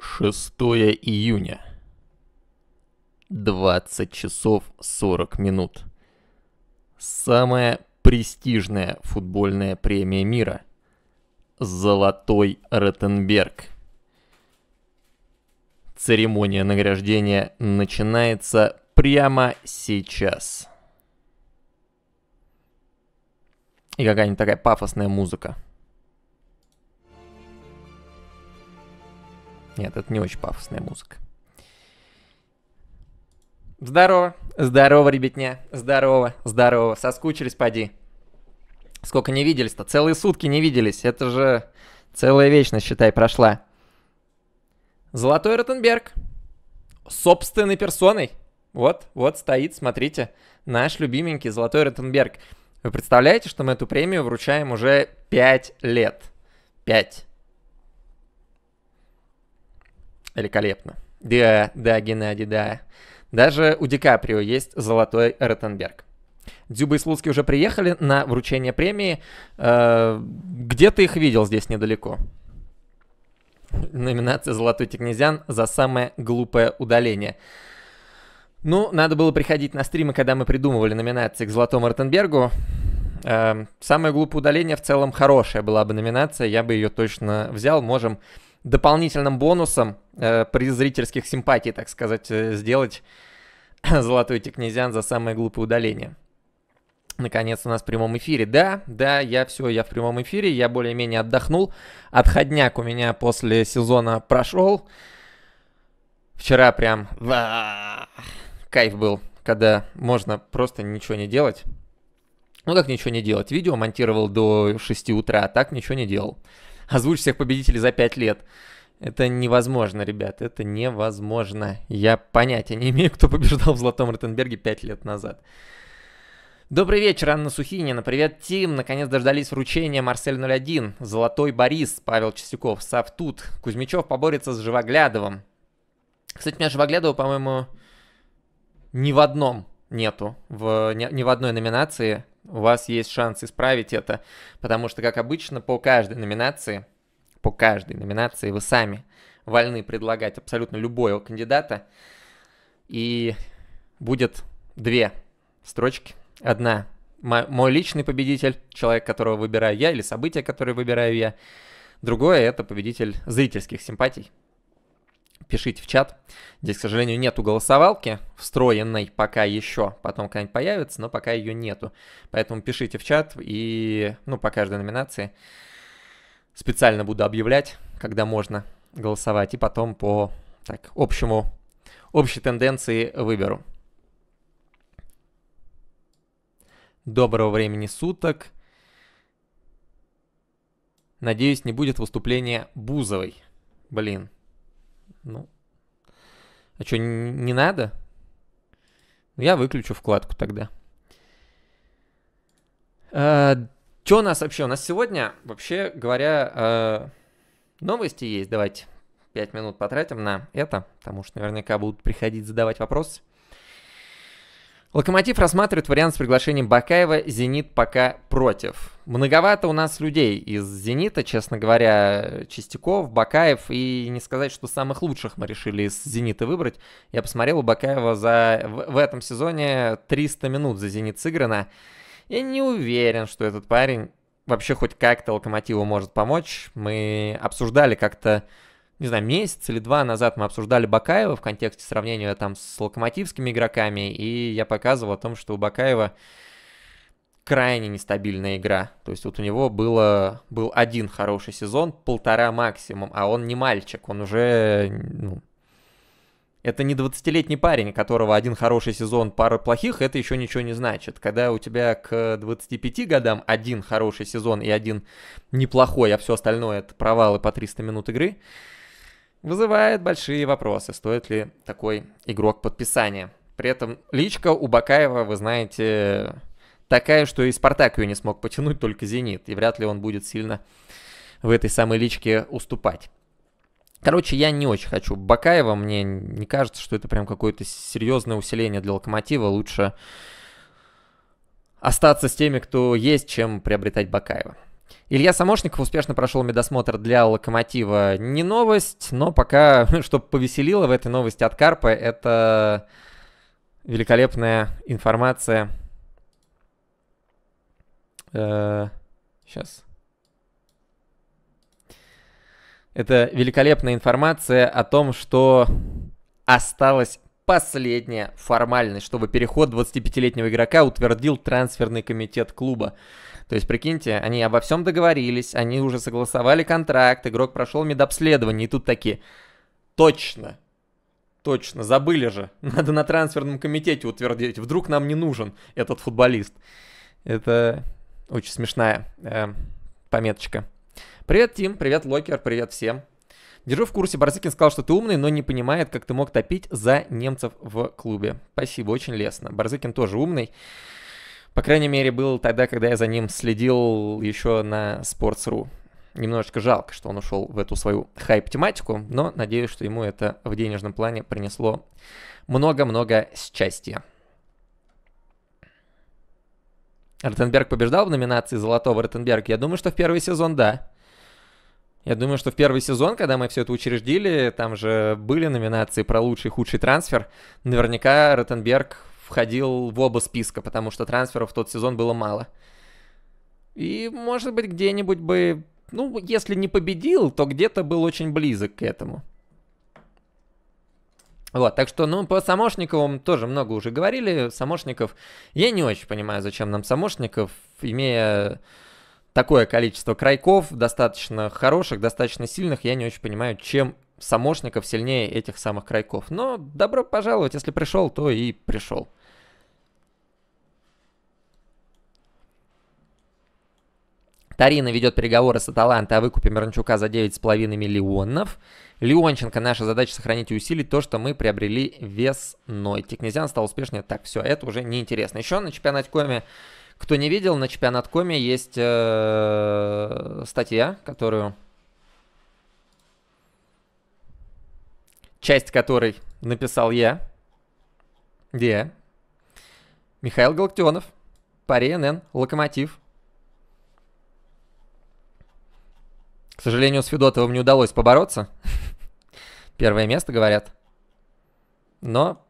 6 июня. 20 часов 40 минут. Самая престижная футбольная премия мира. Золотой Ротенберг. Церемония награждения начинается прямо сейчас. И какая-нибудь такая пафосная музыка. Нет, это не очень пафосная музыка. Здорово, здорово, ребятня, здорово, здорово, соскучились, поди. Сколько не виделись-то, целые сутки не виделись, это же целая вечность, считай, прошла. Золотой Ротенберг, собственной персоной, вот, вот стоит, смотрите, наш любименький Золотой Ротенберг. Вы представляете, что мы эту премию вручаем уже 5 лет? 5. Великолепно. Да, да, Геннадий, да. Даже у Ди Каприо есть золотой Ротенберг. Дзюба и Слуцкий уже приехали на вручение премии. Э, где ты их видел здесь недалеко? Номинация «Золотой технезиан» за самое глупое удаление. Ну, надо было приходить на стримы, когда мы придумывали номинации к «Золотому Ротенбергу». Э, самое глупое удаление в целом хорошая была бы номинация, я бы ее точно взял. Можем дополнительным бонусом э, при зрительских симпатий, так сказать, э, сделать Золотой Текнезиан за самое глупое удаление. Наконец у нас в прямом эфире. Да, да, я все, я в прямом эфире, я более-менее отдохнул. Отходняк у меня после сезона прошел. Вчера прям кайф был, когда можно просто ничего не делать. Ну как ничего не делать? Видео монтировал до 6 утра, а так ничего не делал озвучь всех победителей за 5 лет. Это невозможно, ребят, это невозможно. Я понятия не имею, кто побеждал в Золотом Ротенберге 5 лет назад. Добрый вечер, Анна Сухинина. Привет, Тим. Наконец дождались вручения Марсель 01. Золотой Борис, Павел Чистяков, Савтут. Кузьмичев поборется с Живоглядовым. Кстати, у меня Живоглядова, по-моему, ни в одном нету, в, ни, ни в одной номинации у вас есть шанс исправить это, потому что, как обычно, по каждой номинации, по каждой номинации вы сами вольны предлагать абсолютно любого кандидата, и будет две строчки. Одна мой личный победитель, человек, которого выбираю я, или событие, которое выбираю я. Другое — это победитель зрительских симпатий, пишите в чат. Здесь, к сожалению, нету голосовалки встроенной пока еще. Потом когда-нибудь появится, но пока ее нету. Поэтому пишите в чат и, ну, по каждой номинации специально буду объявлять, когда можно голосовать. И потом по так, общему, общей тенденции выберу. Доброго времени суток. Надеюсь, не будет выступления Бузовой. Блин, ну. А что, не надо? Я выключу вкладку тогда. А, что у нас вообще? У нас сегодня, вообще говоря, а, новости есть. Давайте 5 минут потратим на это, потому что наверняка будут приходить задавать вопросы. Локомотив рассматривает вариант с приглашением Бакаева. Зенит пока против. Многовато у нас людей из Зенита, честно говоря, Чистяков, Бакаев. И не сказать, что самых лучших мы решили из Зенита выбрать. Я посмотрел, у Бакаева за... в, в этом сезоне 300 минут за Зенит сыграно. Я не уверен, что этот парень вообще хоть как-то Локомотиву может помочь. Мы обсуждали как-то не знаю, месяц или два назад мы обсуждали Бакаева в контексте сравнения там с локомотивскими игроками, и я показывал о том, что у Бакаева крайне нестабильная игра. То есть вот у него было, был один хороший сезон, полтора максимум, а он не мальчик, он уже... Ну, это не 20-летний парень, которого один хороший сезон, пара плохих, это еще ничего не значит. Когда у тебя к 25 годам один хороший сезон и один неплохой, а все остальное это провалы по 300 минут игры, Вызывает большие вопросы, стоит ли такой игрок подписания. При этом личка у Бакаева, вы знаете, такая, что и Спартак ее не смог потянуть, только Зенит. И вряд ли он будет сильно в этой самой личке уступать. Короче, я не очень хочу Бакаева. Мне не кажется, что это прям какое-то серьезное усиление для Локомотива. Лучше остаться с теми, кто есть, чем приобретать Бакаева. Илья Самошников успешно прошел медосмотр для Локомотива. Не новость, но пока, чтобы повеселило в этой новости от Карпа, это великолепная информация. сейчас. Э, это великолепная информация о том, что осталась последняя формальность, чтобы переход 25-летнего игрока утвердил трансферный комитет клуба. То есть, прикиньте, они обо всем договорились, они уже согласовали контракт, игрок прошел медобследование, и тут такие, точно, точно, забыли же, надо на трансферном комитете утвердить, вдруг нам не нужен этот футболист. Это очень смешная э, пометочка. Привет, Тим, привет, Локер, привет всем. Держу в курсе, Барзыкин сказал, что ты умный, но не понимает, как ты мог топить за немцев в клубе. Спасибо, очень лестно. Барзыкин тоже умный. По крайней мере, был тогда, когда я за ним следил еще на Sports.ru. Немножечко жалко, что он ушел в эту свою хайп-тематику, но надеюсь, что ему это в денежном плане принесло много-много счастья. Ротенберг побеждал в номинации «Золотого Ротенберг»? Я думаю, что в первый сезон, да. Я думаю, что в первый сезон, когда мы все это учреждили, там же были номинации про лучший и худший трансфер. Наверняка Ротенберг входил в оба списка, потому что трансферов в тот сезон было мало. И, может быть, где-нибудь бы... Ну, если не победил, то где-то был очень близок к этому. Вот, так что, ну, по Самошниковым тоже много уже говорили. Самошников... Я не очень понимаю, зачем нам Самошников, имея такое количество крайков, достаточно хороших, достаточно сильных. Я не очень понимаю, чем Самошников сильнее этих самых крайков. Но добро пожаловать, если пришел, то и пришел. Тарина ведет переговоры с Аталантой о выкупе Миранчука за 9,5 миллионов. Леонченко, наша задача сохранить и усилить то, что мы приобрели весной. Текнезиан стал успешнее. Так, все, это уже неинтересно. Еще на чемпионате Коми, кто не видел, на чемпионат Коми есть э, статья, которую... Часть которой написал я. Где? Михаил Галактионов, Пари НН, Локомотив, К сожалению, с Федотовым не удалось побороться. Первое место, говорят. Но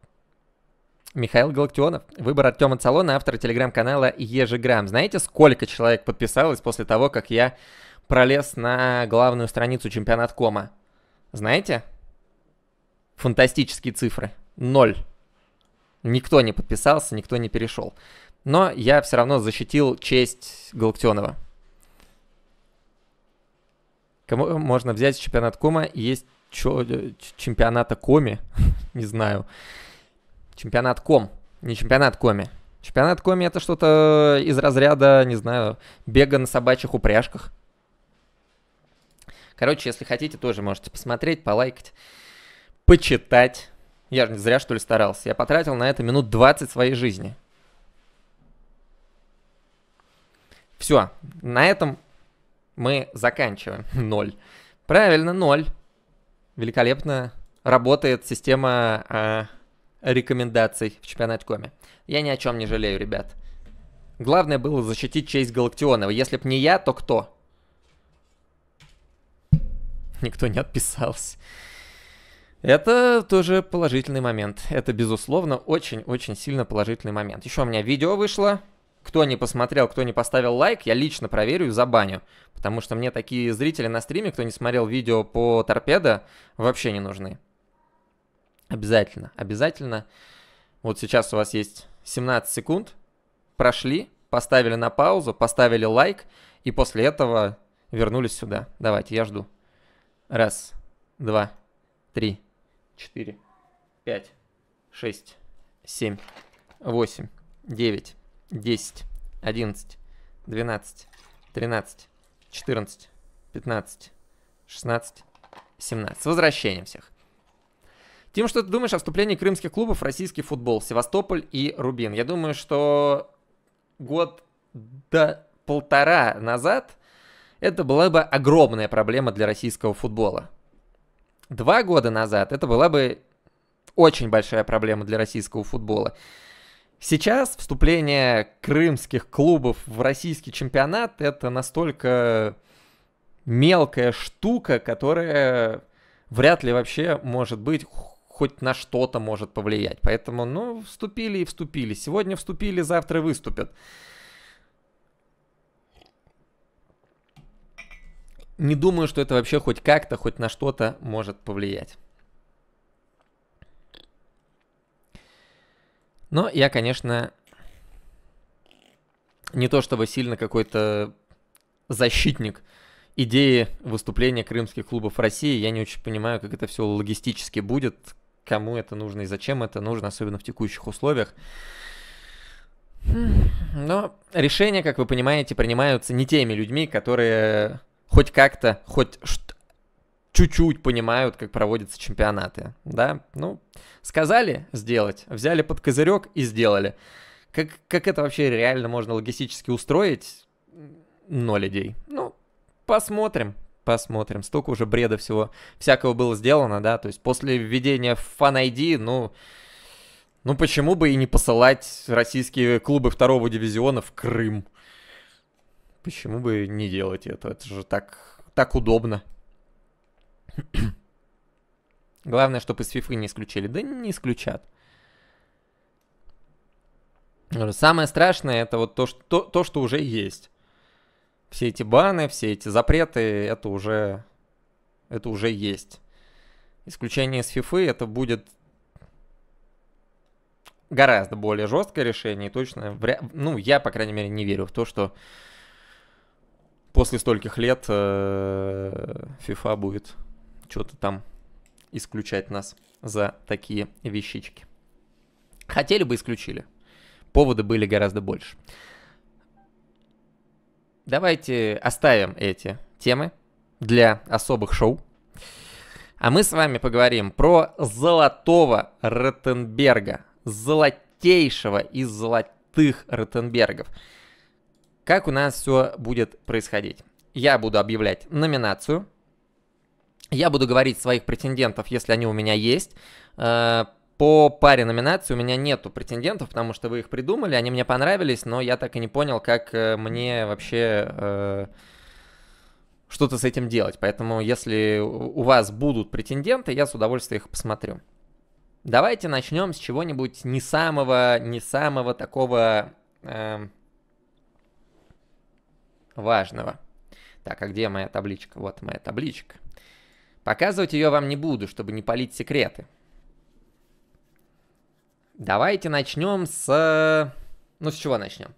Михаил Галактионов. Выбор Артема Цалона, автора телеграм-канала Ежеграм. Знаете, сколько человек подписалось после того, как я пролез на главную страницу чемпионат Кома? Знаете? Фантастические цифры. Ноль. Никто не подписался, никто не перешел. Но я все равно защитил честь Галактионова. Кому э, можно взять чемпионат Кома, есть чё, э, чемпионата Коми, не знаю. Чемпионат Ком, не чемпионат Коми. Чемпионат Коми это что-то из разряда, не знаю, бега на собачьих упряжках. Короче, если хотите, тоже можете посмотреть, полайкать, почитать. Я же не зря, что ли, старался. Я потратил на это минут 20 своей жизни. Все, на этом мы заканчиваем. Ноль. Правильно, ноль. Великолепно работает система э, рекомендаций в чемпионате Коми. Я ни о чем не жалею, ребят. Главное было защитить честь Галактионова. Если б не я, то кто? Никто не отписался. Это тоже положительный момент. Это, безусловно, очень-очень сильно положительный момент. Еще у меня видео вышло. Кто не посмотрел, кто не поставил лайк, я лично проверю и забаню. Потому что мне такие зрители на стриме, кто не смотрел видео по торпедо, вообще не нужны. Обязательно, обязательно. Вот сейчас у вас есть 17 секунд. Прошли, поставили на паузу, поставили лайк. И после этого вернулись сюда. Давайте, я жду. Раз, два, три, четыре, пять, шесть, семь, восемь, девять. 10, 11, 12, 13, 14, 15, 16, 17. С возвращением всех. Тим, что ты думаешь о вступлении крымских клубов в российский футбол? Севастополь и Рубин. Я думаю, что год до полтора назад это была бы огромная проблема для российского футбола. Два года назад это была бы очень большая проблема для российского футбола. Сейчас вступление крымских клубов в российский чемпионат это настолько мелкая штука, которая вряд ли вообще может быть хоть на что-то может повлиять. Поэтому, ну, вступили и вступили. Сегодня вступили, завтра выступят. Не думаю, что это вообще хоть как-то, хоть на что-то может повлиять. Но я, конечно, не то чтобы сильно какой-то защитник идеи выступления крымских клубов России. Я не очень понимаю, как это все логистически будет, кому это нужно и зачем это нужно, особенно в текущих условиях. Но решения, как вы понимаете, принимаются не теми людьми, которые хоть как-то, хоть чуть-чуть понимают, как проводятся чемпионаты, да, ну, сказали сделать, взяли под козырек и сделали. Как, как это вообще реально можно логистически устроить? Ноль людей. Ну, посмотрим, посмотрим. Столько уже бреда всего, всякого было сделано, да, то есть после введения Fan ID, ну, ну почему бы и не посылать российские клубы второго дивизиона в Крым? Почему бы не делать это? Это же так, так удобно. Главное, чтобы из фифы не исключили. Да не исключат. Самое страшное это вот то, что, то, что уже есть. Все эти баны, все эти запреты, это уже, это уже есть. Исключение из фифы это будет гораздо более жесткое решение. И точно, вря... ну, я, по крайней мере, не верю в то, что после стольких лет э, FIFA будет что-то там исключать нас за такие вещички. Хотели бы исключили. Поводы были гораздо больше. Давайте оставим эти темы для особых шоу. А мы с вами поговорим про золотого Ротенберга, золотейшего из золотых Ротенбергов. Как у нас все будет происходить? Я буду объявлять номинацию – я буду говорить своих претендентов, если они у меня есть. Э, по паре номинаций у меня нету претендентов, потому что вы их придумали, они мне понравились, но я так и не понял, как э, мне вообще э, что-то с этим делать. Поэтому, если у вас будут претенденты, я с удовольствием их посмотрю. Давайте начнем с чего-нибудь не самого, не самого такого э, важного. Так, а где моя табличка? Вот моя табличка. Показывать ее вам не буду, чтобы не палить секреты. Давайте начнем с... Ну, с чего начнем?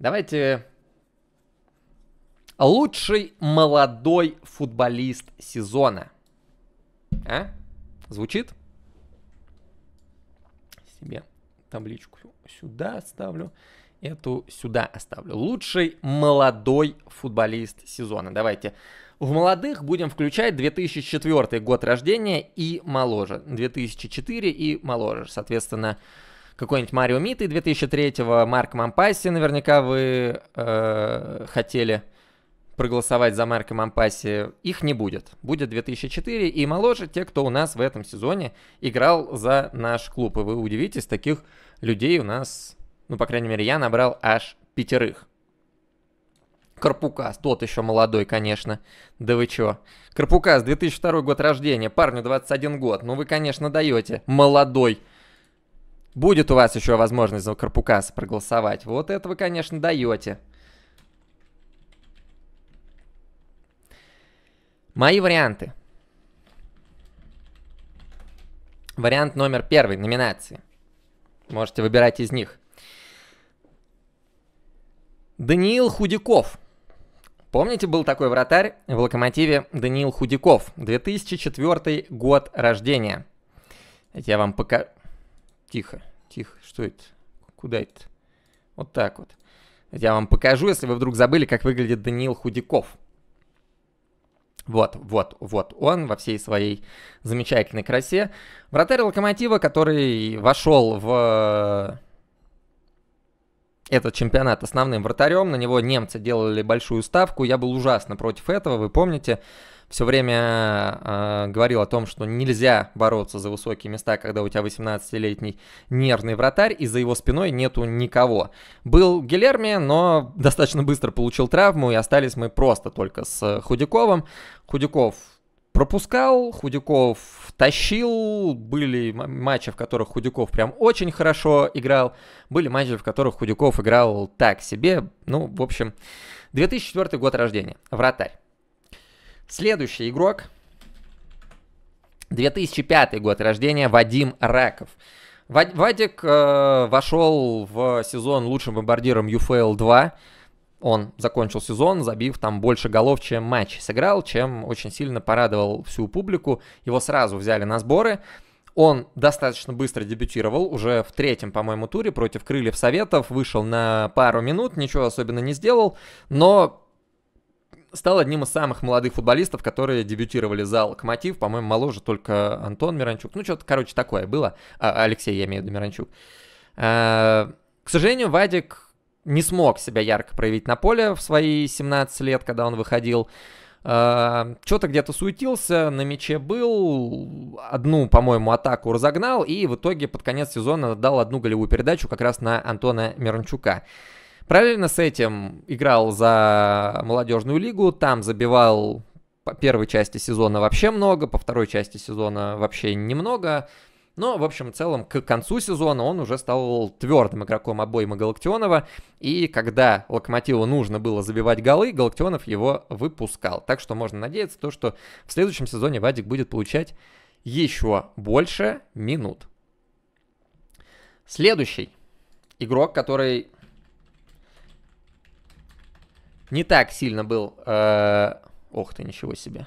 Давайте... Лучший молодой футболист сезона. А? Звучит? Себе табличку сюда оставлю. Эту сюда оставлю. Лучший молодой футболист сезона. Давайте в молодых будем включать 2004 год рождения и моложе. 2004 и моложе, соответственно, какой-нибудь Марио Миты 2003, го Марк Мампасси наверняка вы э, хотели проголосовать за Марка Мампасси, их не будет. Будет 2004 и моложе те, кто у нас в этом сезоне играл за наш клуб. И вы удивитесь, таких людей у нас, ну, по крайней мере, я набрал аж пятерых. Карпукас, тот еще молодой, конечно. Да вы чё? Карпукас, 2002 год рождения, парню 21 год. Ну вы, конечно, даете. Молодой. Будет у вас еще возможность за Карпукаса проголосовать. Вот это вы, конечно, даете. Мои варианты. Вариант номер первый, номинации. Можете выбирать из них. Даниил Худяков. Помните, был такой вратарь в «Локомотиве» Даниил Худяков, 2004 год рождения. Я вам пока... Тихо, тихо, что это? Куда это? Вот так вот. Я вам покажу, если вы вдруг забыли, как выглядит Даниил Худяков. Вот, вот, вот он во всей своей замечательной красе. Вратарь Локомотива, который вошел в э, этот чемпионат основным вратарем. На него немцы делали большую ставку. Я был ужасно против этого, вы помните. Все время э, говорил о том, что нельзя бороться за высокие места, когда у тебя 18-летний нервный вратарь, и за его спиной нету никого. Был Гилерми, но достаточно быстро получил травму, и остались мы просто только с Худяковым. Худяков пропускал, Худяков тащил, были матчи, в которых Худяков прям очень хорошо играл, были матчи, в которых Худяков играл так себе, ну, в общем, 2004 год рождения, вратарь. Следующий игрок, 2005 год рождения, Вадим Раков. Вадик э, вошел в сезон лучшим бомбардиром UFL 2, он закончил сезон, забив там больше голов, чем матч сыграл, чем очень сильно порадовал всю публику. Его сразу взяли на сборы. Он достаточно быстро дебютировал, уже в третьем, по-моему, туре против Крыльев Советов, вышел на пару минут, ничего особенно не сделал, но стал одним из самых молодых футболистов, которые дебютировали за Локомотив, по-моему, моложе только Антон Миранчук, ну что-то, короче, такое было, а, Алексей, я имею в виду Миранчук. А, к сожалению, Вадик не смог себя ярко проявить на поле в свои 17 лет, когда он выходил. А, Что-то где-то суетился, на мяче был, одну, по-моему, атаку разогнал и в итоге под конец сезона дал одну голевую передачу как раз на Антона Мирончука. Параллельно с этим играл за молодежную лигу, там забивал по первой части сезона вообще много, по второй части сезона вообще немного. Но, в общем и целом, к концу сезона он уже стал твердым игроком обоймы Галактионова, и когда Локомотиву нужно было забивать голы, Галактионов его выпускал. Так что можно надеяться, то, что в следующем сезоне Вадик будет получать еще больше минут. Следующий игрок, который не так сильно был... Э, ох ты, ничего себе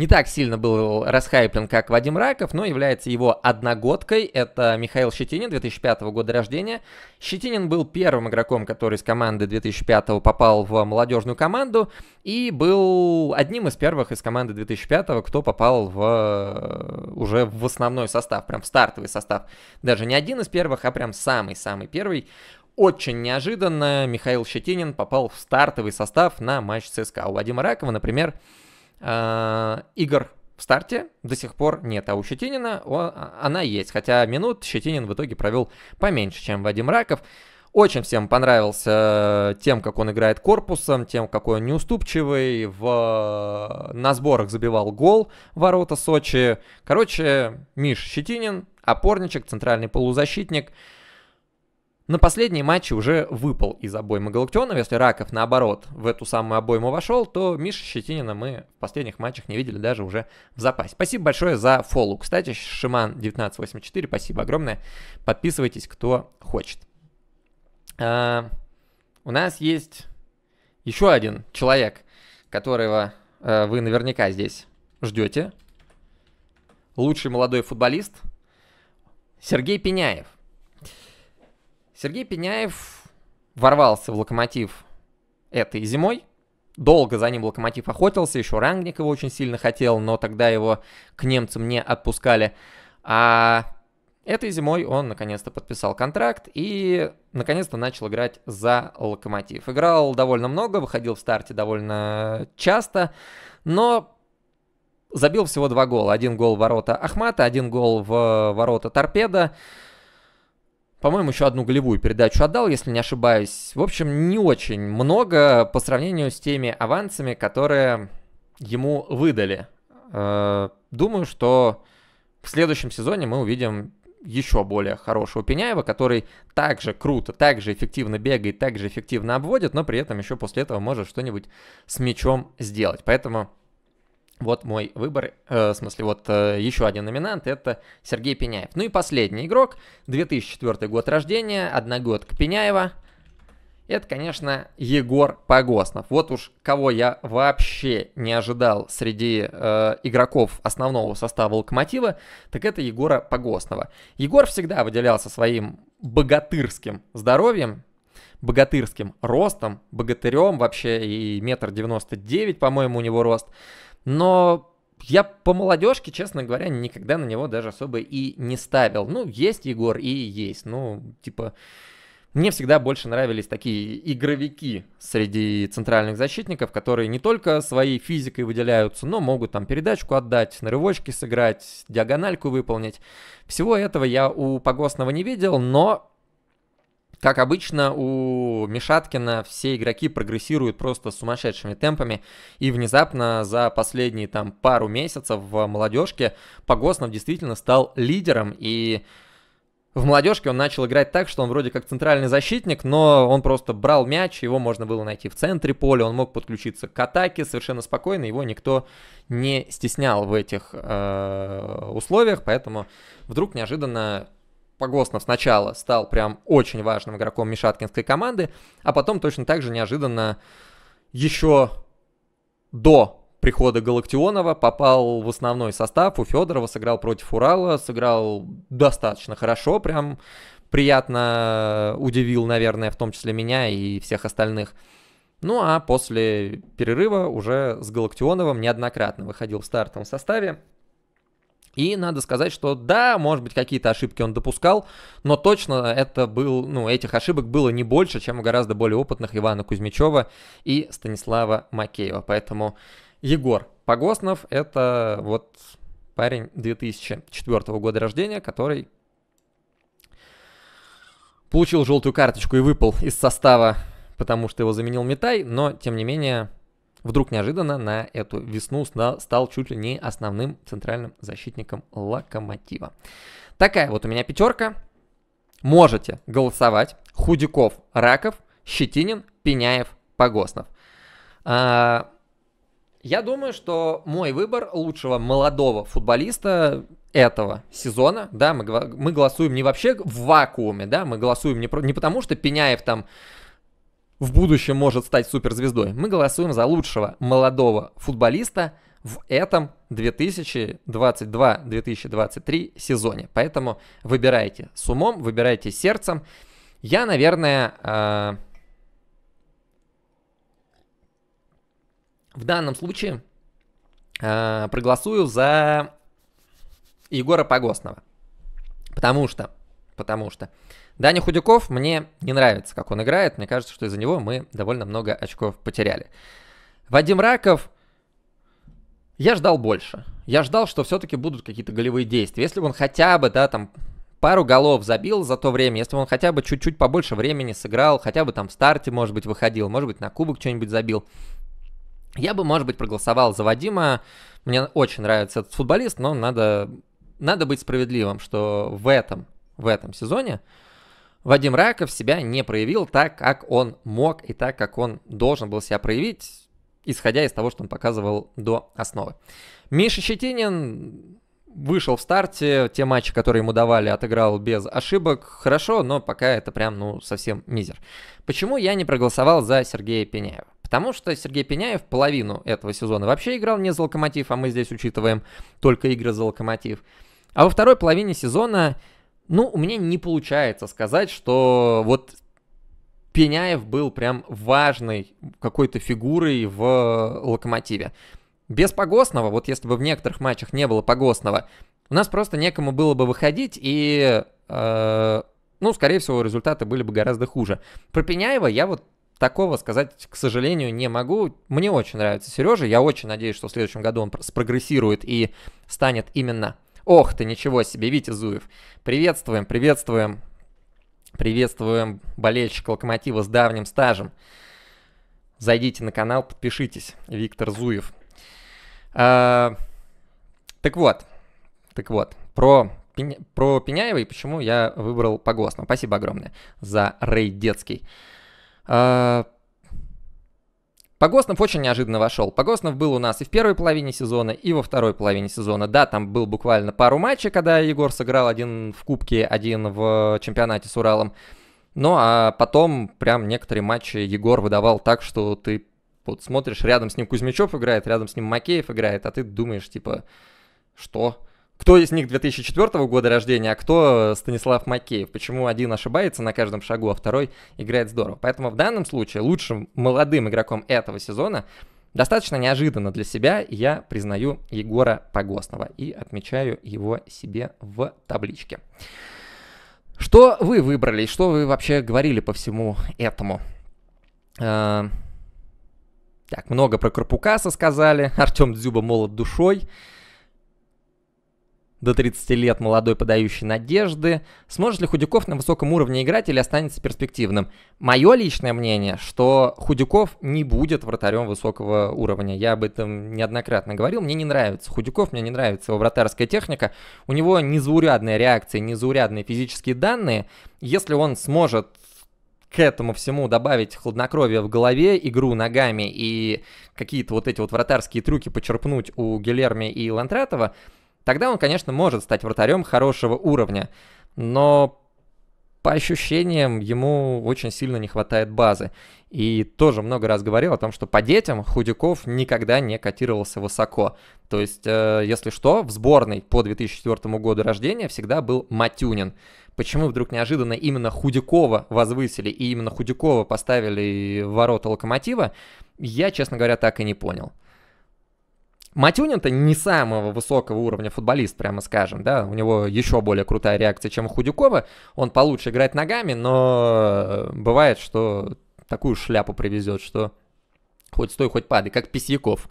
не так сильно был расхайплен, как Вадим Раков, но является его одногодкой. Это Михаил Щетинин, 2005 года рождения. Щетинин был первым игроком, который из команды 2005 попал в молодежную команду и был одним из первых из команды 2005, кто попал в э, уже в основной состав, прям в стартовый состав. Даже не один из первых, а прям самый-самый первый очень неожиданно Михаил Щетинин попал в стартовый состав на матч ЦСКА. У Вадима Ракова, например, э, игр в старте до сих пор нет, а у Щетинина а, она есть, хотя минут Щетинин в итоге провел поменьше, чем Вадим Раков. Очень всем понравился э, тем, как он играет корпусом, тем, какой он неуступчивый, в... Э, на сборах забивал гол ворота Сочи. Короче, Миш Щетинин, опорничек, центральный полузащитник – на последние матчи уже выпал из обоймы Галактионов. Если Раков, наоборот, в эту самую обойму вошел, то Миша Щетинина мы в последних матчах не видели даже уже в запасе. Спасибо большое за фолу. Кстати, Шиман1984, спасибо огромное. Подписывайтесь, кто хочет. А, у нас есть еще один человек, которого а, вы наверняка здесь ждете. Лучший молодой футболист Сергей Пеняев – Сергей Пеняев ворвался в локомотив этой зимой. Долго за ним локомотив охотился, еще рангник его очень сильно хотел, но тогда его к немцам не отпускали. А этой зимой он наконец-то подписал контракт и наконец-то начал играть за локомотив. Играл довольно много, выходил в старте довольно часто, но забил всего два гола. Один гол в ворота Ахмата, один гол в ворота Торпеда по-моему, еще одну голевую передачу отдал, если не ошибаюсь. В общем, не очень много по сравнению с теми авансами, которые ему выдали. Э, думаю, что в следующем сезоне мы увидим еще более хорошего Пеняева, который также круто, также эффективно бегает, также эффективно обводит, но при этом еще после этого может что-нибудь с мячом сделать. Поэтому вот мой выбор, э, в смысле, вот э, еще один номинант, это Сергей Пеняев. Ну и последний игрок, 2004 год рождения, одногодка Пеняева. Это, конечно, Егор Погоснов. Вот уж кого я вообще не ожидал среди э, игроков основного состава «Локомотива», так это Егора Погоснова. Егор всегда выделялся своим богатырским здоровьем, богатырским ростом, богатырем вообще, и метр девяносто девять, по-моему, у него рост – но я по молодежке, честно говоря, никогда на него даже особо и не ставил. Ну, есть Егор и есть, ну, типа... Мне всегда больше нравились такие игровики среди центральных защитников, которые не только своей физикой выделяются, но могут там передачку отдать, на рывочке сыграть, диагональку выполнить. Всего этого я у Погосного не видел, но как обычно, у Мишаткина все игроки прогрессируют просто сумасшедшими темпами, и внезапно за последние там пару месяцев в молодежке Погоснов действительно стал лидером, и в молодежке он начал играть так, что он вроде как центральный защитник, но он просто брал мяч, его можно было найти в центре поля, он мог подключиться к атаке совершенно спокойно, его никто не стеснял в этих э, условиях, поэтому вдруг неожиданно Погоснов сначала стал прям очень важным игроком Мишаткинской команды, а потом точно так же неожиданно еще до прихода Галактионова попал в основной состав у Федорова, сыграл против Урала, сыграл достаточно хорошо, прям приятно удивил, наверное, в том числе меня и всех остальных. Ну а после перерыва уже с Галактионовым неоднократно выходил в стартовом составе. И надо сказать, что да, может быть, какие-то ошибки он допускал, но точно это был, ну, этих ошибок было не больше, чем у гораздо более опытных Ивана Кузьмичева и Станислава Макеева. Поэтому Егор Погоснов – это вот парень 2004 года рождения, который получил желтую карточку и выпал из состава, потому что его заменил Метай, но, тем не менее, вдруг неожиданно на эту весну стал чуть ли не основным центральным защитником Локомотива. Такая вот у меня пятерка. Можете голосовать. Худяков, Раков, Щетинин, Пеняев, Погоснов. А, я думаю, что мой выбор лучшего молодого футболиста этого сезона, да, мы, мы голосуем не вообще в вакууме, да, мы голосуем не, про, не потому, что Пеняев там в будущем может стать суперзвездой, мы голосуем за лучшего молодого футболиста в этом 2022-2023 сезоне. Поэтому выбирайте с умом, выбирайте сердцем. Я, наверное, э, в данном случае э, проголосую за Егора Погосного. Потому что, потому что э, Даня Худяков мне не нравится, как он играет. Мне кажется, что из-за него мы довольно много очков потеряли. Вадим Раков, я ждал больше. Я ждал, что все-таки будут какие-то голевые действия. Если бы он хотя бы, да, там пару голов забил за то время, если бы он хотя бы чуть-чуть побольше времени сыграл, хотя бы там в старте, может быть, выходил, может быть, на кубок что-нибудь забил, я бы, может быть, проголосовал за Вадима. Мне очень нравится этот футболист, но надо, надо быть справедливым, что в этом, в этом сезоне Вадим Раков себя не проявил так, как он мог и так, как он должен был себя проявить, исходя из того, что он показывал до основы. Миша Щетинин вышел в старте, те матчи, которые ему давали, отыграл без ошибок, хорошо, но пока это прям, ну, совсем мизер. Почему я не проголосовал за Сергея Пеняева? Потому что Сергей Пеняев половину этого сезона вообще играл не за «Локомотив», а мы здесь учитываем только игры за «Локомотив». А во второй половине сезона ну, у меня не получается сказать, что вот Пеняев был прям важной какой-то фигурой в э, «Локомотиве». Без Погосного, вот если бы в некоторых матчах не было Погосного, у нас просто некому было бы выходить, и, э, ну, скорее всего, результаты были бы гораздо хуже. Про Пеняева я вот такого сказать, к сожалению, не могу. Мне очень нравится Сережа, я очень надеюсь, что в следующем году он спрогрессирует и станет именно Ох ты, ничего себе, Витя Зуев. Приветствуем, приветствуем, приветствуем болельщика Локомотива с давним стажем. Зайдите на канал, подпишитесь. Виктор Зуев. А, так вот, так вот, про, про Пеняева и почему я выбрал по Погосного. Спасибо огромное за рейд детский. А, Погоснов очень неожиданно вошел. Погоснов был у нас и в первой половине сезона, и во второй половине сезона. Да, там был буквально пару матчей, когда Егор сыграл один в Кубке, один в чемпионате с Уралом. Ну, а потом прям некоторые матчи Егор выдавал так, что ты вот смотришь, рядом с ним Кузьмичев играет, рядом с ним Макеев играет, а ты думаешь, типа, что? кто из них 2004 года рождения, а кто э, Станислав Макеев. Почему один ошибается на каждом шагу, а второй играет здорово. Поэтому в данном случае лучшим молодым игроком этого сезона достаточно неожиданно для себя я признаю Егора Погосного и отмечаю его себе в табличке. Что вы выбрали, что вы вообще говорили по всему этому? Э, так, много про Карпукаса сказали. Артем Дзюба молод душой. До 30 лет молодой подающий надежды. Сможет ли Худяков на высоком уровне играть или останется перспективным? Мое личное мнение, что Худяков не будет вратарем высокого уровня. Я об этом неоднократно говорил. Мне не нравится Худяков, мне не нравится его вратарская техника. У него незаурядная реакция, незаурядные физические данные. Если он сможет к этому всему добавить хладнокровие в голове, игру ногами и какие-то вот эти вот вратарские трюки почерпнуть у Гилерми и Лантратова, Тогда он, конечно, может стать вратарем хорошего уровня, но по ощущениям ему очень сильно не хватает базы. И тоже много раз говорил о том, что по детям Худяков никогда не котировался высоко. То есть, э, если что, в сборной по 2004 году рождения всегда был Матюнин. Почему вдруг неожиданно именно Худякова возвысили и именно Худякова поставили в ворота Локомотива, я, честно говоря, так и не понял. Матюнин-то не самого высокого уровня футболист, прямо скажем, да, у него еще более крутая реакция, чем у Худякова, он получше играет ногами, но э, бывает, что такую шляпу привезет, что хоть стой, хоть падай, как Письяков.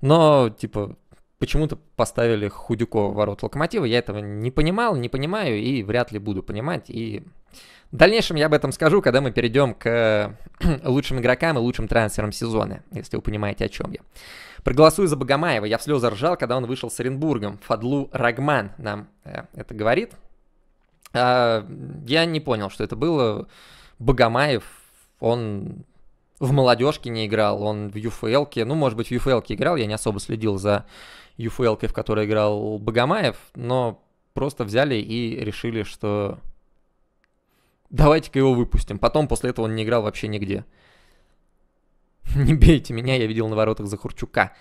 Но, типа, почему-то поставили Худюкова в ворот Локомотива, я этого не понимал, не понимаю и вряд ли буду понимать, и в дальнейшем я об этом скажу, когда мы перейдем к э, лучшим игрокам и лучшим трансферам сезона, если вы понимаете, о чем я. Проголосую за Богомаева. Я в слезы ржал, когда он вышел с Оренбургом. Фадлу Рагман нам э, это говорит. Э, я не понял, что это было. Богомаев, он в молодежке не играл, он в ЮФЛке, ну, может быть, в ЮФЛке играл, я не особо следил за ЮФЛкой, в которой играл Богомаев, но просто взяли и решили, что давайте-ка его выпустим. Потом после этого он не играл вообще нигде. Не бейте меня, я видел на воротах Захурчука.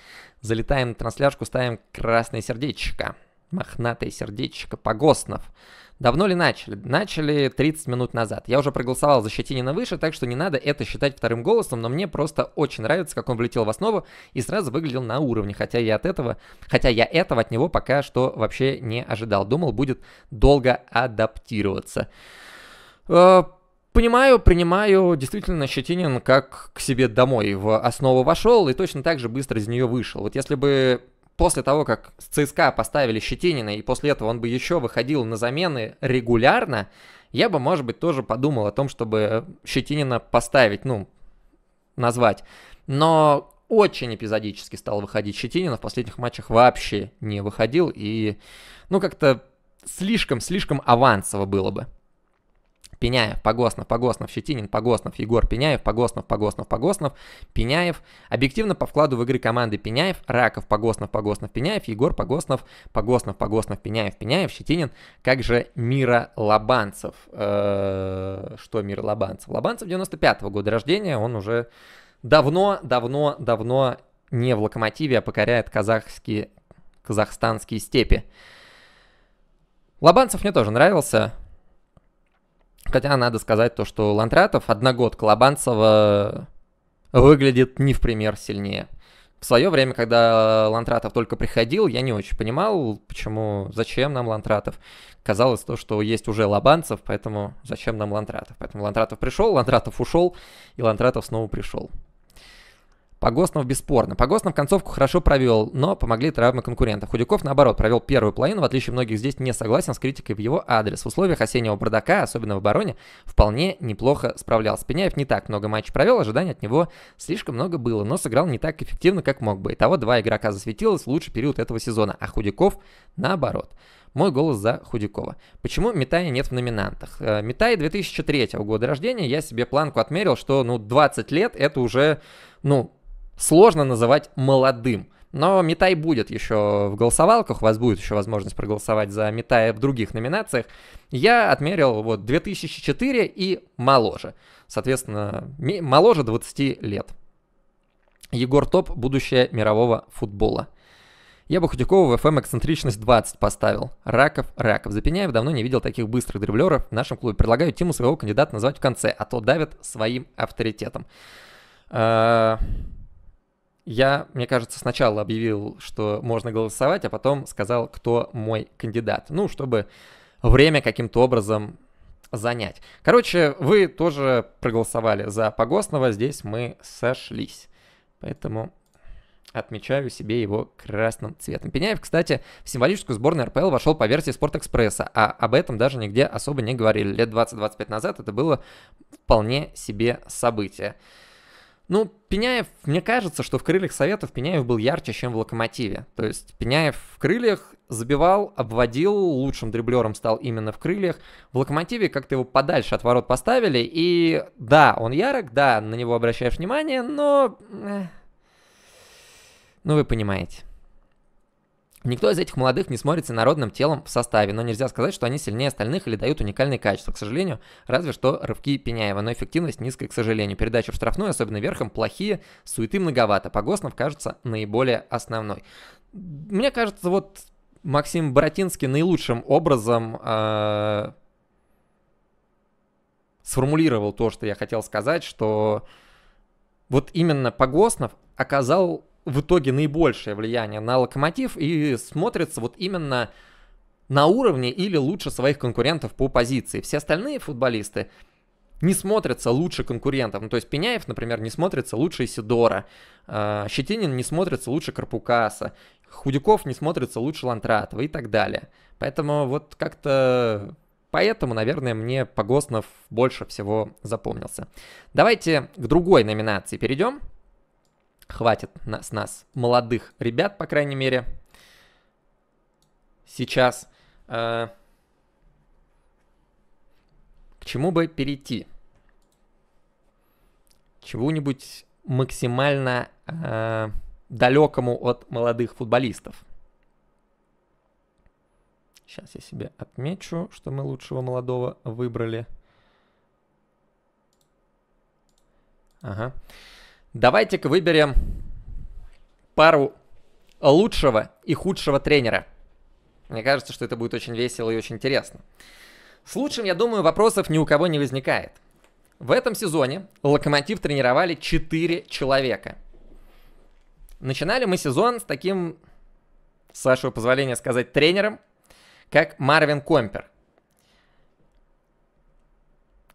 Залетаем на трансляшку, ставим красное сердечко. Мохнатое сердечко. Погоснов. Давно ли начали? Начали 30 минут назад. Я уже проголосовал за Щетинина выше, так что не надо это считать вторым голосом, но мне просто очень нравится, как он влетел в основу и сразу выглядел на уровне, хотя я от этого, хотя я этого от него пока что вообще не ожидал. Думал, будет долго адаптироваться. Э, понимаю, принимаю, действительно Щетинин как к себе домой в основу вошел и точно так же быстро из нее вышел. Вот если бы после того, как с ЦСКА поставили Щетинина, и после этого он бы еще выходил на замены регулярно, я бы, может быть, тоже подумал о том, чтобы Щетинина поставить, ну, назвать. Но очень эпизодически стал выходить Щетинина, в последних матчах вообще не выходил, и, ну, как-то слишком-слишком авансово было бы. Пеняев, Погоснов, Погоснов, Щетинин, Погоснов, Егор Пеняев, Погоснов, Погоснов, Погоснов, Пеняев. Объективно по вкладу в игры команды Пеняев, Раков, Погоснов, Погоснов, Пеняев, Егор Погоснов, Погоснов, Погоснов, Пеняев, Пеняев, Щетинин, как же Мира Лобанцев. Э, что Мира Лобанцев? Лобанцев 95-го года рождения, он уже давно, давно, давно не в локомотиве, а покоряет казахские, казахстанские степи. Лобанцев мне тоже нравился. Хотя надо сказать то, что Лантратов, одногод Лобанцева, выглядит не в пример сильнее. В свое время, когда Лантратов только приходил, я не очень понимал, почему, зачем нам Лантратов. Казалось то, что есть уже Лобанцев, поэтому зачем нам Лантратов. Поэтому Лантратов пришел, Лантратов ушел, и Лантратов снова пришел. Погоснов бесспорно. Погоснов концовку хорошо провел, но помогли травмы конкурентов. Худяков, наоборот, провел первую половину, в отличие многих здесь не согласен с критикой в его адрес. В условиях осеннего бардака, особенно в обороне, вполне неплохо справлялся. Пеняев не так много матчей провел, ожиданий от него слишком много было, но сыграл не так эффективно, как мог бы. Итого два игрока засветилось в лучший период этого сезона, а Худяков наоборот. Мой голос за Худякова. Почему Митая нет в номинантах? Э, Митая 2003 года рождения, я себе планку отмерил, что ну 20 лет это уже, ну, сложно называть молодым. Но Митай будет еще в голосовалках, у вас будет еще возможность проголосовать за Митая в других номинациях. Я отмерил вот 2004 и моложе. Соответственно, моложе 20 лет. Егор Топ, будущее мирового футбола. Я бы Худякова в FM эм» эксцентричность 20 поставил. Раков, Раков. Запеняев давно не видел таких быстрых дриблеров в нашем клубе. Предлагаю Тиму своего кандидата назвать в конце, а то давят своим авторитетом. А, я, мне кажется, сначала объявил, что можно голосовать, а потом сказал, кто мой кандидат. Ну, чтобы время каким-то образом занять. Короче, вы тоже проголосовали за Погостного, здесь мы сошлись. Поэтому отмечаю себе его красным цветом. Пеняев, кстати, в символическую сборную РПЛ вошел по версии Спортэкспресса, а об этом даже нигде особо не говорили. Лет 20-25 назад это было вполне себе событие. Ну, Пеняев, мне кажется, что в «Крыльях Советов» Пеняев был ярче, чем в «Локомотиве». То есть Пеняев в «Крыльях» забивал, обводил, лучшим дриблером стал именно в «Крыльях». В «Локомотиве» как-то его подальше от ворот поставили, и да, он ярок, да, на него обращаешь внимание, но... Э, ну, вы понимаете. Никто из этих молодых не смотрится народным телом в составе, но нельзя сказать, что они сильнее остальных или дают уникальные качества. К сожалению, разве что рывки Пеняева, но эффективность низкая, к сожалению. Передачи в штрафную, особенно верхом, плохие, суеты многовато. Погоснов кажется наиболее основной. Мне кажется, вот Максим Боротинский наилучшим образом э, сформулировал то, что я хотел сказать, что вот именно Погоснов оказал в итоге наибольшее влияние на локомотив и смотрится вот именно на уровне или лучше своих конкурентов по позиции. Все остальные футболисты не смотрятся лучше конкурентов. Ну, то есть Пеняев, например, не смотрится лучше Сидора, а, Щетинин не смотрится лучше Карпукаса, Худяков не смотрится лучше Лантратова и так далее. Поэтому вот как-то... Поэтому, наверное, мне Погоснов больше всего запомнился. Давайте к другой номинации перейдем. Хватит нас, нас, молодых ребят, по крайней мере. Сейчас э, к чему бы перейти? Чего-нибудь максимально э, далекому от молодых футболистов. Сейчас я себе отмечу, что мы лучшего молодого выбрали. Ага. Давайте-ка выберем пару лучшего и худшего тренера. Мне кажется, что это будет очень весело и очень интересно. С лучшим, я думаю, вопросов ни у кого не возникает. В этом сезоне Локомотив тренировали 4 человека. Начинали мы сезон с таким, с вашего позволения сказать, тренером, как Марвин Компер –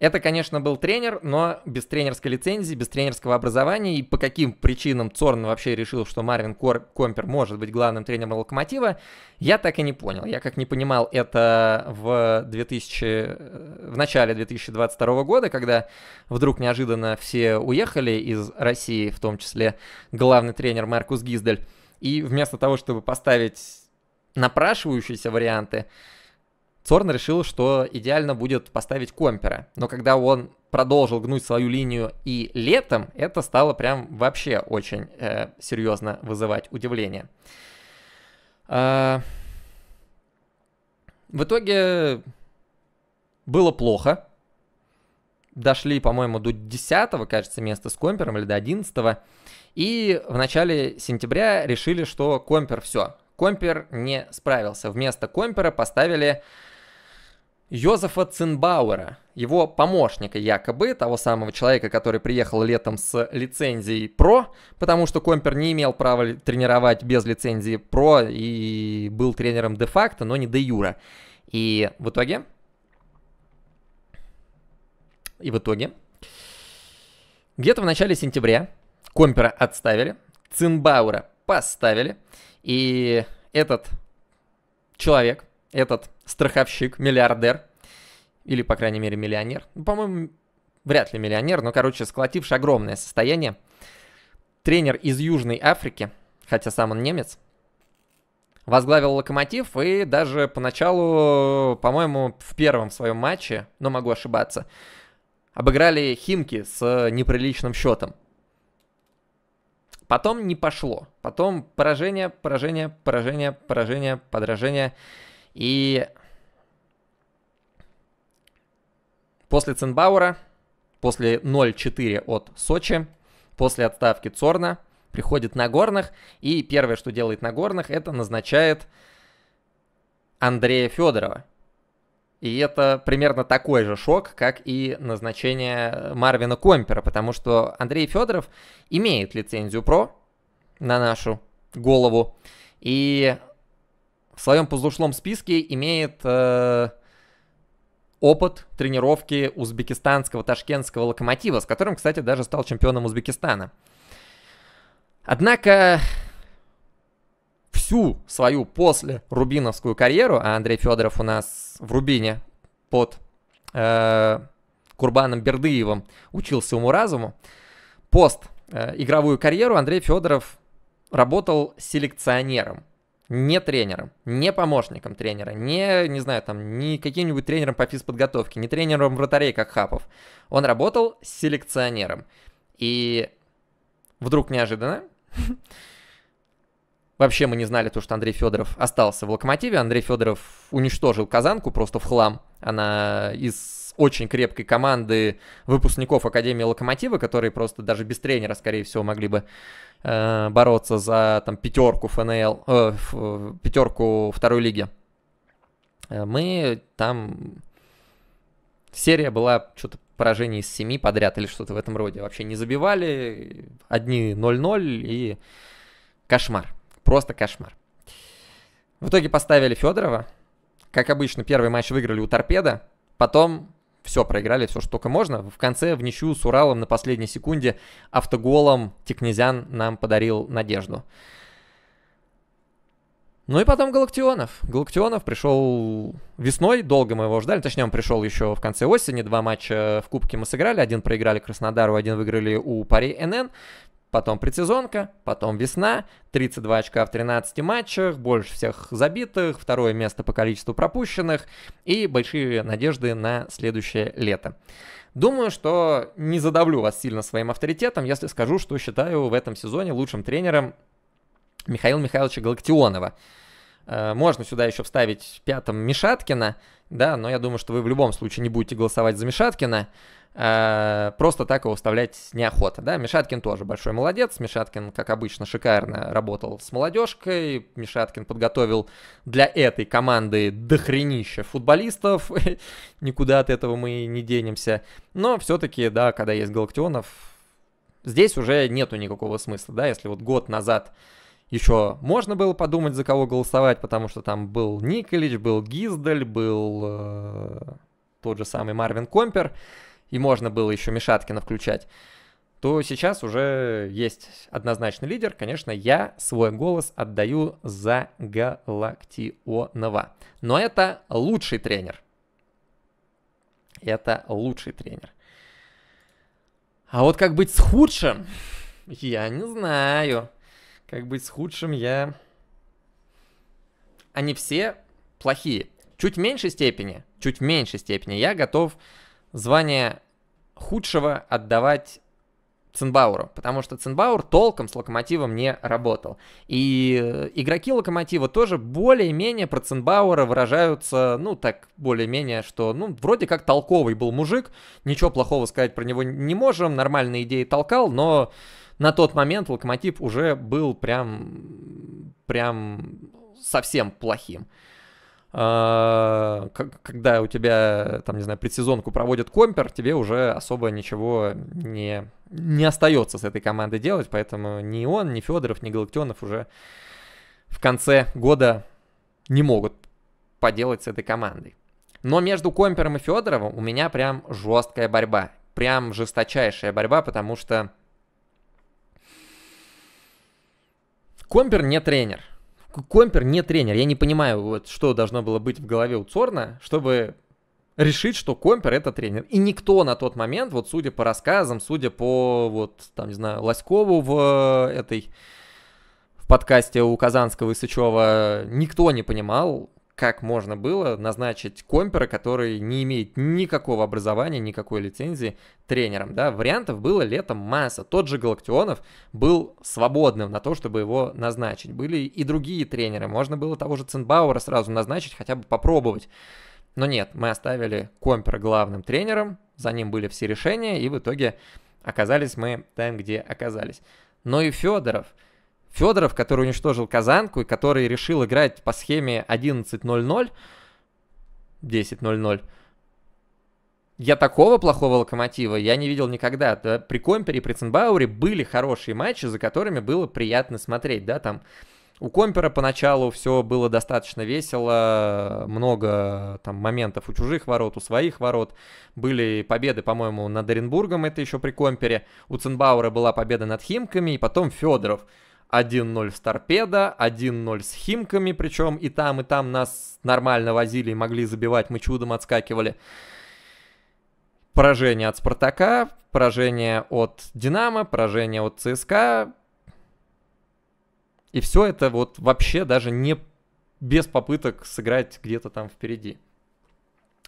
это, конечно, был тренер, но без тренерской лицензии, без тренерского образования. И по каким причинам Цорн вообще решил, что Марвин Кор Компер может быть главным тренером Локомотива, я так и не понял. Я как не понимал это в, 2000, э, в начале 2022 года, когда вдруг неожиданно все уехали из России, в том числе главный тренер Маркус Гиздель. И вместо того, чтобы поставить напрашивающиеся варианты, Цорн решил, что идеально будет поставить Компера, но когда он продолжил гнуть свою линию и летом, это стало прям вообще очень э, серьезно вызывать удивление. Э, в итоге было плохо. Дошли, по-моему, до 10 кажется, места с Компером или до 11 -го. И в начале сентября решили, что Компер все. Компер не справился. Вместо Компера поставили Йозефа Цинбауэра, его помощника якобы, того самого человека, который приехал летом с лицензией Pro, потому что Компер не имел права тренировать без лицензии Pro и был тренером де-факто, но не де-юра. И в итоге... И в итоге... Где-то в начале сентября Компера отставили, Цинбаура поставили, и этот человек, этот страховщик, миллиардер, или, по крайней мере, миллионер, ну, по-моему, вряд ли миллионер, но, короче, сколотивший огромное состояние, тренер из Южной Африки, хотя сам он немец, возглавил Локомотив и даже поначалу, по-моему, в первом своем матче, но могу ошибаться, обыграли Химки с неприличным счетом. Потом не пошло. Потом поражение, поражение, поражение, поражение, подражение. И после Ценбаура, после 0-4 от Сочи, после отставки Цорна, приходит Нагорных, и первое, что делает Нагорных, это назначает Андрея Федорова. И это примерно такой же шок, как и назначение Марвина Компера, потому что Андрей Федоров имеет лицензию ПРО на нашу голову, и в своем послушном списке имеет э, опыт тренировки узбекистанского ташкентского локомотива, с которым, кстати, даже стал чемпионом Узбекистана. Однако всю свою после Рубиновскую карьеру, а Андрей Федоров у нас в Рубине под э, Курбаном Бердыевым учился уму-разуму, пост э, игровую карьеру Андрей Федоров работал селекционером – не тренером, не помощником тренера, не, не знаю, там, не каким-нибудь тренером по физподготовке, не тренером вратарей, как Хапов. Он работал селекционером. И вдруг неожиданно, вообще мы не знали то, что Андрей Федоров остался в Локомотиве. Андрей Федоров уничтожил Казанку просто в хлам. Она из очень крепкой команды выпускников Академии Локомотива, которые просто даже без тренера, скорее всего, могли бы э, бороться за там пятерку ФНЛ, э, э пятерку второй лиги. Э, мы там... Серия была что-то поражений из семи подряд или что-то в этом роде. Вообще не забивали, одни 0-0 и кошмар. Просто кошмар. В итоге поставили Федорова. Как обычно, первый матч выиграли у Торпеда. Потом все проиграли, все, что только можно. В конце в ничью с Уралом на последней секунде автоголом Текнезян нам подарил надежду. Ну и потом Галактионов. Галактионов пришел весной, долго мы его ждали, точнее он пришел еще в конце осени, два матча в Кубке мы сыграли, один проиграли Краснодару, один выиграли у Пари НН потом предсезонка, потом весна, 32 очка в 13 матчах, больше всех забитых, второе место по количеству пропущенных и большие надежды на следующее лето. Думаю, что не задавлю вас сильно своим авторитетом, если скажу, что считаю в этом сезоне лучшим тренером Михаила Михайловича Галактионова. Э, можно сюда еще вставить пятом Мишаткина, да, но я думаю, что вы в любом случае не будете голосовать за Мишаткина. Э, просто так его вставлять неохота, да, Мишаткин тоже большой молодец, Мишаткин, как обычно, шикарно работал с молодежкой, Мишаткин подготовил для этой команды дохренища футболистов, никуда от этого мы не денемся, но все-таки, да, когда есть Галактионов, здесь уже нету никакого смысла, да, если вот год назад еще можно было подумать, за кого голосовать, потому что там был Николич, был Гиздаль, был э, тот же самый Марвин Компер, и можно было еще Мишаткина включать, то сейчас уже есть однозначный лидер. Конечно, я свой голос отдаю за Галактионова. Но это лучший тренер. Это лучший тренер. А вот как быть с худшим, я не знаю. Как быть с худшим, я... Они все плохие. Чуть в меньшей степени, чуть в меньшей степени я готов звание худшего отдавать Цинбауру, потому что Цинбаур толком с Локомотивом не работал. И э, игроки Локомотива тоже более-менее про Цинбаура выражаются, ну, так, более-менее, что, ну, вроде как толковый был мужик, ничего плохого сказать про него не можем, нормальные идеи толкал, но на тот момент Локомотив уже был прям, прям совсем плохим. А, когда у тебя, там, не знаю, предсезонку проводит компер, тебе уже особо ничего не, не остается с этой командой делать, поэтому ни он, ни Федоров, ни Галактионов уже в конце года не могут поделать с этой командой. Но между Компером и Федоровым у меня прям жесткая борьба. Прям жесточайшая борьба, потому что Компер не тренер. Компер не тренер. Я не понимаю, вот, что должно было быть в голове у Цорна, чтобы решить, что Компер это тренер. И никто на тот момент, вот судя по рассказам, судя по, вот, там, не знаю, Лоськову в этой в подкасте у Казанского и Сычева, никто не понимал, как можно было назначить компера, который не имеет никакого образования, никакой лицензии тренером, да, вариантов было летом масса. Тот же Галактионов был свободным на то, чтобы его назначить. Были и другие тренеры, можно было того же Ценбауэра сразу назначить, хотя бы попробовать. Но нет, мы оставили Компера главным тренером, за ним были все решения, и в итоге оказались мы там, где оказались. Но и Федоров – Федоров, который уничтожил Казанку и который решил играть по схеме 11.00, 10.00, я такого плохого локомотива я не видел никогда. Да? При Компере и при Цинбауре были хорошие матчи, за которыми было приятно смотреть, да, там у Компера поначалу все было достаточно весело, много там моментов у чужих ворот, у своих ворот. Были победы, по-моему, над Оренбургом, это еще при Компере. У Ценбаура была победа над Химками, и потом Федоров. 1-0 с торпедо, 1-0 с химками, причем и там, и там нас нормально возили и могли забивать, мы чудом отскакивали. Поражение от Спартака, поражение от Динамо, поражение от ЦСКА. И все это вот вообще даже не без попыток сыграть где-то там впереди.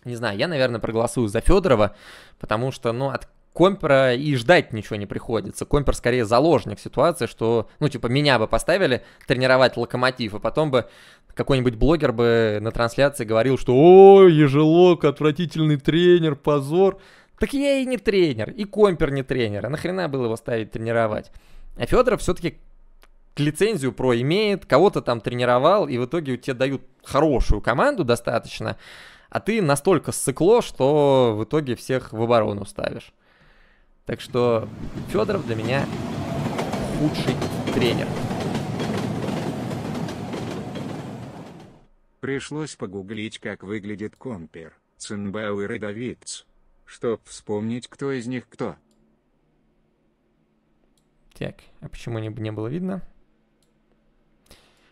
Не знаю, я, наверное, проголосую за Федорова, потому что, ну, от Компера э, и ждать ничего не приходится. Компер скорее заложник ситуации, что, ну, типа, меня бы поставили тренировать локомотив, а потом бы какой-нибудь блогер бы на трансляции говорил, что «О, Ежелок, отвратительный тренер, позор». Так я и не тренер, и Компер не тренер, а нахрена было его ставить тренировать? А Федоров все-таки лицензию про имеет, кого-то там тренировал, и в итоге тебе дают хорошую команду достаточно, а ты настолько ссыкло, что в итоге всех в оборону ставишь. Так что Федоров для меня худший тренер. Пришлось погуглить, как выглядит Компер, Цинбауэр и Давидц, чтоб вспомнить, кто из них кто. Так, а почему не, не было видно?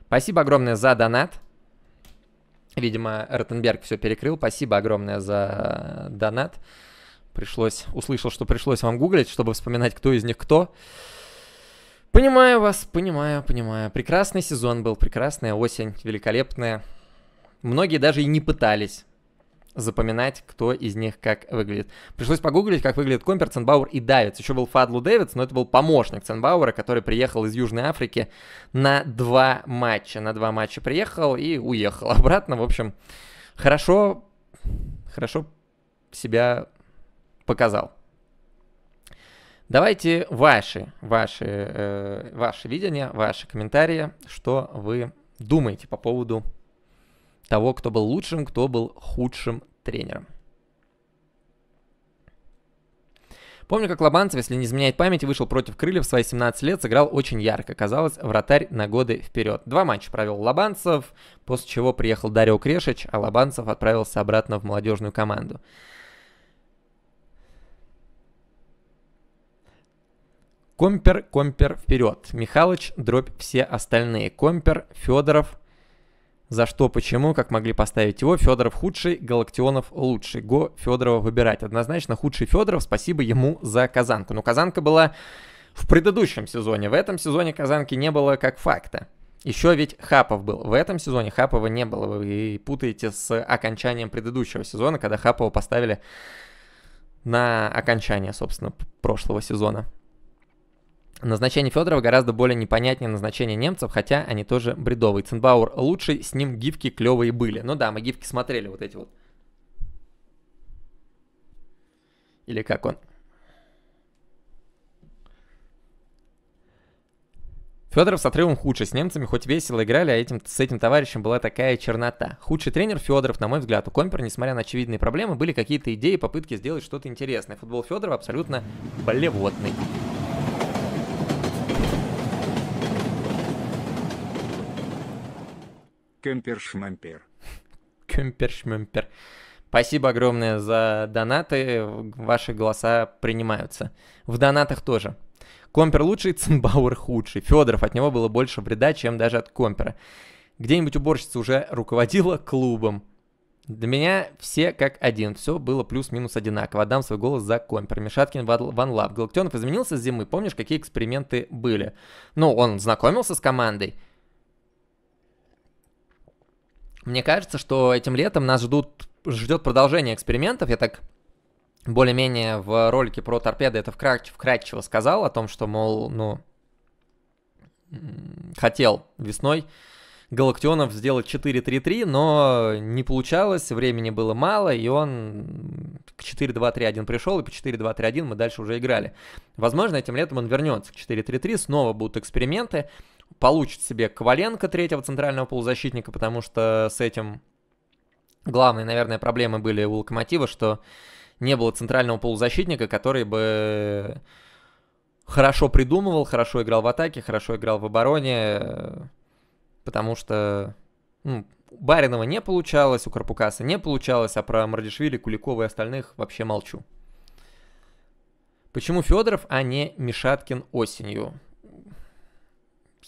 Спасибо огромное за донат. Видимо, Ротенберг все перекрыл. Спасибо огромное за э, донат пришлось, услышал, что пришлось вам гуглить, чтобы вспоминать, кто из них кто. Понимаю вас, понимаю, понимаю. Прекрасный сезон был, прекрасная осень, великолепная. Многие даже и не пытались запоминать, кто из них как выглядит. Пришлось погуглить, как выглядит Компер, Ценбауэр и Давиц. Еще был Фадлу Дэвидс, но это был помощник Ценбауэра, который приехал из Южной Африки на два матча. На два матча приехал и уехал обратно. В общем, хорошо, хорошо себя показал. Давайте ваши, ваши, э, ваши видения, ваши комментарии, что вы думаете по поводу того, кто был лучшим, кто был худшим тренером. Помню, как Лобанцев, если не изменяет памяти, вышел против Крыльев в свои 17 лет, сыграл очень ярко. Казалось, вратарь на годы вперед. Два матча провел Лобанцев, после чего приехал Дарио Крешич, а Лобанцев отправился обратно в молодежную команду. Компер, Компер вперед. Михалыч, дробь все остальные. Компер, Федоров. За что, почему, как могли поставить его. Федоров худший, Галактионов лучший. Го Федорова выбирать. Однозначно худший Федоров. Спасибо ему за Казанку. Но Казанка была в предыдущем сезоне. В этом сезоне Казанки не было как факта. Еще ведь Хапов был. В этом сезоне Хапова не было. Вы путаете с окончанием предыдущего сезона, когда Хапова поставили на окончание, собственно, прошлого сезона. Назначение Федорова гораздо более непонятнее назначение немцев, хотя они тоже бредовые. Цинбаур лучший, с ним гифки клевые были. Ну да, мы гифки смотрели вот эти вот. Или как он? Федоров с отрывом худший, с немцами хоть весело играли, а этим, с этим товарищем была такая чернота. Худший тренер Федоров, на мой взгляд, у Компера, несмотря на очевидные проблемы, были какие-то идеи, попытки сделать что-то интересное. Футбол Федорова абсолютно блевотный. Кемпершмемпер. Кемпершмемпер. Спасибо огромное за донаты. Ваши голоса принимаются. В донатах тоже. Компер лучший, Цинбауэр худший. Федоров от него было больше вреда, чем даже от Компера. Где-нибудь уборщица уже руководила клубом. Для меня все как один. Все было плюс-минус одинаково. Отдам свой голос за Компер. Мишаткин, Ван лап. Галактионов изменился с зимы. Помнишь, какие эксперименты были? Ну, он знакомился с командой. Мне кажется, что этим летом нас ждут, ждет продолжение экспериментов. Я так более-менее в ролике про торпеды это вкрат, вкратчиво сказал о том, что, мол, ну, хотел весной Галактионов сделать 4-3-3, но не получалось, времени было мало, и он к 4-2-3-1 пришел, и по 4-2-3-1 мы дальше уже играли. Возможно, этим летом он вернется к 4-3-3, снова будут эксперименты получит себе Коваленко, третьего центрального полузащитника, потому что с этим главные, наверное, проблемы были у Локомотива, что не было центрального полузащитника, который бы хорошо придумывал, хорошо играл в атаке, хорошо играл в обороне, э, потому что ну, Баринова не получалось, у Карпукаса не получалось, а про Мардишвили, Куликова и остальных вообще молчу. Почему Федоров, а не Мишаткин осенью?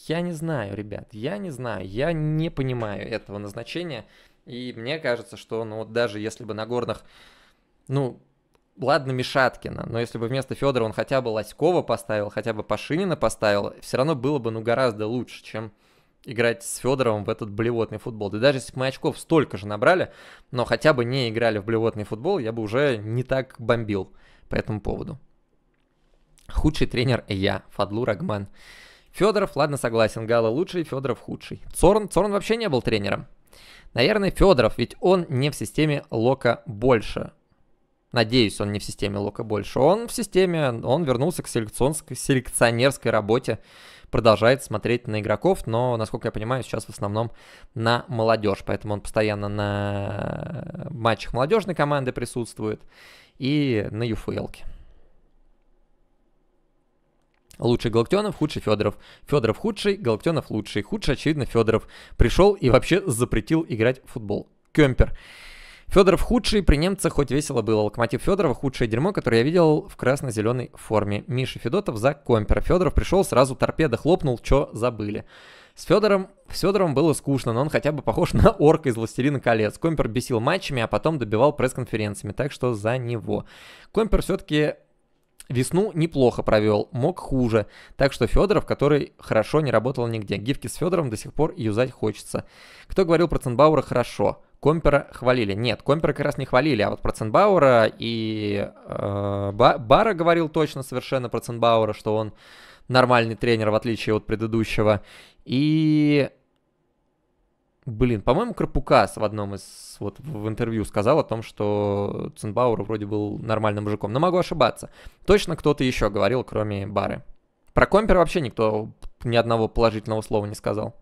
Я не знаю, ребят, я не знаю, я не понимаю этого назначения. И мне кажется, что, ну, вот даже если бы на Нагорных, ну, ладно, Мишаткина, но если бы вместо Федора он хотя бы Лоськова поставил, хотя бы Пашинина поставил, все равно было бы, ну, гораздо лучше, чем играть с Федоровым в этот блевотный футбол. Да даже если бы мы очков столько же набрали, но хотя бы не играли в блевотный футбол, я бы уже не так бомбил по этому поводу. Худший тренер я, Фадлу Рагман. Федоров, ладно, согласен, Гала лучший, Федоров худший. Цорн, Цорн вообще не был тренером. Наверное, Федоров, ведь он не в системе Лока больше. Надеюсь, он не в системе Лока больше. Он в системе, он вернулся к селекционерской работе, продолжает смотреть на игроков, но, насколько я понимаю, сейчас в основном на молодежь. Поэтому он постоянно на э, матчах молодежной команды присутствует и на ЮФЛке. Лучший Галактионов, худший Федоров. Федоров худший, Галактионов лучший. Худший, очевидно, Федоров. Пришел и вообще запретил играть в футбол. Кемпер. Федоров худший, при немцах хоть весело было. Локомотив Федорова худшее дерьмо, которое я видел в красно-зеленой форме. Миша Федотов за Компера. Федоров пришел, сразу торпеда хлопнул, чё забыли. С Федором, с Федором было скучно, но он хотя бы похож на орка из «Властелина колец». Компер бесил матчами, а потом добивал пресс-конференциями, так что за него. Компер все-таки Весну неплохо провел, мог хуже. Так что Федоров, который хорошо не работал нигде. Гифки с Федором до сих пор юзать хочется. Кто говорил про Ценбаура хорошо? Компера хвалили. Нет, Компера как раз не хвалили, а вот про Ценбаура и э, Бара говорил точно совершенно про Ценбаура, что он нормальный тренер, в отличие от предыдущего. И Блин, по-моему, Карпукас в одном из вот в интервью сказал о том, что Цинбауэр вроде был нормальным мужиком, но могу ошибаться. Точно кто-то еще говорил, кроме Бары. Про Компера вообще никто ни одного положительного слова не сказал.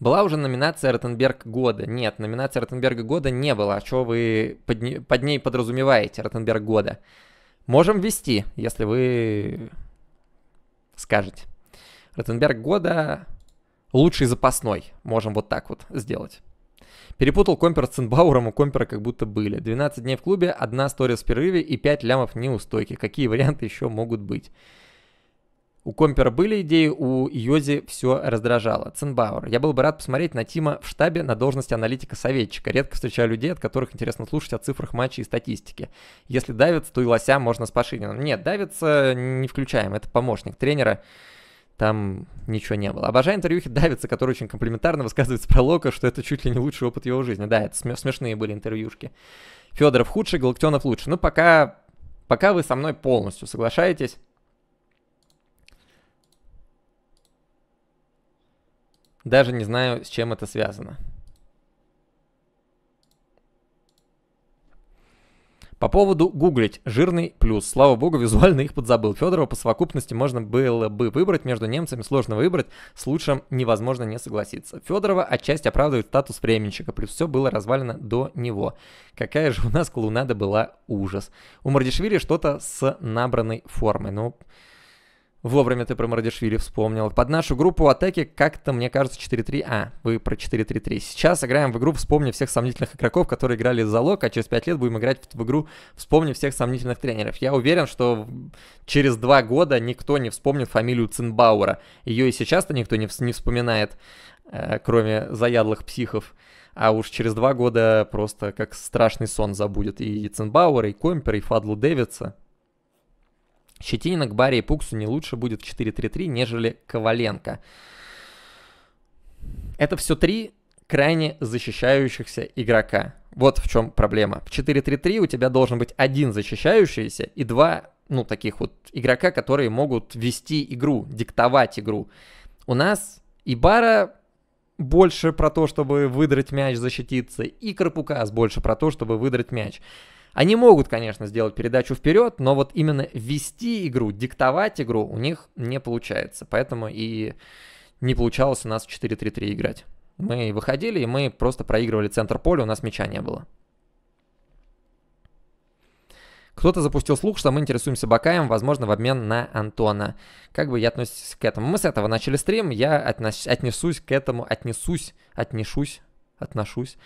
Была уже номинация Ротенберг года. Нет, номинации Ротенберга года не было. А что вы под, не, под ней подразумеваете, Ротенберг года? Можем ввести, если вы скажете. Ротенберг года лучший запасной. Можем вот так вот сделать. Перепутал Компер с Цинбауром, у Компера как будто были. 12 дней в клубе, одна история в перерыве и 5 лямов неустойки. Какие варианты еще могут быть? У Компера были идеи, у Йози все раздражало. Ценбауэр. Я был бы рад посмотреть на Тима в штабе на должности аналитика-советчика. Редко встречаю людей, от которых интересно слушать о цифрах матчей и статистике. Если давится, то и лося можно с Пашининым. Нет, давится не включаем, это помощник тренера там ничего не было. Обожаю интервьюхи Давица, который очень комплиментарно высказывается про Лока, что это чуть ли не лучший опыт его жизни. Да, это смешные были интервьюшки. Федоров худший, Галактионов лучше. Ну, пока, пока вы со мной полностью соглашаетесь. Даже не знаю, с чем это связано. По поводу гуглить жирный плюс. Слава богу, визуально их подзабыл. Федорова по совокупности можно было бы выбрать. Между немцами сложно выбрать. С лучшим невозможно не согласиться. Федорова отчасти оправдывает статус временщика. Плюс все было развалено до него. Какая же у нас клоунада была ужас. У Мардишвили что-то с набранной формой. Ну... Но... Вовремя ты про Мардишвили вспомнил. Под нашу группу атаки как-то, мне кажется, 4-3. А, вы про 4-3-3. Сейчас играем в игру «Вспомни всех сомнительных игроков, которые играли за залог», а через 5 лет будем играть в, в игру «Вспомни всех сомнительных тренеров». Я уверен, что через 2 года никто не вспомнит фамилию Цинбаура. Ее и сейчас-то никто не, не вспоминает, э, кроме заядлых психов. А уж через 2 года просто как страшный сон забудет и Цинбаура, и Компера, и Фадлу Дэвидса. Щетинина к Барри и Пуксу не лучше будет в 4-3-3, нежели Коваленко. Это все три крайне защищающихся игрока. Вот в чем проблема. В 4-3-3 у тебя должен быть один защищающийся и два, ну, таких вот игрока, которые могут вести игру, диктовать игру. У нас Ибара больше про то, чтобы выдрать мяч, защититься, и Карпукас больше про то, чтобы выдрать мяч. Они могут, конечно, сделать передачу вперед, но вот именно вести игру, диктовать игру у них не получается. Поэтому и не получалось у нас 4-3-3 играть. Мы выходили, и мы просто проигрывали центр поля, у нас мяча не было. Кто-то запустил слух, что мы интересуемся Бакаем, возможно, в обмен на Антона. Как бы я относюсь к этому? Мы с этого начали стрим, я отнес, отнесусь к этому, отнесусь, отнешусь, отношусь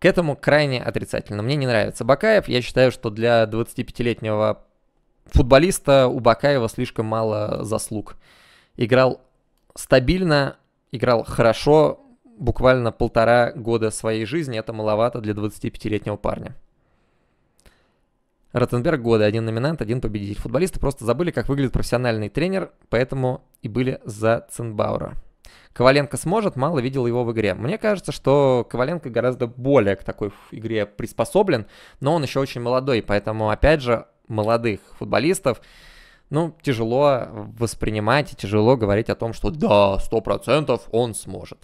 к этому крайне отрицательно. Мне не нравится Бакаев. Я считаю, что для 25-летнего футболиста у Бакаева слишком мало заслуг. Играл стабильно, играл хорошо, буквально полтора года своей жизни. Это маловато для 25-летнего парня. Ротенберг года. Один номинант, один победитель. Футболисты просто забыли, как выглядит профессиональный тренер, поэтому и были за Ценбаура. Коваленко сможет, мало видел его в игре. Мне кажется, что Коваленко гораздо более к такой игре приспособлен, но он еще очень молодой, поэтому, опять же, молодых футболистов ну, тяжело воспринимать и тяжело говорить о том, что да, 100% он сможет.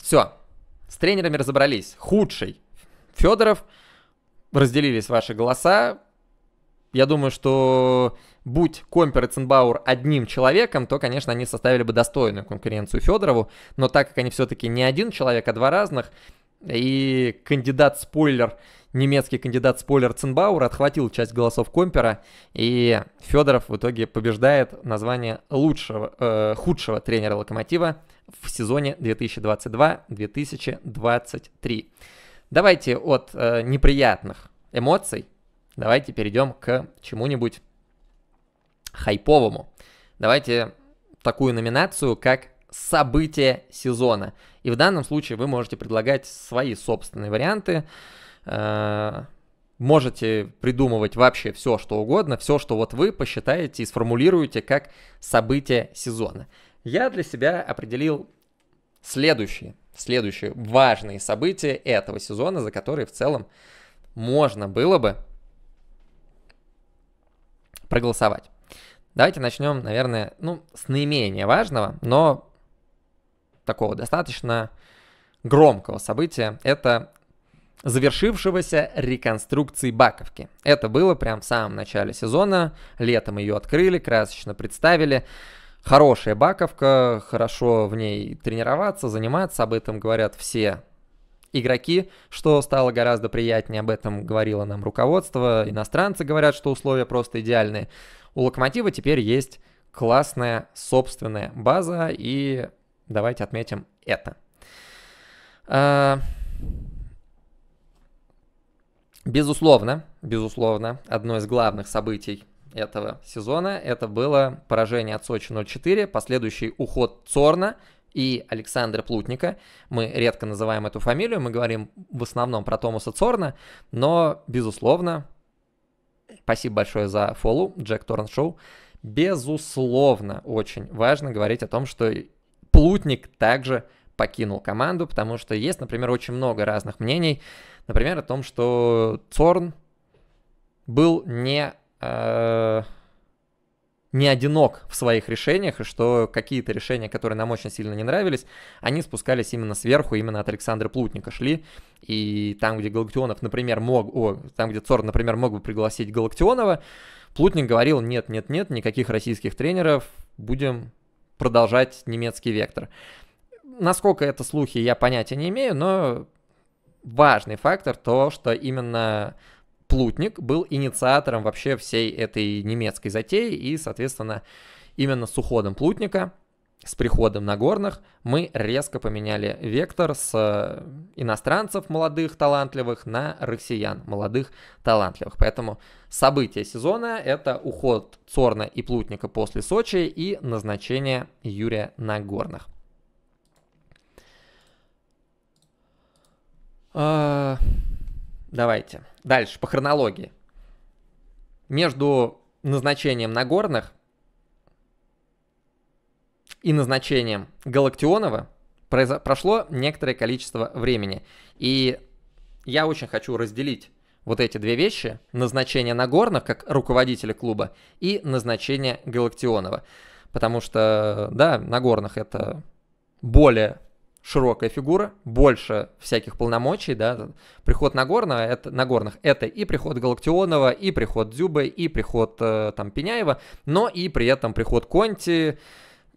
Все, с тренерами разобрались. Худший Федоров, разделились ваши голоса. Я думаю, что будь Компер и Ценбаур одним человеком, то, конечно, они составили бы достойную конкуренцию Федорову, но так как они все-таки не один человек, а два разных, и кандидат-спойлер, немецкий кандидат-спойлер Ценбаур отхватил часть голосов Компера, и Федоров в итоге побеждает название лучшего, э, худшего тренера Локомотива в сезоне 2022-2023. Давайте от э, неприятных эмоций, давайте перейдем к чему-нибудь хайповому. Давайте такую номинацию, как событие сезона. И в данном случае вы можете предлагать свои собственные варианты. Э, можете придумывать вообще все, что угодно, все, что вот вы посчитаете и сформулируете как событие сезона. Я для себя определил следующие, следующие важные события этого сезона, за которые в целом можно было бы проголосовать. Давайте начнем, наверное, ну, с наименее важного, но такого достаточно громкого события. Это завершившегося реконструкции Баковки. Это было прям в самом начале сезона. Летом ее открыли, красочно представили. Хорошая Баковка, хорошо в ней тренироваться, заниматься. Об этом говорят все игроки, что стало гораздо приятнее. Об этом говорило нам руководство. Иностранцы говорят, что условия просто идеальные. У Локомотива теперь есть классная собственная база, и давайте отметим это. А, безусловно, безусловно, одно из главных событий этого сезона это было поражение от Сочи 0:4, последующий уход Цорна и Александра Плутника. Мы редко называем эту фамилию, мы говорим в основном про Томаса Цорна, но, безусловно, Спасибо большое за фоллоу, Джек Торн Шоу. Безусловно, очень важно говорить о том, что Плутник также покинул команду, потому что есть, например, очень много разных мнений. Например, о том, что Цорн был не э, не одинок в своих решениях, и что какие-то решения, которые нам очень сильно не нравились, они спускались именно сверху, именно от Александра Плутника шли. И там, где Галактионов, например, мог... О, там, где Цор, например, мог бы пригласить Галактионова, Плутник говорил, нет, нет, нет, никаких российских тренеров, будем продолжать немецкий вектор. Насколько это слухи, я понятия не имею, но важный фактор то, что именно Плутник был инициатором вообще всей этой немецкой затеи, и, соответственно, именно с уходом Плутника, с приходом Нагорных, мы резко поменяли вектор с э, иностранцев молодых талантливых на россиян молодых талантливых. Поэтому события сезона – это уход Цорна и Плутника после Сочи и назначение Юрия Нагорных. А, давайте Дальше, по хронологии. Между назначением Нагорных и назначением Галактионова прошло некоторое количество времени. И я очень хочу разделить вот эти две вещи, назначение Нагорных как руководителя клуба и назначение Галактионова. Потому что, да, Нагорных это более широкая фигура, больше всяких полномочий, да, приход Нагорного, это, Нагорных, это и приход Галактионова, и приход Дзюба, и приход э, там Пеняева, но и при этом приход Конти,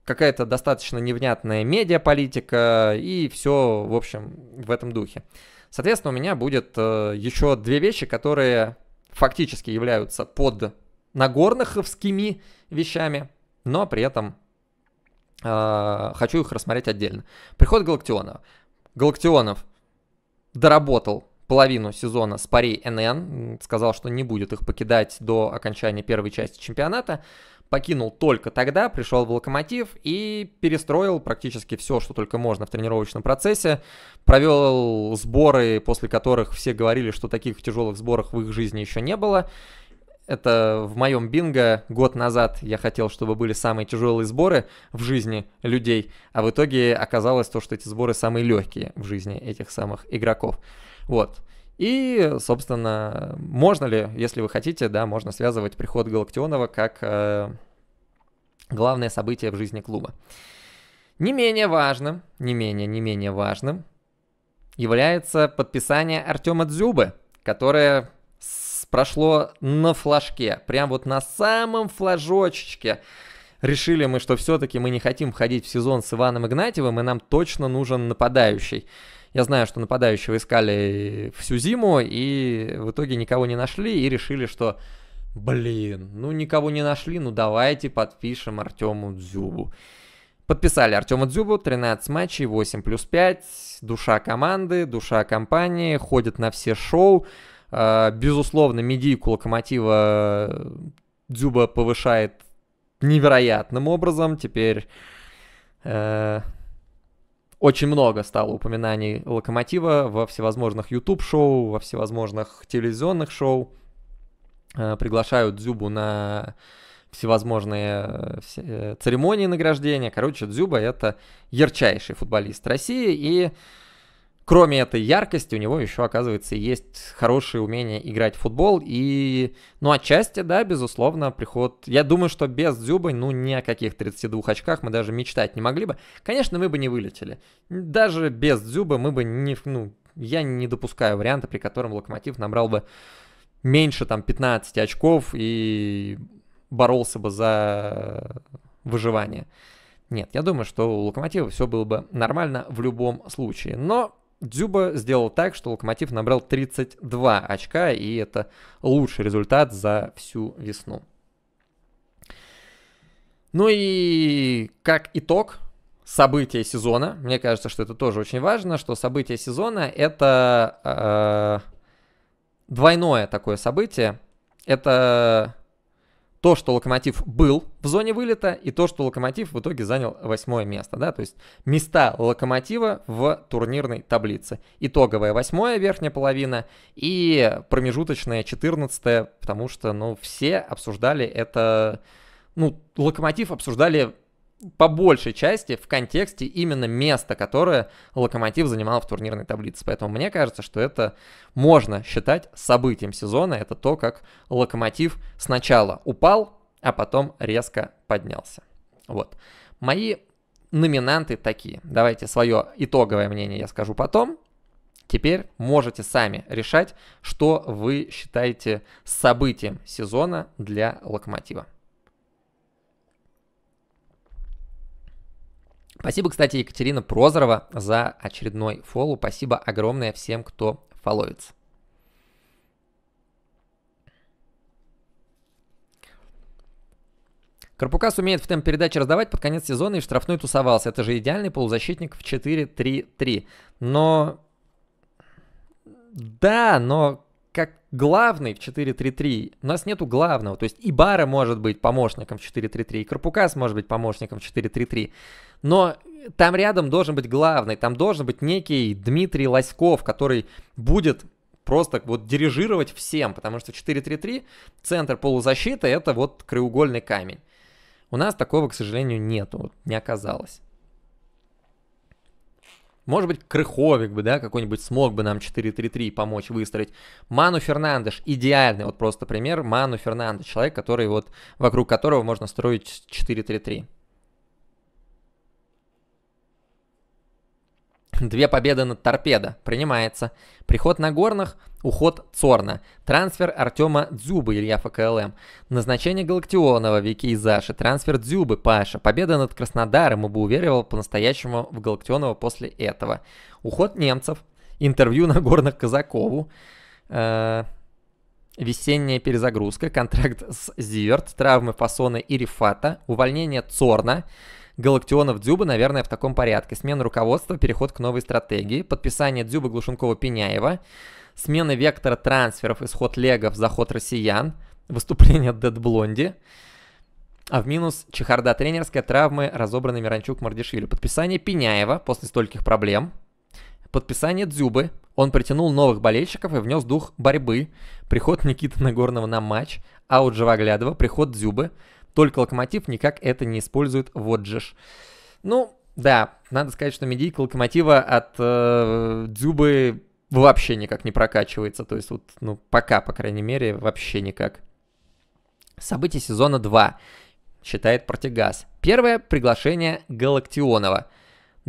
какая-то достаточно невнятная медиаполитика и все, в общем, в этом духе. Соответственно, у меня будет э, еще две вещи, которые фактически являются под нагорныховскими вещами, но при этом а, хочу их рассмотреть отдельно. Приход Галактионова. Галактионов доработал половину сезона с парей НН, сказал, что не будет их покидать до окончания первой части чемпионата, покинул только тогда, пришел в Локомотив и перестроил практически все, что только можно в тренировочном процессе, провел сборы, после которых все говорили, что таких тяжелых сборах в их жизни еще не было, это в моем бинго год назад я хотел, чтобы были самые тяжелые сборы в жизни людей, а в итоге оказалось то, что эти сборы самые легкие в жизни этих самых игроков. Вот. И, собственно, можно ли, если вы хотите, да, можно связывать приход Галактионова как э, главное событие в жизни клуба. Не менее важным, не менее, не менее важным является подписание Артема Дзюбы, которое прошло на флажке, прям вот на самом флажочечке. Решили мы, что все-таки мы не хотим входить в сезон с Иваном Игнатьевым, и нам точно нужен нападающий. Я знаю, что нападающего искали всю зиму, и в итоге никого не нашли, и решили, что, блин, ну никого не нашли, ну давайте подпишем Артему Дзюбу. Подписали Артема Дзюбу, 13 матчей, 8 плюс 5, душа команды, душа компании, ходит на все шоу. Э, безусловно, медийку локомотива э, Дзюба повышает невероятным образом. Теперь э, очень много стало упоминаний локомотива во всевозможных YouTube-шоу, во всевозможных телевизионных шоу. приглашают Дзюбу на всевозможные церемонии награждения. Короче, Дзюба это ярчайший футболист России и кроме этой яркости, у него еще, оказывается, есть хорошее умение играть в футбол. И, ну, отчасти, да, безусловно, приход... Я думаю, что без Дзюбы, ну, ни о каких 32 очках мы даже мечтать не могли бы. Конечно, мы бы не вылетели. Даже без Дзюбы мы бы не... Ну, я не допускаю варианта, при котором Локомотив набрал бы меньше, там, 15 очков и боролся бы за выживание. Нет, я думаю, что у Локомотива все было бы нормально в любом случае. Но Дзюба сделал так, что Локомотив набрал 32 очка, и это лучший результат за всю весну. Ну и как итог события сезона, мне кажется, что это тоже очень важно, что события сезона это э, двойное такое событие. Это то, что Локомотив был в зоне вылета, и то, что Локомотив в итоге занял восьмое место, да, то есть места Локомотива в турнирной таблице. Итоговая восьмая верхняя половина и промежуточная четырнадцатая, потому что, ну, все обсуждали это, ну, Локомотив обсуждали по большей части в контексте именно места, которое Локомотив занимал в турнирной таблице. Поэтому мне кажется, что это можно считать событием сезона. Это то, как Локомотив сначала упал, а потом резко поднялся. Вот. Мои номинанты такие. Давайте свое итоговое мнение я скажу потом. Теперь можете сами решать, что вы считаете событием сезона для Локомотива. Спасибо, кстати, Екатерина Прозорова за очередной фолу. Спасибо огромное всем, кто фолловится. Карпукас умеет в темп передачи раздавать под конец сезона и в штрафной тусовался. Это же идеальный полузащитник в 4-3-3. Но... Да, но как главный в 4-3-3 у нас нету главного. То есть и Бара может быть помощником в 4-3-3, и Карпукас может быть помощником в 4-3-3 но там рядом должен быть главный, там должен быть некий Дмитрий Лоськов, который будет просто вот дирижировать всем, потому что 4-3-3, центр полузащиты, это вот краеугольный камень. У нас такого, к сожалению, нету, не оказалось. Может быть, Крыховик бы, да, какой-нибудь смог бы нам 4-3-3 помочь выстроить. Ману Фернандеш, идеальный вот просто пример. Ману Фернандеш, человек, который вот, вокруг которого можно строить 4-3-3. Две победы над торпедо. Принимается. Приход на горных, уход Цорна. Трансфер Артема Дзюбы, Илья ФКЛМ. Назначение Галактионова, Вики и Заши. Трансфер Дзюбы, Паша. Победа над Краснодаром, бы уверивал по-настоящему в Галактионова после этого. Уход немцев. Интервью на горных Казакову. Э -э весенняя перезагрузка. Контракт с Зиверт. Травмы Фасона и Рифата. Увольнение Цорна. Галактионов Дзюба, наверное, в таком порядке. Смена руководства, переход к новой стратегии, подписание Дзюба Глушенкова-Пеняева, смена вектора трансферов, исход легов, заход россиян, выступление Дед Блонди, а в минус чехарда тренерская, травмы, разобранный Миранчук Мардишвили. Подписание Пеняева после стольких проблем. Подписание Дзюбы. Он притянул новых болельщиков и внес дух борьбы. Приход Никиты Нагорного на матч. Аут Живоглядова. Приход Дзюбы. Только Локомотив никак это не использует, вот же ж. Ну, да, надо сказать, что медийка Локомотива от э, Дзюбы вообще никак не прокачивается. То есть вот, ну, пока, по крайней мере, вообще никак. События сезона 2, считает Протигаз. Первое – приглашение Галактионова –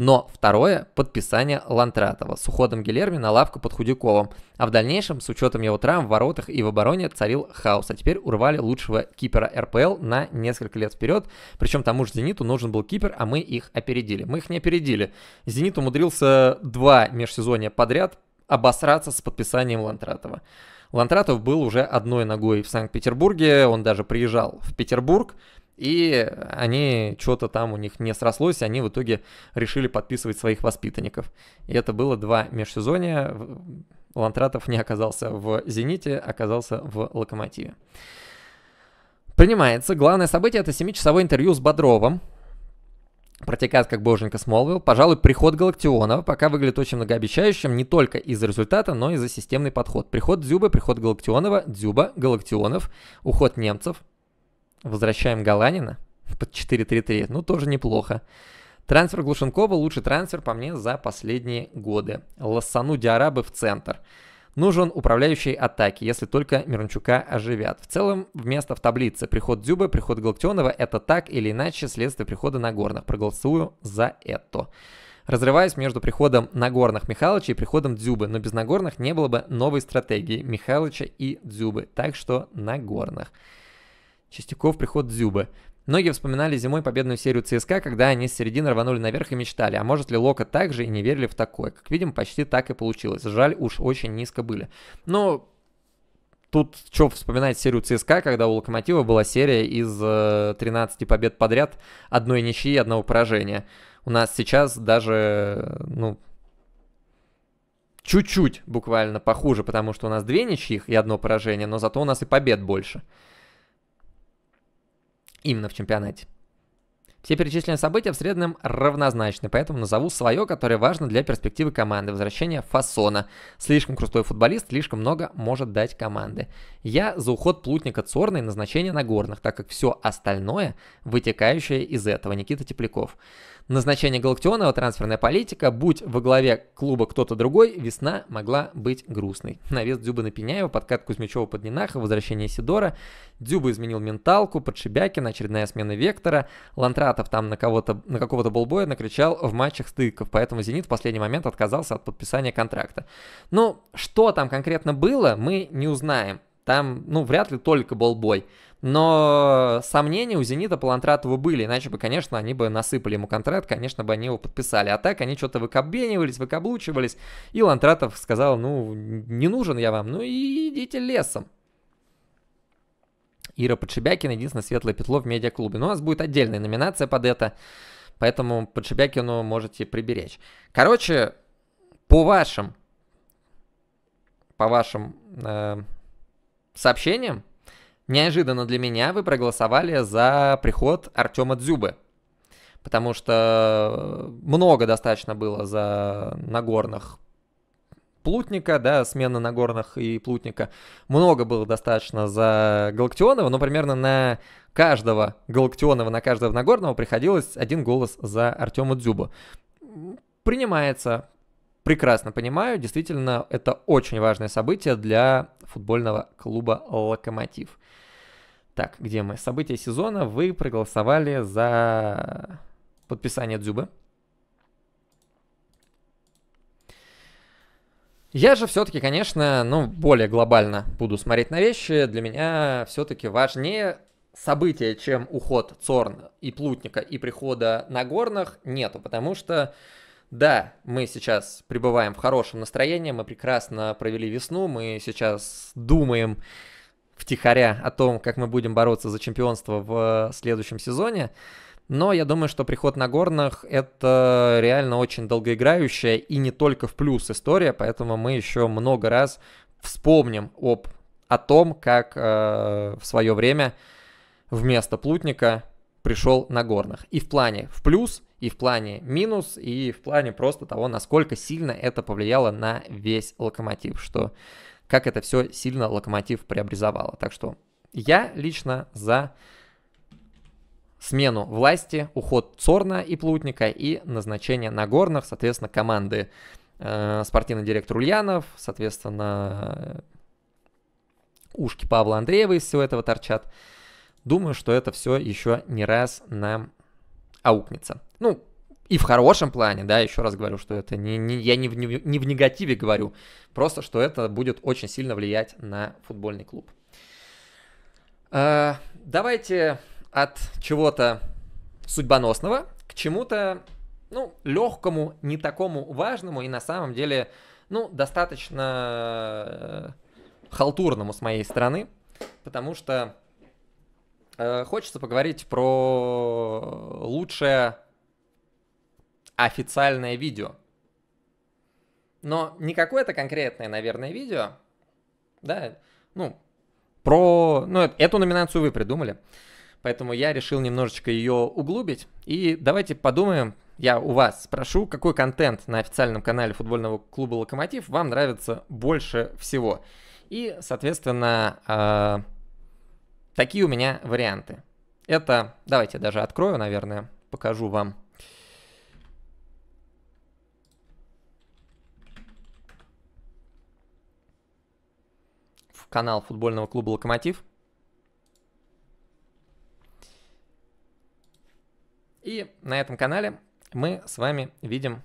но второе – подписание Лантратова с уходом Гилерми на лавку под Худяковым. А в дальнейшем, с учетом его травм в воротах и в обороне, царил хаос. А теперь урвали лучшего кипера РПЛ на несколько лет вперед. Причем тому же «Зениту» нужен был кипер, а мы их опередили. Мы их не опередили. «Зенит» умудрился два межсезонья подряд обосраться с подписанием Лантратова. Лантратов был уже одной ногой в Санкт-Петербурге, он даже приезжал в Петербург, и они что-то там у них не срослось, и они в итоге решили подписывать своих воспитанников. И это было два межсезонья. Лантратов не оказался в «Зените», оказался в «Локомотиве». Принимается. Главное событие – это семичасовое интервью с Бодровым, протекает как боженька Смолвилл. Пожалуй, приход Галактионова пока выглядит очень многообещающим не только из-за результата, но и за системный подход. Приход Дзюба, приход Галактионова, Дзюба, Галактионов, уход немцев, Возвращаем Галанина под 4-3-3. Ну, тоже неплохо. Трансфер Глушенкова – лучший трансфер, по мне, за последние годы. Лассану Диарабы в центр. Нужен управляющий атаки, если только Мирончука оживят. В целом, вместо в таблице приход Дзюбы, приход Галактионова – это так или иначе следствие прихода Нагорных. Проголосую за это. Разрываясь между приходом Нагорных Михалыча и приходом Дзюбы, но без Нагорных не было бы новой стратегии Михалыча и Дзюбы, так что Нагорных. Чистяков приход Дзюбы. Многие вспоминали зимой победную серию ЦСКА, когда они с середины рванули наверх и мечтали, а может ли Лока так же и не верили в такое. Как видим, почти так и получилось. Жаль, уж очень низко были. Но тут что вспоминать серию ЦСКА, когда у Локомотива была серия из э, 13 побед подряд, одной ничьи и одного поражения. У нас сейчас даже, ну, чуть-чуть буквально похуже, потому что у нас две ничьих и одно поражение, но зато у нас и побед больше именно в чемпионате. Все перечисленные события в среднем равнозначны, поэтому назову свое, которое важно для перспективы команды. Возвращение Фасона. Слишком крутой футболист, слишком много может дать команды. Я за уход Плутника Цорна и назначение горных, так как все остальное вытекающее из этого. Никита Тепляков назначение Галактионова, трансферная политика, будь во главе клуба кто-то другой, весна могла быть грустной. Навес Дзюба на Пеняева, подкат Кузьмичева под Нинаха, возвращение Сидора. Дзюба изменил менталку, под Шебякин, очередная смена вектора. Лантратов там на кого-то, на какого-то болбоя накричал в матчах стыков, поэтому «Зенит» в последний момент отказался от подписания контракта. Ну, что там конкретно было, мы не узнаем. Там, ну, вряд ли только был бой. Но сомнения у «Зенита» Палантратова были, иначе бы, конечно, они бы насыпали ему контракт, конечно бы они его подписали. А так они что-то выкобенивались, выкаблучивались, и Лантратов сказал, ну, не нужен я вам, ну и идите лесом. Ира Подшибякина, единственное светлое петло в медиаклубе. Но ну, у нас будет отдельная номинация под это, поэтому Подшибякину можете приберечь. Короче, по вашим, по вашим э, сообщением, неожиданно для меня вы проголосовали за приход Артема Дзюбы. Потому что много достаточно было за Нагорных Плутника, да, смена Нагорных и Плутника. Много было достаточно за Галактионова, но примерно на каждого Галактионова, на каждого Нагорного приходилось один голос за Артема Дзюбу. Принимается, прекрасно понимаю, действительно, это очень важное событие для футбольного клуба «Локомотив». Так, где мы? События сезона. Вы проголосовали за подписание Дзюбы. Я же все-таки, конечно, ну, более глобально буду смотреть на вещи. Для меня все-таки важнее события, чем уход Цорна и Плутника и прихода на горных нету, потому что да, мы сейчас пребываем в хорошем настроении, мы прекрасно провели весну, мы сейчас думаем втихаря о том, как мы будем бороться за чемпионство в э, следующем сезоне. Но я думаю, что приход на горных это реально очень долгоиграющая и не только в плюс история, поэтому мы еще много раз вспомним об, о том, как э, в свое время вместо Плутника пришел на горных. И в плане в плюс, и в плане минус, и в плане просто того, насколько сильно это повлияло на весь локомотив, что как это все сильно локомотив преобразовало. Так что я лично за смену власти, уход Цорна и Плутника и назначение на горных, соответственно, команды э, спортивный директор Ульянов, соответственно, ушки Павла Андреева из всего этого торчат. Думаю, что это все еще не раз нам аукнется. Ну, и в хорошем плане, да, еще раз говорю, что это не, не я не в, не, в негативе говорю, просто что это будет очень сильно влиять на футбольный клуб. Э, давайте от чего-то судьбоносного к чему-то, ну, легкому, не такому важному и на самом деле, ну, достаточно э, халтурному с моей стороны, потому что Э, хочется поговорить про лучшее официальное видео. Но не какое-то конкретное, наверное, видео. Да, ну, про... Ну, эту номинацию вы придумали. Поэтому я решил немножечко ее углубить. И давайте подумаем, я у вас спрошу, какой контент на официальном канале футбольного клуба «Локомотив» вам нравится больше всего. И, соответственно, э, Такие у меня варианты. Это, давайте даже открою, наверное, покажу вам. канал футбольного клуба «Локомотив». И на этом канале мы с вами видим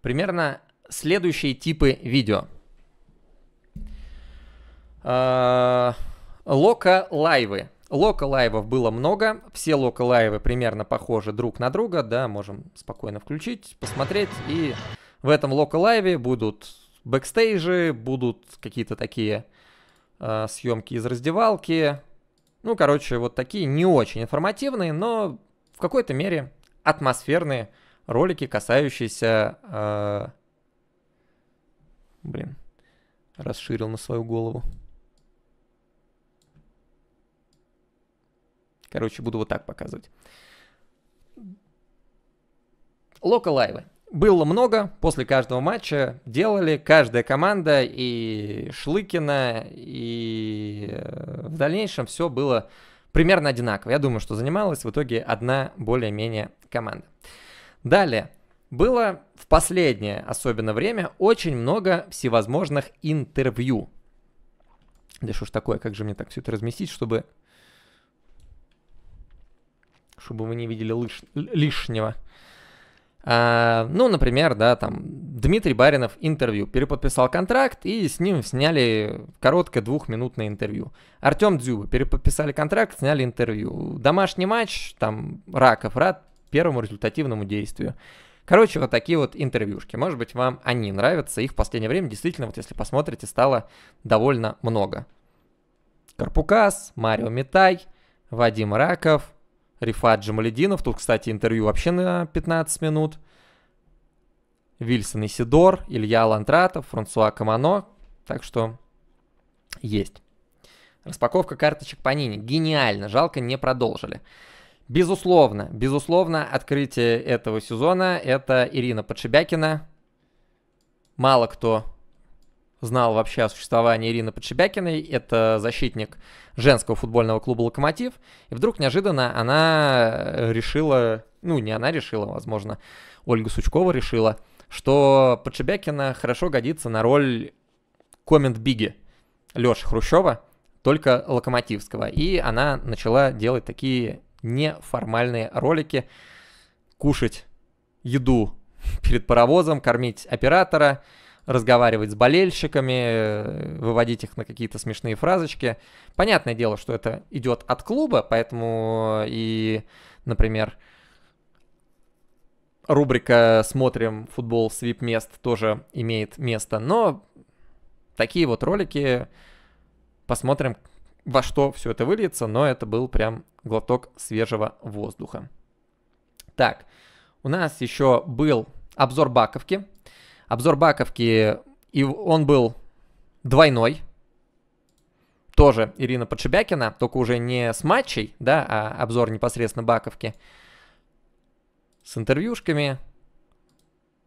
примерно следующие типы видео – а, лока лайвы. Лока лайвов было много, все лока лайвы примерно похожи друг на друга, да, можем спокойно включить, посмотреть, и в этом лока лайве будут бэкстейжи, будут какие-то такие э, съемки из раздевалки, ну, короче, вот такие не очень информативные, но в какой-то мере атмосферные ролики, касающиеся... Э, блин, расширил на свою голову. Короче, буду вот так показывать. Локалайвы. Было много, после каждого матча делали каждая команда и Шлыкина, и э, в дальнейшем все было примерно одинаково. Я думаю, что занималась в итоге одна более-менее команда. Далее. Было в последнее, особенно время, очень много всевозможных интервью. Да что ж такое, как же мне так все это разместить, чтобы чтобы вы не видели лиш... лишнего. А, ну, например, да, там Дмитрий Баринов интервью. Переподписал контракт и с ним сняли короткое двухминутное интервью. Артем Дзюба. Переподписали контракт, сняли интервью. Домашний матч, там Раков рад первому результативному действию. Короче, вот такие вот интервьюшки. Может быть, вам они нравятся. Их в последнее время действительно, вот если посмотрите, стало довольно много. Карпукас, Марио Митай, Вадим Раков, Рифат Джамалединов. Тут, кстати, интервью вообще на 15 минут. Вильсон Исидор, Илья Лантратов, Франсуа Камано. Так что есть. Распаковка карточек Панини. Гениально. Жалко, не продолжили. Безусловно, безусловно, открытие этого сезона – это Ирина Подшибякина. Мало кто знал вообще о существовании Ирины Подшибякиной. Это защитник женского футбольного клуба «Локомотив». И вдруг неожиданно она э, решила, ну не она решила, возможно, Ольга Сучкова решила, что Подшибякина хорошо годится на роль коммент Биги Леши Хрущева, только локомотивского. И она начала делать такие неформальные ролики, кушать еду перед паровозом, кормить оператора – разговаривать с болельщиками, э, выводить их на какие-то смешные фразочки. Понятное дело, что это идет от клуба, поэтому э, и, например, рубрика «Смотрим футбол с вип-мест» тоже имеет место, но такие вот ролики, посмотрим, во что все это выльется, но это был прям глоток свежего воздуха. Так, у нас еще был обзор Баковки, Обзор Баковки, и он был двойной. Тоже Ирина Подшибякина, только уже не с матчей, да, а обзор непосредственно Баковки. С интервьюшками,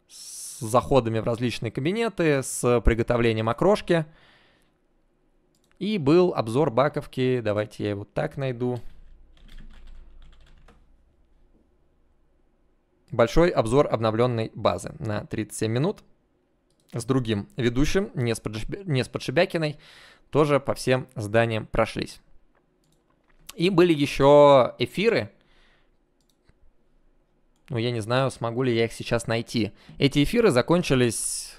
с заходами в различные кабинеты, с приготовлением окрошки. И был обзор Баковки, давайте я его так найду. Большой обзор обновленной базы на 37 минут с другим ведущим, не с, Подшиб... не с Подшибякиной, тоже по всем зданиям прошлись. И были еще эфиры. Ну, я не знаю, смогу ли я их сейчас найти. Эти эфиры закончились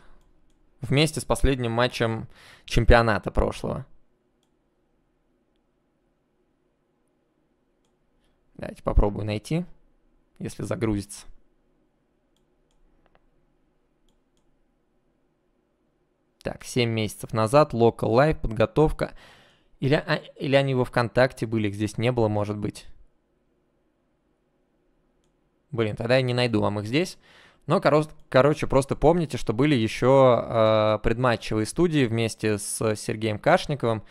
вместе с последним матчем чемпионата прошлого. Давайте попробую найти, если загрузится. Так, 7 месяцев назад, Local Live, подготовка. Или, а, или они во ВКонтакте были, их здесь не было, может быть. Блин, тогда я не найду вам их здесь. Но, короче, просто помните, что были еще э, предматчевые студии вместе с Сергеем Кашниковым,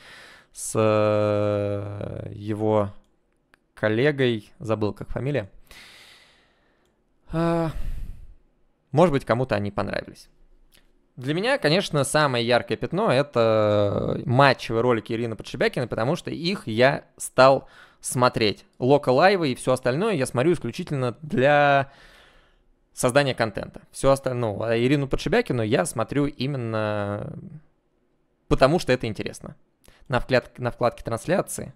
с э, его коллегой, забыл, как фамилия. Э, может быть, кому-то они понравились. Для меня, конечно, самое яркое пятно — это э, матчевые ролики Ирины Подшибякиной, потому что их я стал смотреть. Лока лайвы и все остальное я смотрю исключительно для создания контента. Все остальное. Ну, а Ирину Подшибякину я смотрю именно потому, что это интересно. На, вклад... на вкладке трансляции.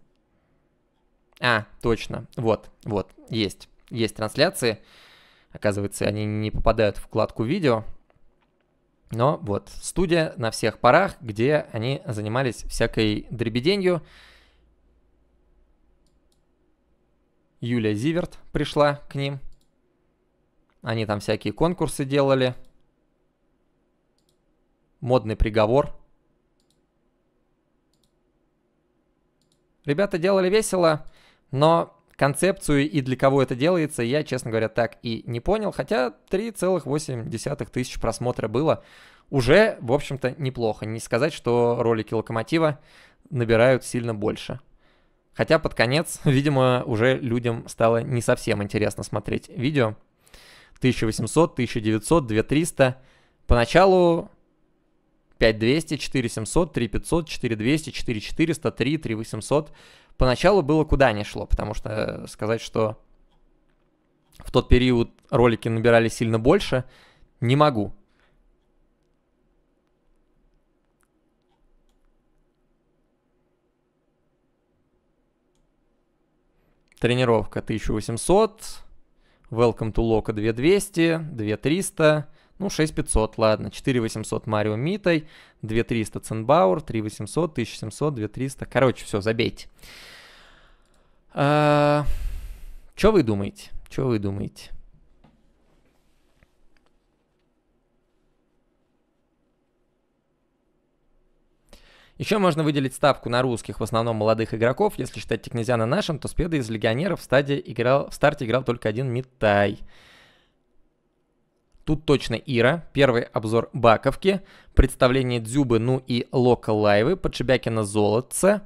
А, точно. Вот, вот, есть. Есть трансляции. Оказывается, они не попадают в вкладку видео — но вот, студия на всех парах, где они занимались всякой дребеденью. Юлия Зиверт пришла к ним. Они там всякие конкурсы делали. Модный приговор. Ребята делали весело, но Концепцию и для кого это делается, я, честно говоря, так и не понял, хотя 3,8 тысяч просмотра было уже, в общем-то, неплохо. Не сказать, что ролики Локомотива набирают сильно больше. Хотя под конец, видимо, уже людям стало не совсем интересно смотреть видео. 1800, 1900, 2300. Поначалу 5200, 4700, 3500, 4200, 4400, 3, 3800 поначалу было куда не шло, потому что э, сказать, что в тот период ролики набирали сильно больше, не могу. Тренировка 1800, Welcome to Loco 2200, 2300, ну, 6500, ладно. 4800 Марио Митой, 2300 Ценбауэр, 3800, 1700, 2300. Короче, все, забейте. А, Что вы думаете? Что вы думаете? Еще можно выделить ставку на русских, в основном молодых игроков. Если считать Текнезиана нашим, то с из легионеров в, стадии играл, в старте играл только один Митай. Тут точно Ира, первый обзор Баковки, представление Дзюбы, ну и Лока Лайвы, Подшибякина золотце.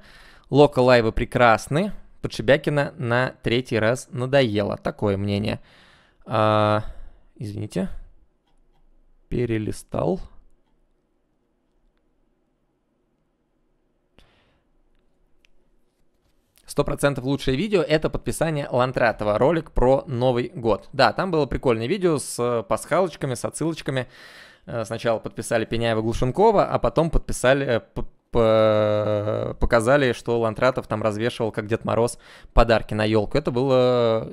Лока Лайвы прекрасны, Подшибякина на третий раз надоело. Такое мнение. А, извините, перелистал. 100% лучшее видео — это подписание Лантратова, ролик про Новый год. Да, там было прикольное видео с э, пасхалочками, с отсылочками. Э, сначала подписали Пеняева-Глушенкова, а потом подписали э, показали, что Лантратов там развешивал, как Дед Мороз, подарки на елку. Это было,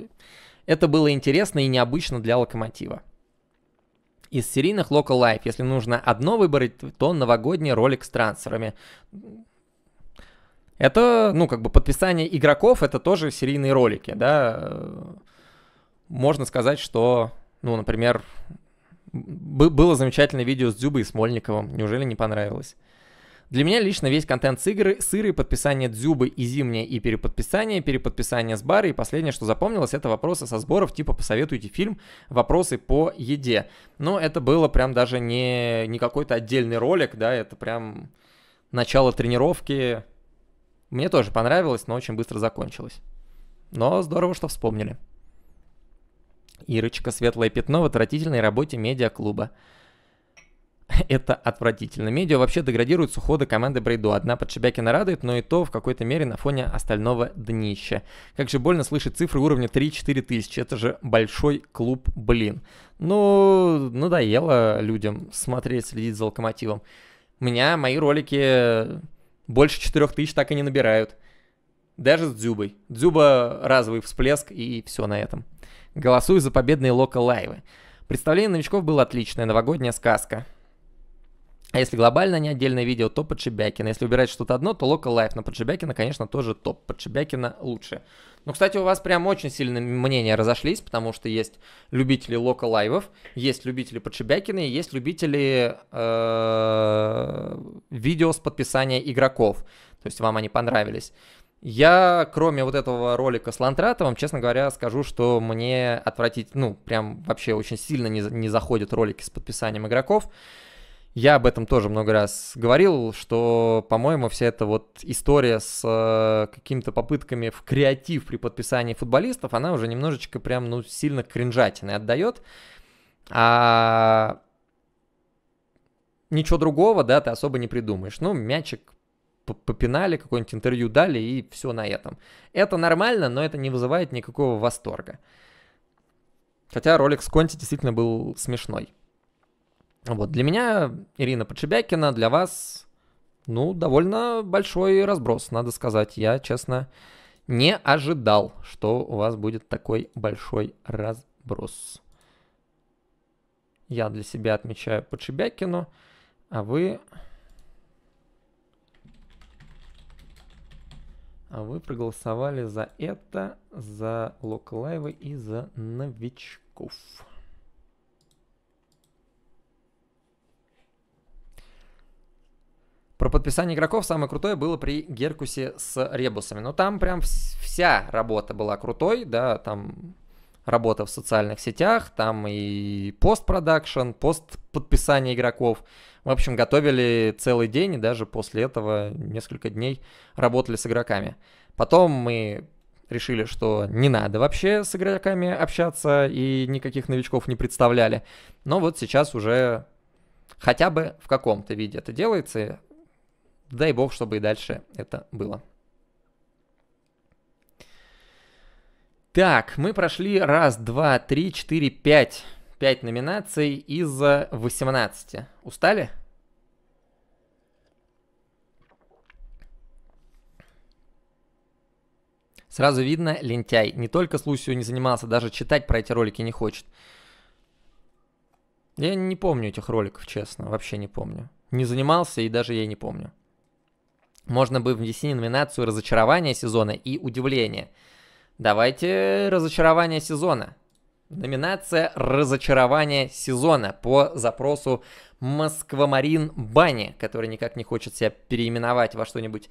это было интересно и необычно для локомотива. Из серийных Local Life, если нужно одно выбрать, то новогодний ролик с трансферами. Это, ну, как бы подписание игроков, это тоже серийные ролики, да. Можно сказать, что, ну, например, было замечательное видео с Дзюбой и Смольниковым. Неужели не понравилось? Для меня лично весь контент с игры, сыры, подписание Дзюбы и зимнее, и переподписание, переподписание с бара, и последнее, что запомнилось, это вопросы со сборов, типа посоветуйте фильм, вопросы по еде. Но это было прям даже не, не какой-то отдельный ролик, да, это прям начало тренировки, мне тоже понравилось, но очень быстро закончилось. Но здорово, что вспомнили. Ирочка, светлое пятно в отвратительной работе медиаклуба. Это отвратительно. Медиа вообще деградирует с ухода команды Брейду. Одна под Шебякина радует, но и то в какой-то мере на фоне остального днища. Как же больно слышать цифры уровня 3-4 тысячи. Это же большой клуб, блин. Ну, надоело людям смотреть, следить за локомотивом. У меня мои ролики больше 4000 так и не набирают. Даже с Дзюбой. Дзюба разовый всплеск и все на этом. Голосую за победные лока-лайвы. Представление новичков было отличное, новогодняя сказка. А если глобально, не отдельное видео, то Подшибякина. Если убирать что-то одно, то Local Life на Подшибякина, конечно, тоже топ. Подшибякина лучше. Ну, кстати, у вас прям очень сильно мнения разошлись, потому что есть любители локалайвов, есть любители подшибякины, есть любители э, видео с подписания игроков. То есть вам они понравились. Я, кроме вот этого ролика с Лантратовым, честно говоря, скажу, что мне отвратить, ну, прям вообще очень сильно не, не заходят ролики с подписанием игроков. Я об этом тоже много раз говорил, что, по-моему, вся эта вот история с э, какими-то попытками в креатив при подписании футболистов, она уже немножечко прям, ну, сильно кринжатиной отдает. А ничего другого, да, ты особо не придумаешь. Ну, мячик попинали, какое-нибудь интервью дали, и все на этом. Это нормально, но это не вызывает никакого восторга. Хотя ролик с Конти действительно был смешной. Вот, для меня Ирина Подшибякина, для вас, ну, довольно большой разброс, надо сказать. Я, честно, не ожидал, что у вас будет такой большой разброс. Я для себя отмечаю Подшибякину, а вы... А вы проголосовали за это, за Локалаева и за новичков. Про подписание игроков самое крутое было при Геркусе с ребусами. Но ну, там прям вся работа была крутой, да, там работа в социальных сетях, там и постпродакшн, пост подписания игроков. В общем, готовили целый день и даже после этого несколько дней работали с игроками. Потом мы решили, что не надо вообще с игроками общаться и никаких новичков не представляли. Но вот сейчас уже хотя бы в каком-то виде это делается. Дай бог, чтобы и дальше это было. Так, мы прошли раз, два, три, четыре, пять. Пять номинаций из 18. Э, Устали? Сразу видно, лентяй. Не только с Лусио не занимался, даже читать про эти ролики не хочет. Я не помню этих роликов, честно, вообще не помню. Не занимался и даже я не помню можно бы внести номинацию разочарование сезона и удивление. Давайте разочарование сезона. Номинация «Разочарование сезона» по запросу Москва-Марин Бани», который никак не хочет себя переименовать во что-нибудь,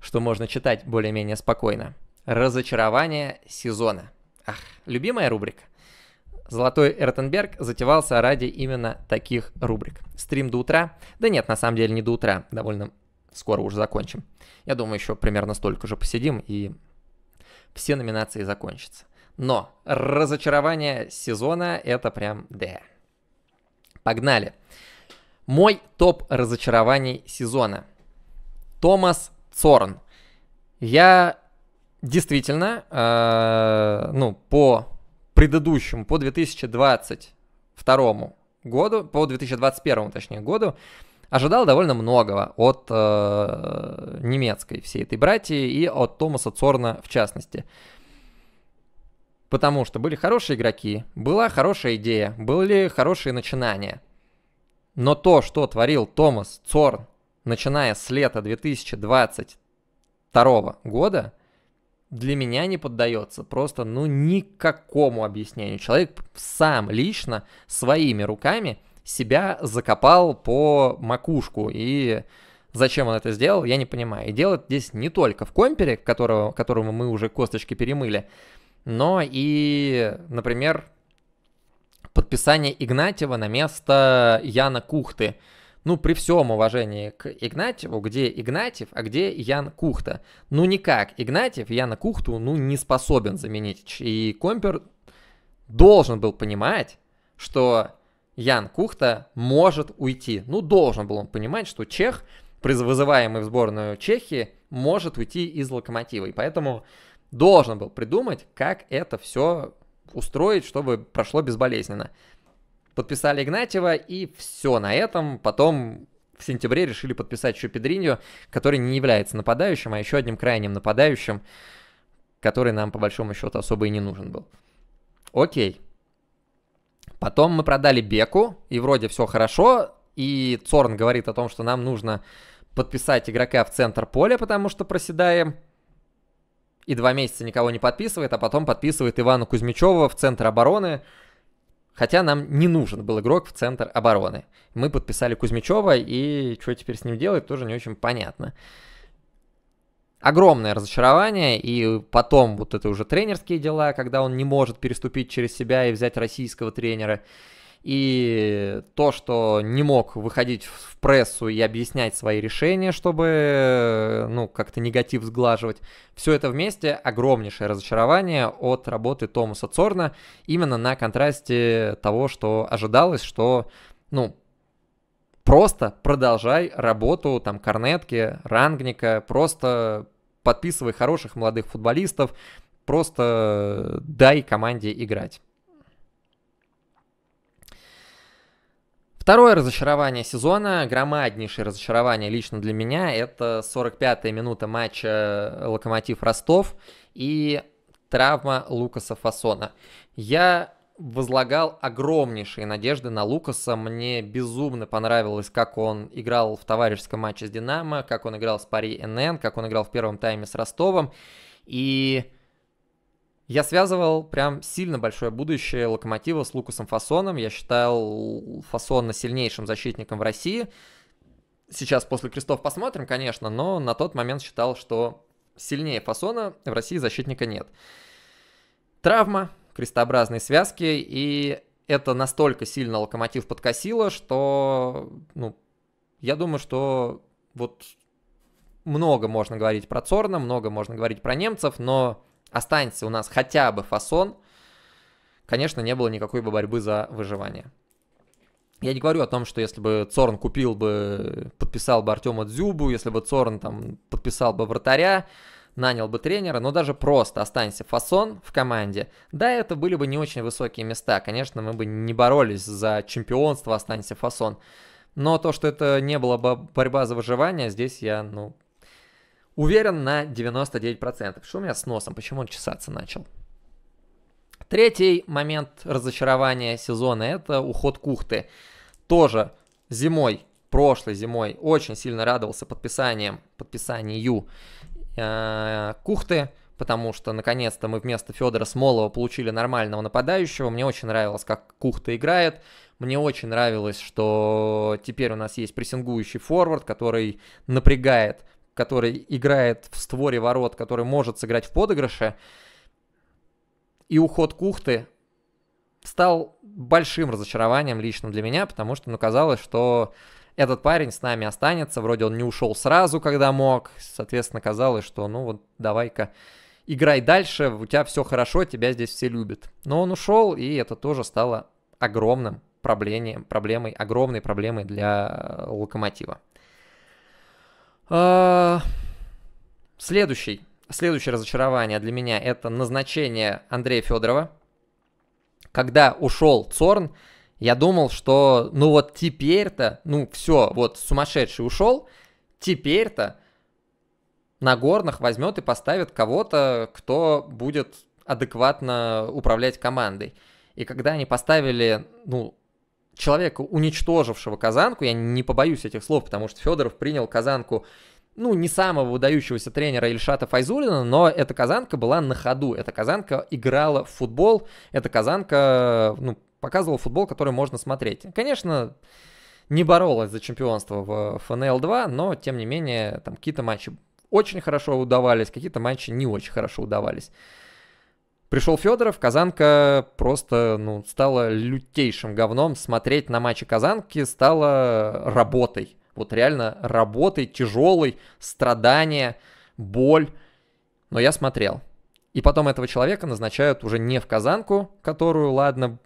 что можно читать более-менее спокойно. «Разочарование сезона». Ах, любимая рубрика. Золотой Эртенберг затевался ради именно таких рубрик. Стрим до утра. Да нет, на самом деле не до утра. Довольно скоро уже закончим. Я думаю, еще примерно столько же посидим, и все номинации закончатся. Но разочарование сезона — это прям д. Погнали. Мой топ разочарований сезона. Томас Цорн. Я действительно, э, ну, по предыдущему, по 2022 году, по 2021 точнее году, ожидал довольно многого от э, немецкой всей этой братьи и от Томаса Цорна в частности. Потому что были хорошие игроки, была хорошая идея, были хорошие начинания. Но то, что творил Томас Цорн, начиная с лета 2022 года, для меня не поддается просто ну никакому объяснению. Человек сам лично своими руками – себя закопал по макушку. И зачем он это сделал, я не понимаю. И дело здесь не только в компере, которого, которому мы уже косточки перемыли, но и, например, подписание Игнатьева на место Яна Кухты. Ну, при всем уважении к Игнатьеву, где Игнатьев, а где Ян Кухта? Ну, никак. Игнатьев Яна Кухту, ну, не способен заменить. И Компер должен был понимать, что Ян Кухта может уйти. Ну, должен был он понимать, что чех, вызываемый в сборную Чехии, может уйти из локомотива. И поэтому должен был придумать, как это все устроить, чтобы прошло безболезненно. Подписали Игнатьева, и все на этом. Потом в сентябре решили подписать еще Педриньо, который не является нападающим, а еще одним крайним нападающим, который нам по большому счету особо и не нужен был. Окей. Потом мы продали Беку, и вроде все хорошо, и Цорн говорит о том, что нам нужно подписать игрока в центр поля, потому что проседаем. И два месяца никого не подписывает, а потом подписывает Ивана Кузьмичева в центр обороны. Хотя нам не нужен был игрок в центр обороны. Мы подписали Кузьмичева, и что теперь с ним делать, тоже не очень понятно огромное разочарование, и потом вот это уже тренерские дела, когда он не может переступить через себя и взять российского тренера, и то, что не мог выходить в прессу и объяснять свои решения, чтобы, ну, как-то негатив сглаживать, все это вместе огромнейшее разочарование от работы Томаса Цорна именно на контрасте того, что ожидалось, что, ну, Просто продолжай работу там Корнетки, Рангника, просто подписывай хороших молодых футболистов, просто дай команде играть. Второе разочарование сезона, громаднейшее разочарование лично для меня, это 45-я минута матча «Локомотив Ростов» и травма Лукаса Фасона. Я возлагал огромнейшие надежды на Лукаса. Мне безумно понравилось, как он играл в товарищеском матче с Динамо, как он играл с Пари НН, как он играл в первом тайме с Ростовом. И я связывал прям сильно большое будущее Локомотива с Лукасом Фасоном. Я считал Фасона сильнейшим защитником в России. Сейчас после крестов посмотрим, конечно, но на тот момент считал, что сильнее Фасона в России защитника нет. Травма, крестообразной связки, и это настолько сильно локомотив подкосило, что, ну, я думаю, что вот много можно говорить про Цорна, много можно говорить про немцев, но останется у нас хотя бы фасон, конечно, не было никакой бы борьбы за выживание. Я не говорю о том, что если бы Цорн купил бы, подписал бы Артема Дзюбу, если бы Цорн там подписал бы вратаря, нанял бы тренера, но даже просто останься фасон в команде. Да, это были бы не очень высокие места, конечно, мы бы не боролись за чемпионство останься фасон. Но то, что это не было бы борьба за выживание, здесь я, ну, уверен на 99%. Что у меня с носом? Почему он чесаться начал? Третий момент разочарования сезона – это уход Кухты. Тоже зимой прошлой зимой очень сильно радовался подписанием, подписанию Э, Кухты, потому что наконец-то мы вместо Федора Смолова получили нормального нападающего. Мне очень нравилось, как Кухта играет. Мне очень нравилось, что теперь у нас есть прессингующий форвард, который напрягает, который играет в створе ворот, который может сыграть в подыгрыше. И уход Кухты стал большим разочарованием лично для меня, потому что, ну, казалось, что этот парень с нами останется, вроде он не ушел сразу, когда мог, соответственно, казалось, что ну вот давай-ка играй дальше, у тебя все хорошо, тебя здесь все любят. Но он ушел, и это тоже стало огромным проблемой, проблемой огромной проблемой для э, Локомотива. А, следующий, следующее разочарование для меня это назначение Андрея Федорова. Когда ушел Цорн, я думал, что ну вот теперь-то, ну все, вот сумасшедший ушел, теперь-то на горных возьмет и поставит кого-то, кто будет адекватно управлять командой. И когда они поставили, ну, человека, уничтожившего Казанку, я не побоюсь этих слов, потому что Федоров принял Казанку, ну, не самого выдающегося тренера Ильшата Файзулина, но эта Казанка была на ходу, эта Казанка играла в футбол, эта Казанка, ну, показывал футбол, который можно смотреть. Конечно, не боролась за чемпионство в ФНЛ-2, но, тем не менее, там какие-то матчи очень хорошо удавались, какие-то матчи не очень хорошо удавались. Пришел Федоров, Казанка просто, ну, стала лютейшим говном. Смотреть на матчи Казанки стало работой. Вот реально работой, тяжелой, страдания, боль. Но я смотрел. И потом этого человека назначают уже не в Казанку, которую, ладно,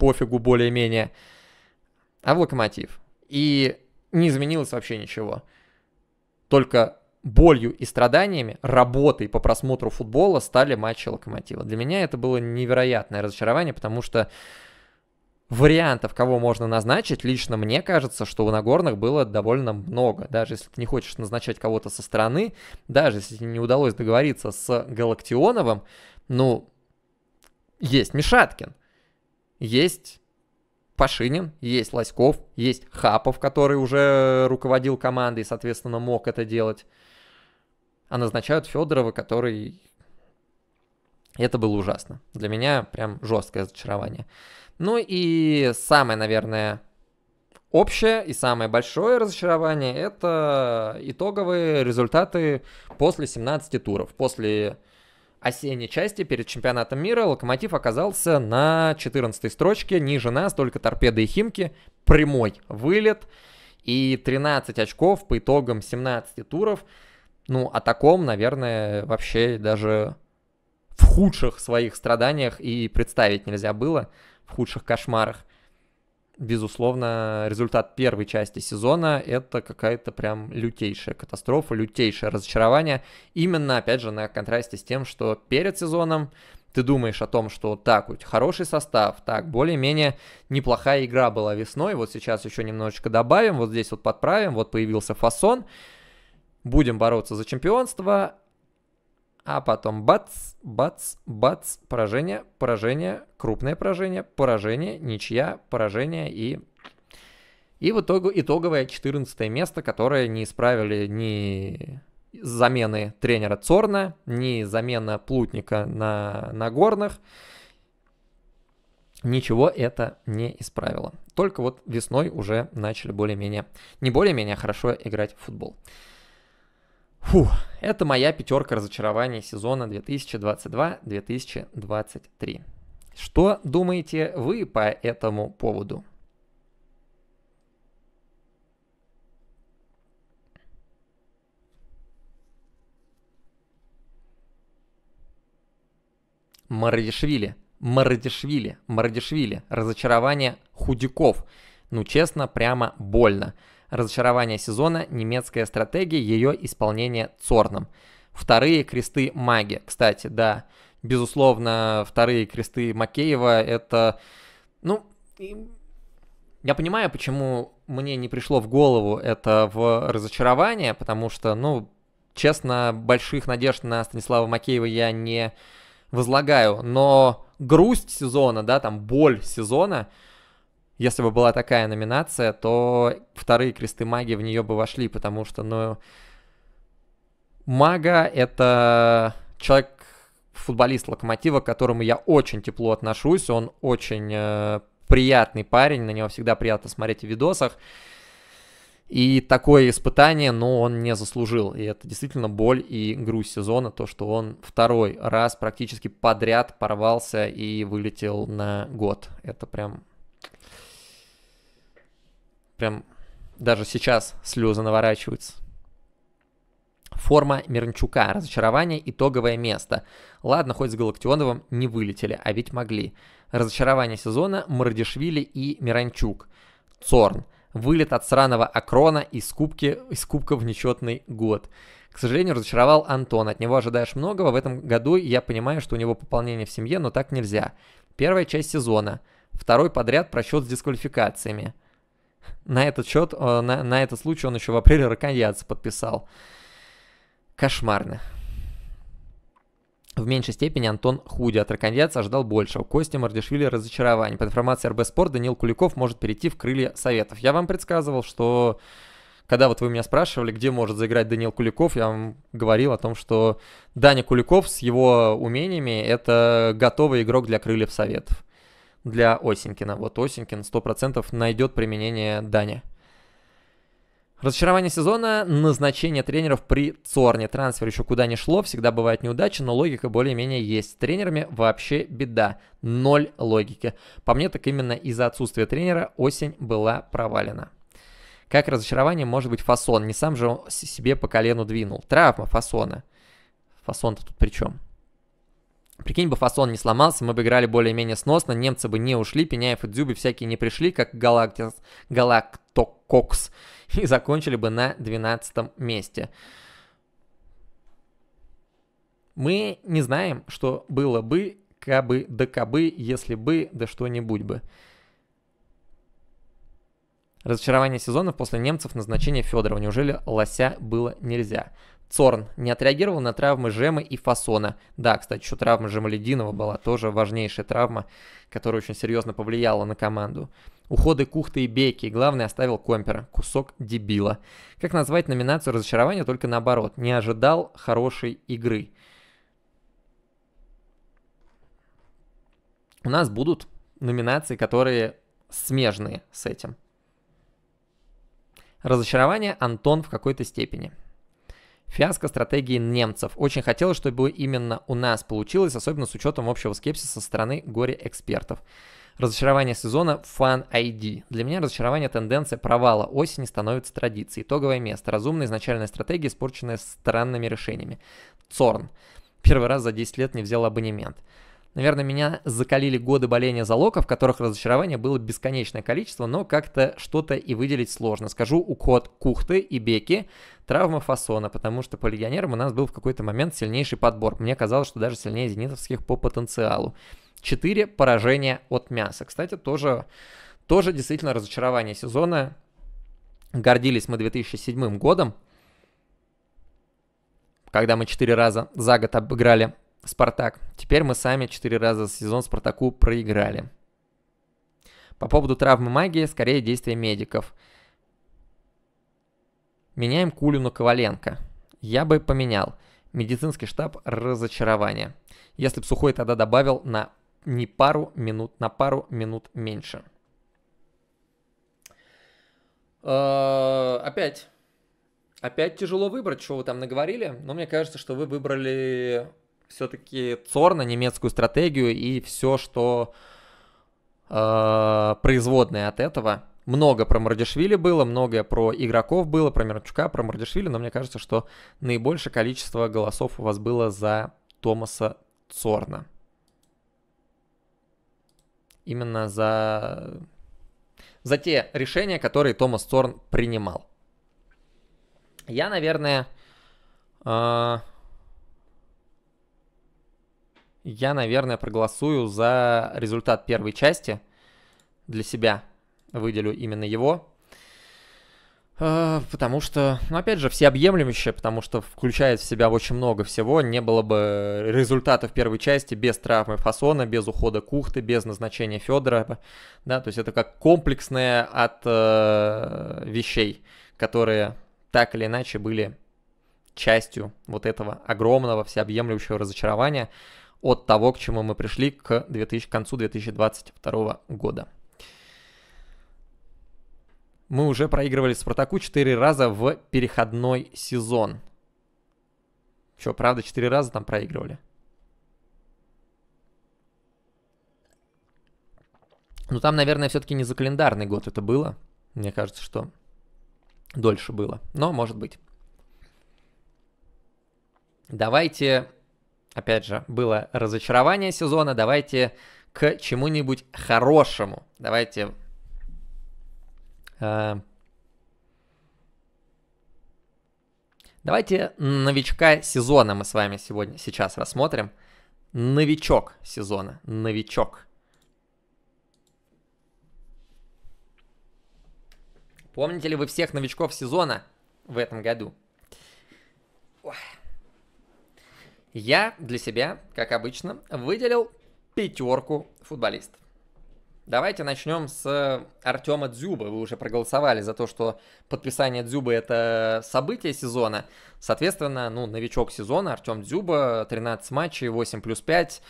пофигу более-менее. А в Локомотив. И не изменилось вообще ничего. Только болью и страданиями, работой по просмотру футбола стали матчи Локомотива. Для меня это было невероятное разочарование, потому что вариантов, кого можно назначить, лично мне кажется, что у Нагорных было довольно много. Даже если ты не хочешь назначать кого-то со стороны, даже если не удалось договориться с Галактионовым, ну, есть Мишаткин есть Пашинин, есть Лоськов, есть Хапов, который уже руководил командой и, соответственно, мог это делать. А назначают Федорова, который... Это было ужасно. Для меня прям жесткое разочарование. Ну и самое, наверное, Общее и самое большое разочарование – это итоговые результаты после 17 туров, после осенней части перед чемпионатом мира Локомотив оказался на 14 строчке, ниже нас, только торпеды и Химки, прямой вылет и 13 очков по итогам 17 туров. Ну, о таком, наверное, вообще даже в худших своих страданиях и представить нельзя было, в худших кошмарах безусловно, результат первой части сезона — это какая-то прям лютейшая катастрофа, лютейшее разочарование. Именно, опять же, на контрасте с тем, что перед сезоном ты думаешь о том, что так, у тебя хороший состав, так, более-менее неплохая игра была весной, вот сейчас еще немножечко добавим, вот здесь вот подправим, вот появился фасон, будем бороться за чемпионство, а потом бац, бац, бац, поражение, поражение, крупное поражение, поражение, ничья, поражение и... И в итоге итоговое 14 место, которое не исправили ни замены тренера Цорна, ни замена Плутника на на горных Ничего это не исправило. Только вот весной уже начали более-менее, не более-менее хорошо играть в футбол. Фу, это моя пятерка разочарований сезона 2022-2023. Что думаете вы по этому поводу? Мардишвили, Мардишвили, Мардишвили, разочарование худяков. Ну, честно, прямо больно. Разочарование сезона, немецкая стратегия, ее исполнение Цорном. Вторые кресты маги, кстати, да. Безусловно, вторые кресты Макеева это... Ну, я понимаю, почему мне не пришло в голову это в разочарование, потому что, ну, честно, больших надежд на Станислава Макеева я не возлагаю, но грусть сезона, да, там боль сезона – если бы была такая номинация, то вторые кресты маги в нее бы вошли, потому что, ну, мага — это человек, футболист Локомотива, к которому я очень тепло отношусь, он очень э, приятный парень, на него всегда приятно смотреть в видосах, и такое испытание, но ну, он не заслужил, и это действительно боль и грусть сезона, то, что он второй раз практически подряд порвался и вылетел на год, это прям прям даже сейчас слезы наворачиваются. Форма Мирнчука. Разочарование. Итоговое место. Ладно, хоть с Галактионовым не вылетели, а ведь могли. Разочарование сезона. Мардишвили и Миранчук. Цорн. Вылет от сраного Акрона из, кубки, из кубка в нечетный год. К сожалению, разочаровал Антон. От него ожидаешь многого. В этом году я понимаю, что у него пополнение в семье, но так нельзя. Первая часть сезона. Второй подряд просчет с дисквалификациями. На этот счет, э, на, на этот случай он еще в апреле раконьяца подписал. Кошмарно. В меньшей степени Антон Худи от Раконьяца ожидал большего. Костя Мардишвили разочарование. По информации РБ Спорт, Данил Куликов может перейти в крылья советов. Я вам предсказывал, что когда вот вы меня спрашивали, где может заиграть Данил Куликов, я вам говорил о том, что Даня Куликов с его умениями – это готовый игрок для крыльев советов для Осенькина. Вот Осенькин 100% найдет применение Дани. Разочарование сезона, назначение тренеров при Цорне. Трансфер еще куда не шло, всегда бывает неудача, но логика более-менее есть. С тренерами вообще беда. Ноль логики. По мне, так именно из-за отсутствия тренера осень была провалена. Как разочарование может быть фасон? Не сам же он себе по колену двинул. Травма фасона. Фасон-то тут при чем? Прикинь бы, фасон не сломался, мы бы играли более-менее сносно, немцы бы не ушли, Пеняев и Дзюби всякие не пришли, как Галактис, Галактококс, и закончили бы на 12 месте. Мы не знаем, что было бы, кабы, да кабы, если бы, да что-нибудь бы. Разочарование сезонов после немцев назначения Федорова. Неужели лося было нельзя? Цорн не отреагировал на травмы Жемы и Фасона. Да, кстати, еще травма Жемалединова была тоже важнейшая травма, которая очень серьезно повлияла на команду. Уходы Кухты и Бейки, и главное, оставил Компера. Кусок дебила. Как назвать номинацию разочарования только наоборот. Не ожидал хорошей игры. У нас будут номинации, которые смежные с этим. Разочарование Антон в какой-то степени. Фиаско стратегии немцев. Очень хотелось, чтобы именно у нас получилось, особенно с учетом общего скепсиса со стороны горе-экспертов. Разочарование сезона Фан ID. Для меня разочарование тенденция провала осени становится традицией. Итоговое место. Разумная изначальная стратегия, испорченная странными решениями. Цорн. Первый раз за 10 лет не взял абонемент. Наверное, меня закалили годы боления за лока, в которых разочарование было бесконечное количество, но как-то что-то и выделить сложно. Скажу уход Кухты и Беки, травма фасона, потому что по легионерам у нас был в какой-то момент сильнейший подбор. Мне казалось, что даже сильнее зенитовских по потенциалу. Четыре поражения от мяса. Кстати, тоже, тоже действительно разочарование сезона. Гордились мы 2007 годом, когда мы четыре раза за год обыграли Спартак. Теперь мы сами четыре раза за сезон Спартаку проиграли. По поводу травмы магии, скорее действия медиков. Меняем Кулю на Коваленко. Я бы поменял. Медицинский штаб разочарования. Если бы Сухой тогда добавил на не пару минут, на пару минут меньше. Э, опять. Опять тяжело выбрать, что вы там наговорили, но мне кажется, что вы выбрали все-таки ЦОР на немецкую стратегию и все, что э, производное от этого. Много про Мардишвили было, многое про игроков было, про Мирчука, про Мардишвили, но мне кажется, что наибольшее количество голосов у вас было за Томаса Цорна. Именно за, за те решения, которые Томас Цорн принимал. Я, наверное, э, я, наверное, проголосую за результат первой части. Для себя выделю именно его. Э, потому что, ну опять же, всеобъемлемище, потому что включает в себя очень много всего. Не было бы результата в первой части без травмы Фасона, без ухода Кухты, без назначения Федора. Да, то есть это как комплексное от э, вещей, которые так или иначе были частью вот этого огромного всеобъемлющего разочарования от того, к чему мы пришли к 2000, к концу 2022 года. Мы уже проигрывали Спартаку 4 раза в переходной сезон. Что, правда, 4 раза там проигрывали? Ну, там, наверное, все-таки не за календарный год это было. Мне кажется, что дольше было. Но, может быть. Давайте опять же, было разочарование сезона, давайте к чему-нибудь хорошему. Давайте... Э, давайте новичка сезона мы с вами сегодня сейчас рассмотрим. Новичок сезона. Новичок. Помните ли вы всех новичков сезона в этом году? Ой. Я для себя, как обычно, выделил пятерку футболистов. Давайте начнем с э, Артема Дзюбы. Вы уже проголосовали за то, что подписание Дзюбы это событие сезона. Соответственно, ну, новичок сезона Артем Дзюба, 13 матчей, 8 плюс 5.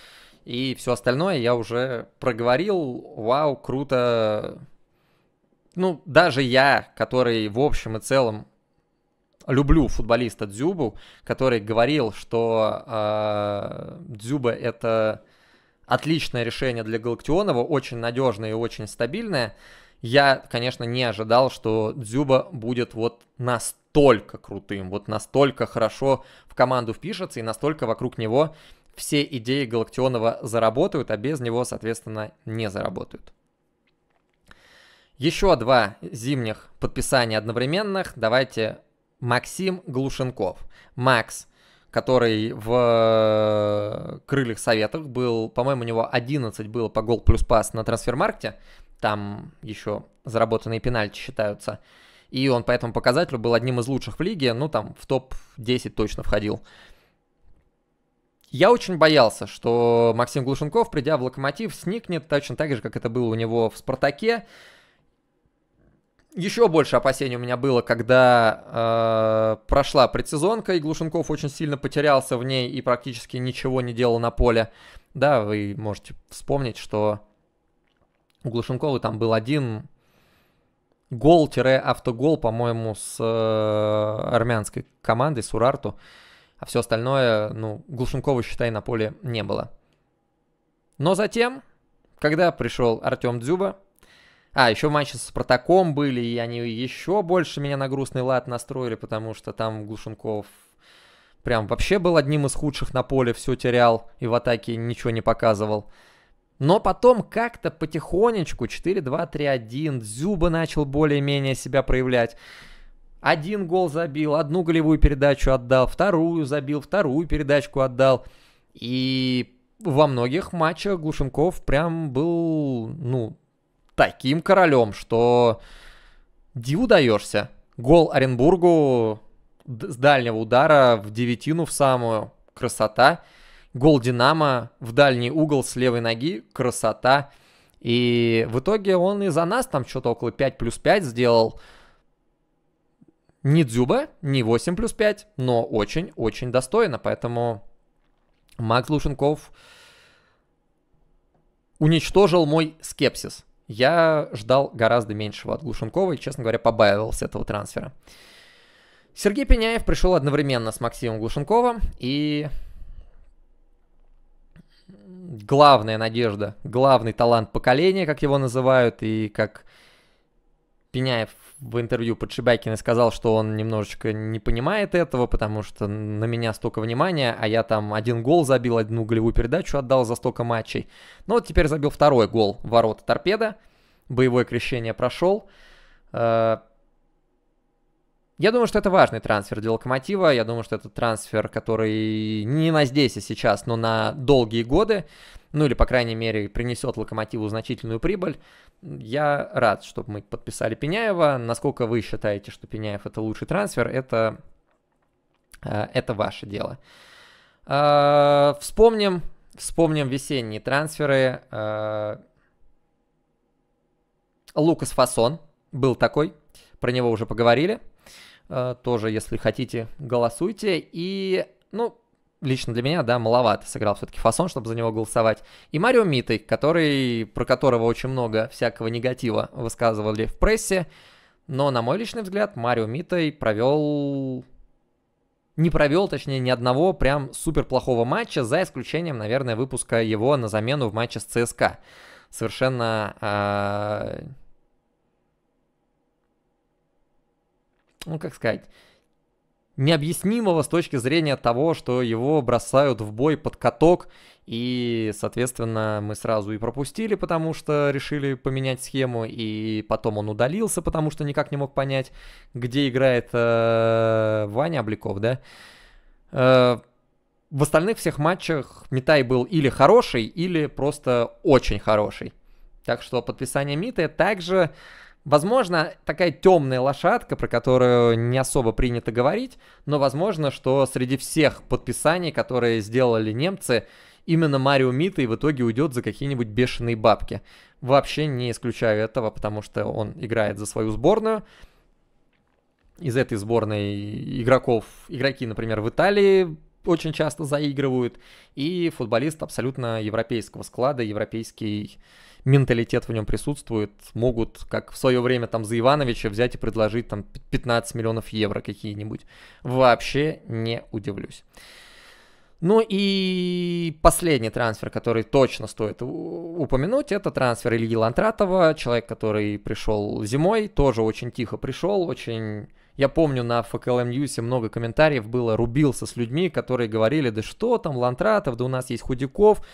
И все остальное я уже проговорил. Вау, круто. Ну, даже я, который в общем и целом люблю футболиста Дзюбу, который говорил, что э, Дзюба это отличное решение для Галактионова, очень надежное и очень стабильное. Я, конечно, не ожидал, что Дзюба будет вот настолько крутым, вот настолько хорошо в команду впишется и настолько вокруг него все идеи Галактионова заработают, а без него, соответственно, не заработают. Еще два зимних подписания одновременных. Давайте Максим Глушенков. Макс, который в э, крыльях советах был, по-моему, у него 11 было по гол плюс пас на трансфермаркте, там еще заработанные пенальти считаются, и он по этому показателю был одним из лучших в лиге, ну там в топ-10 точно входил. Я очень боялся, что Максим Глушенков, придя в Локомотив, сникнет точно так же, как это было у него в Спартаке, еще больше опасений у меня было, когда э, прошла предсезонка, и Глушенков очень сильно потерялся в ней и практически ничего не делал на поле. Да, вы можете вспомнить, что у Глушенкова там был один гол-автогол, по-моему, с э, армянской командой, с Урарту. А все остальное, ну, Глушенкова, считай, на поле не было. Но затем, когда пришел Артем Дзюба, а, еще матчи с Спартаком были, и они еще больше меня на грустный лад настроили, потому что там Глушенков прям вообще был одним из худших на поле, все терял и в атаке ничего не показывал. Но потом как-то потихонечку 4-2-3-1 Дзюба начал более-менее себя проявлять. Один гол забил, одну голевую передачу отдал, вторую забил, вторую передачку отдал. И во многих матчах Глушенков прям был, ну, таким королем, что диву даешься. Гол Оренбургу с дальнего удара в девятину в самую. Красота. Гол Динамо в дальний угол с левой ноги. Красота. И в итоге он и за нас там что-то около 5 плюс 5 сделал. Не дзюба, не 8 плюс 5, но очень-очень достойно. Поэтому Макс Лушенков уничтожил мой скепсис. Я ждал гораздо меньшего от Глушенкова и, честно говоря, побаивался этого трансфера. Сергей Пеняев пришел одновременно с Максимом Глушенковым, и главная надежда, главный талант поколения, как его называют, и как Пеняев в интервью Подшибайкина сказал, что он немножечко не понимает этого, потому что на меня столько внимания, а я там один гол забил, одну голевую передачу отдал за столько матчей. Ну вот теперь забил второй гол в ворота торпеда, боевое крещение прошел. Э, я думаю, что это важный трансфер для Локомотива. Я думаю, что это трансфер, который не на здесь и сейчас, но на долгие годы. Ну или, по крайней мере, принесет Локомотиву значительную прибыль. Я рад, что мы подписали Пеняева. Насколько вы считаете, что Пеняев это лучший трансфер, это, э, это ваше дело. Э, вспомним, вспомним весенние трансферы. Э, Лукас Фасон был такой, про него уже поговорили. Э, тоже, если хотите, голосуйте. И, ну, лично для меня, да, маловато сыграл все-таки фасон, чтобы за него голосовать. И Марио Митой, который, про которого очень много всякого негатива высказывали в прессе. Но, на мой личный взгляд, Марио Митой провел... Не провел, точнее, ни одного прям супер плохого матча, за исключением, наверное, выпуска его на замену в матче с ЦСКА. Совершенно э, ну как сказать, необъяснимого с точки зрения того, что его бросают в бой под каток, и, соответственно, мы сразу и пропустили, потому что решили поменять схему, и потом он удалился, потому что никак не мог понять, где играет э, Ваня Обликов, да? Э, в остальных всех матчах Митай был или хороший, или просто очень хороший. Так что подписание Миты также Возможно, такая темная лошадка, про которую не особо принято говорить, но возможно, что среди всех подписаний, которые сделали немцы, именно Марио Мита и в итоге уйдет за какие-нибудь бешеные бабки. Вообще не исключаю этого, потому что он играет за свою сборную. Из этой сборной игроков, игроки, например, в Италии очень часто заигрывают, и футболист абсолютно европейского склада, европейский менталитет в нем присутствует, могут, как в свое время там за Ивановича, взять и предложить там 15 миллионов евро какие-нибудь. Вообще не удивлюсь. Ну и последний трансфер, который точно стоит упомянуть, это трансфер Ильи Лантратова, человек, который пришел зимой, тоже очень тихо пришел, очень я помню, на FKLM Ньюсе много комментариев было, рубился с людьми, которые говорили, да что там, Лантратов, да у нас есть Худяков.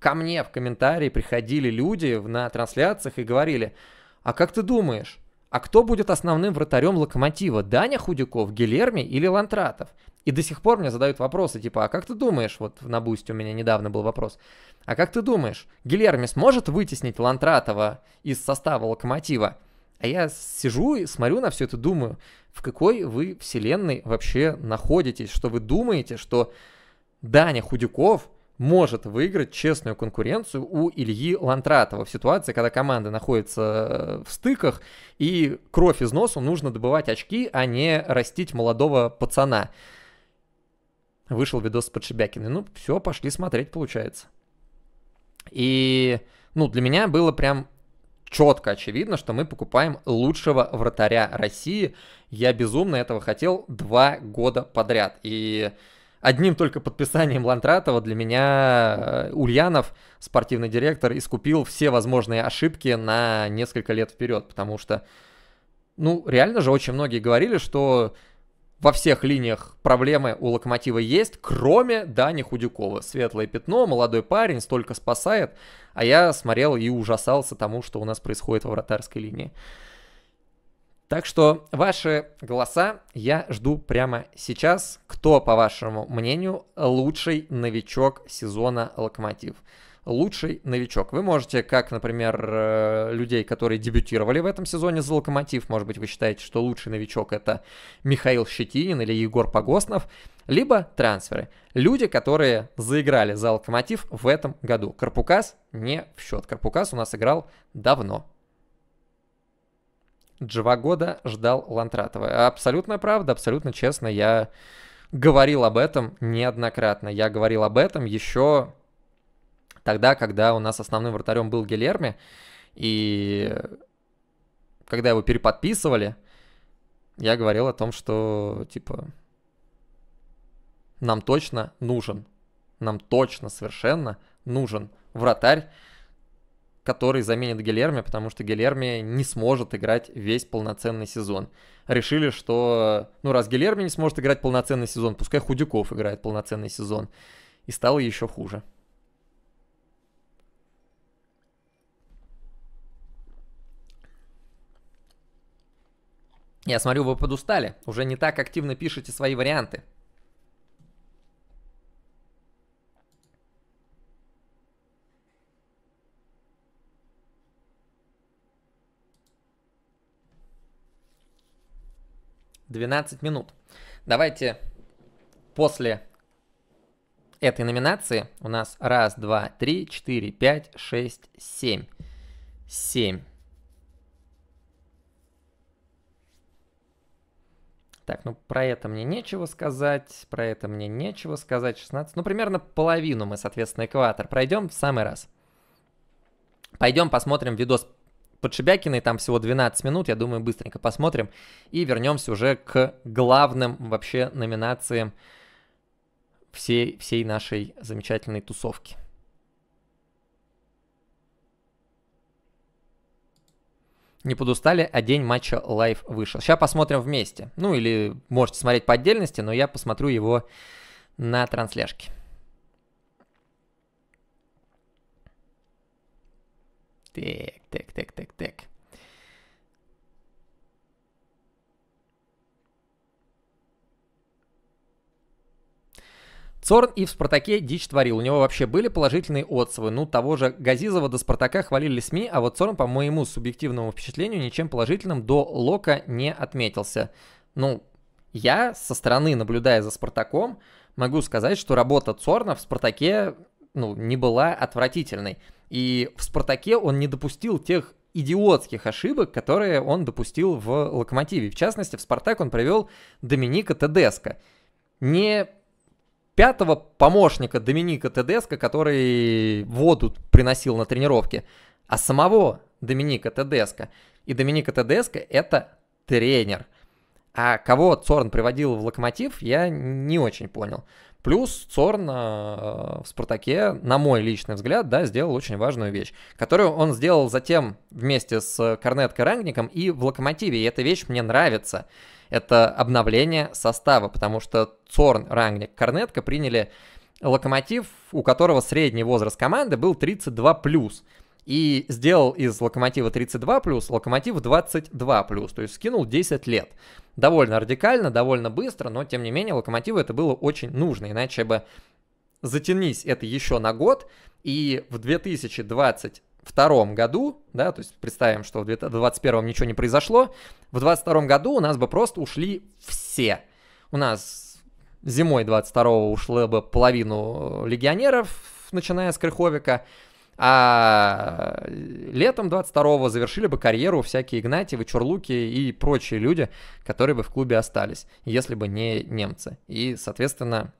Ко мне в комментарии приходили люди на трансляциях и говорили, а как ты думаешь, а кто будет основным вратарем Локомотива, Даня Худяков, Гилерми или Лантратов? И до сих пор мне задают вопросы, типа, а как ты думаешь, вот на Бусте у меня недавно был вопрос, а как ты думаешь, Гильерми сможет вытеснить Лантратова из состава Локомотива? А я сижу и смотрю на все это, думаю, в какой вы вселенной вообще находитесь, что вы думаете, что Даня Худюков может выиграть честную конкуренцию у Ильи Лантратова в ситуации, когда команда находится э, в стыках и кровь из носу нужно добывать очки, а не растить молодого пацана. Вышел видос с Подшибякиной. Ну, все, пошли смотреть, получается. И, ну, для меня было прям четко очевидно, что мы покупаем лучшего вратаря России. Я безумно этого хотел два года подряд. И одним только подписанием Лантратова для меня э, Ульянов, спортивный директор, искупил все возможные ошибки на несколько лет вперед, потому что, ну, реально же очень многие говорили, что во всех линиях проблемы у Локомотива есть, кроме Дани Худюкова. Светлое пятно, молодой парень, столько спасает. А я смотрел и ужасался тому, что у нас происходит во вратарской линии. Так что ваши голоса я жду прямо сейчас. Кто, по вашему мнению, лучший новичок сезона «Локомотив»? лучший новичок. Вы можете, как, например, э, людей, которые дебютировали в этом сезоне за «Локомотив», может быть, вы считаете, что лучший новичок — это Михаил Щетинин или Егор Погоснов, либо трансферы. Люди, которые заиграли за «Локомотив» в этом году. Карпукас не в счет. Карпукас у нас играл давно. Джавагода ждал Лантратова. Абсолютно правда, абсолютно честно, я говорил об этом неоднократно. Я говорил об этом еще тогда, когда у нас основным вратарем был Гелерми, и когда его переподписывали, я говорил о том, что, типа, нам точно нужен, нам точно совершенно нужен вратарь, который заменит Гелерми, потому что Гелерми не сможет играть весь полноценный сезон. Решили, что, ну, раз Гелерми не сможет играть полноценный сезон, пускай Худюков играет полноценный сезон. И стало еще хуже. Я смотрю, вы подустали, уже не так активно пишете свои варианты. Двенадцать минут. Давайте после этой номинации у нас раз, два, три, четыре, пять, шесть, семь, семь. Так, ну про это мне нечего сказать, про это мне нечего сказать, 16. Ну, примерно половину мы, соответственно, экватор пройдем в самый раз. Пойдем посмотрим видос под Подшибякиной, там всего 12 минут, я думаю, быстренько посмотрим. И вернемся уже к главным вообще номинациям всей, всей нашей замечательной тусовки. не подустали, а день матча лайв вышел. Сейчас посмотрим вместе. Ну или можете смотреть по отдельности, но я посмотрю его на трансляжке. Так, так, так, так, так. Цорн и в «Спартаке» дичь творил. У него вообще были положительные отзывы. Ну, того же Газизова до «Спартака» хвалили СМИ, а вот Цорн, по моему субъективному впечатлению, ничем положительным до Лока не отметился. Ну, я со стороны, наблюдая за «Спартаком», могу сказать, что работа Цорна в «Спартаке» ну, не была отвратительной. И в «Спартаке» он не допустил тех идиотских ошибок, которые он допустил в «Локомотиве». В частности, в «Спартак» он привел Доминика Тедеско. Не пятого помощника Доминика Тедеско, который воду приносил на тренировке, а самого Доминика Тедеско. И Доминика Тедеско это тренер. А кого Цорн приводил в Локомотив, я не очень понял. Плюс Цорн э, в «Спартаке», на мой личный взгляд, да, сделал очень важную вещь, которую он сделал затем вместе с Корнетко Рангником и в «Локомотиве», и эта вещь мне нравится. Это обновление состава, потому что Цорн, Рангник, Корнетко приняли «Локомотив», у которого средний возраст команды был 32+ и сделал из Локомотива 32 плюс Локомотив 22 плюс, то есть скинул 10 лет. Довольно радикально, довольно быстро, но тем не менее Локомотиву это было очень нужно, иначе бы затянись это еще на год, и в 2022 году, да, то есть представим, что в 2021 ничего не произошло, в 2022 году у нас бы просто ушли все. У нас зимой 22 ушла бы половину легионеров, начиная с Крыховика, а э, летом 22-го завершили бы карьеру всякие Игнатьевы, Чурлуки и прочие люди, которые бы в клубе остались, если бы не немцы. И, соответственно,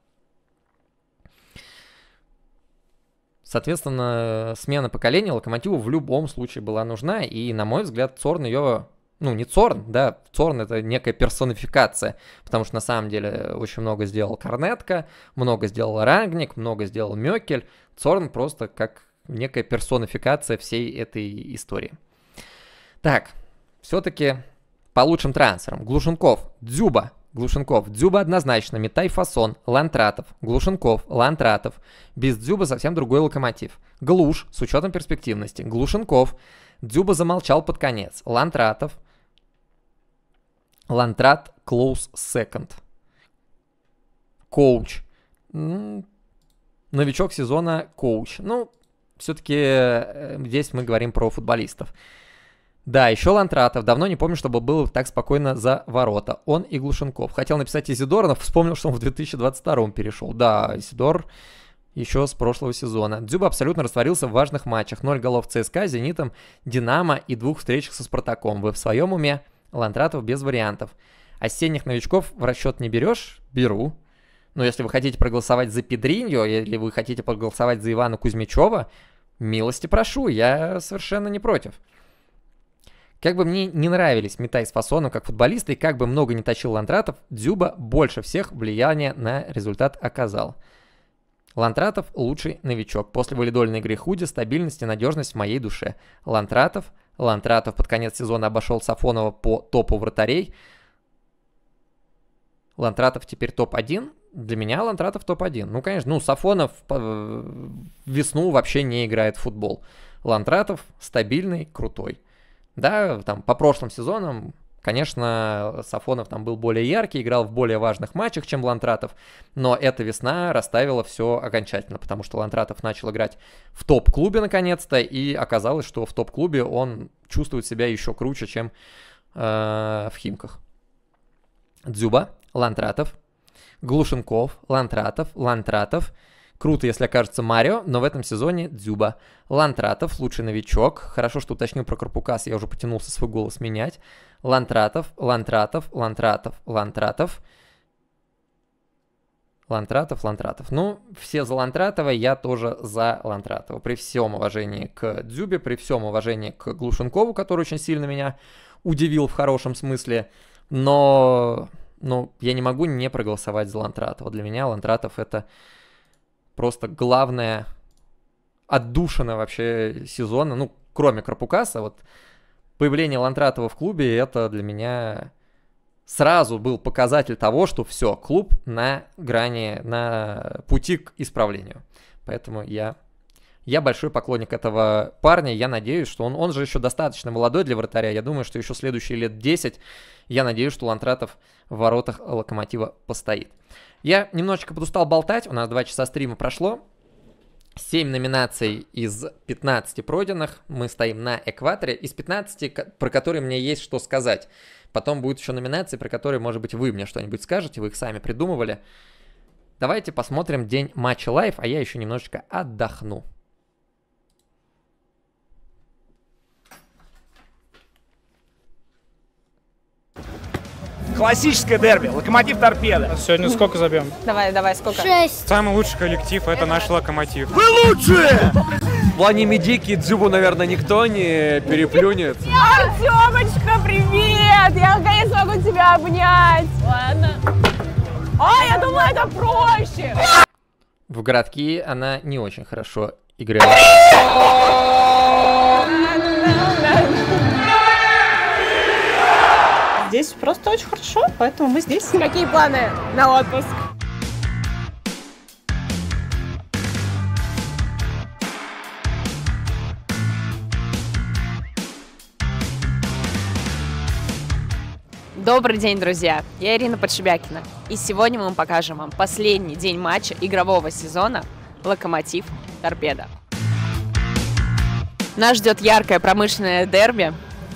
Соответственно, смена поколения Локомотиву в любом случае была нужна, и, на мой взгляд, Цорн ее... Ну, не Цорн, да, Цорн это некая персонификация, потому что на самом деле очень много сделал Корнетка, много сделал Рангник, много сделал Мёкель. Цорн просто как некая персонификация всей этой истории. Так, все-таки по лучшим трансферам. Глушенков, Дзюба, Глушенков, Дзюба однозначно, Метай Фасон, Лантратов, Глушенков, Лантратов. Без Дзюба совсем другой локомотив. Глуш, с учетом перспективности, Глушенков, Дзюба замолчал под конец, Лантратов, Лантрат, close second, Коуч. Новичок сезона Коуч. Ну, все-таки э, здесь мы говорим про футболистов. Да, еще Лантратов. Давно не помню, чтобы был так спокойно за ворота. Он и Глушенков. Хотел написать Изидор, но вспомнил, что он в 2022 перешел. Да, Изидор еще с прошлого сезона. Дзюба абсолютно растворился в важных матчах. Ноль голов ЦСКА, Зенитом, Динамо и двух встречах со Спартаком. Вы в своем уме? Лантратов без вариантов. Осенних новичков в расчет не берешь? Беру. Но ну, если вы хотите проголосовать за Педриньо, или вы хотите проголосовать за Ивана Кузьмичева, милости прошу, я совершенно не против. Как бы мне не нравились Митай с Фасоном как футболисты, и как бы много не точил Ландратов, Дзюба больше всех влияния на результат оказал. Лантратов – лучший новичок. После валидольной игры Худи стабильность и надежность в моей душе. Лантратов. Лантратов под конец сезона обошел Сафонова по топу вратарей. Лантратов теперь топ-1 для меня Лантратов топ-1. Ну, конечно, ну, Сафонов э, весну вообще не играет в футбол. Лантратов стабильный, крутой. Да, там по прошлым сезонам, конечно, Сафонов там был более яркий, играл в более важных матчах, чем Лантратов, но эта весна расставила все окончательно, потому что Лантратов начал играть в топ-клубе наконец-то, и оказалось, что в топ-клубе он чувствует себя еще круче, чем э, в Химках. Дзюба, Лантратов, Глушенков, Лантратов, Лантратов. Круто, если окажется Марио, но в этом сезоне Дзюба. Лантратов, лучший новичок. Хорошо, что уточнил про Карпукас, я уже потянулся свой голос менять. Лантратов, Лантратов, Лантратов, Лантратов. Лантратов, Лантратов. Ну, все за Лантратова, я тоже за Лантратова. При всем уважении к Дзюбе, при всем уважении к Глушенкову, который очень сильно меня удивил в хорошем смысле. Но ну, я не могу не проголосовать за Лантратова. Для меня Лантратов это просто главная отдушина вообще сезона, ну, кроме Крапукаса, вот появление Лантратова в клубе, это для меня сразу был показатель того, что все, клуб на грани, на пути к исправлению. Поэтому я я большой поклонник этого парня, я надеюсь, что он, он же еще достаточно молодой для вратаря, я думаю, что еще следующие лет 10, я надеюсь, что Лантратов в воротах Локомотива постоит. Я немножечко подустал болтать, у нас 2 часа стрима прошло, 7 номинаций из 15 пройденных, мы стоим на экваторе, из 15, про которые мне есть что сказать. Потом будет еще номинации, про которые, может быть, вы мне что-нибудь скажете, вы их сами придумывали. Давайте посмотрим день матча лайв, а я еще немножечко отдохну. Классическое дерби. Локомотив торпеда. Сегодня сколько забьем? Давай, давай, сколько? Шесть. Самый лучший коллектив это, наш локомотив. Вы лучшие! В плане медики Дзюбу, наверное, никто не переплюнет. Артемочка, привет! Я наконец могу тебя обнять. Ладно. А, я думала, это проще. В городке она не очень хорошо играет. здесь просто очень хорошо, поэтому мы здесь. Какие планы на отпуск? Добрый день, друзья! Я Ирина Подшибякина. И сегодня мы вам покажем вам последний день матча игрового сезона «Локомотив Торпедо». Нас ждет яркое промышленное дерби,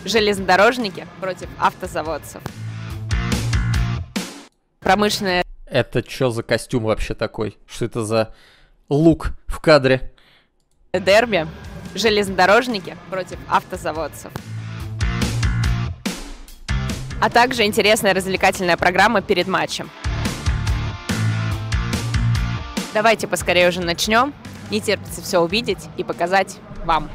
Железнодорожники против автозаводцев. Промышленная... Это что за костюм вообще такой? Что это за лук в кадре? Дерби. Железнодорожники против автозаводцев. А также интересная развлекательная программа перед матчем. Давайте поскорее уже начнем. Не терпится все увидеть и показать вам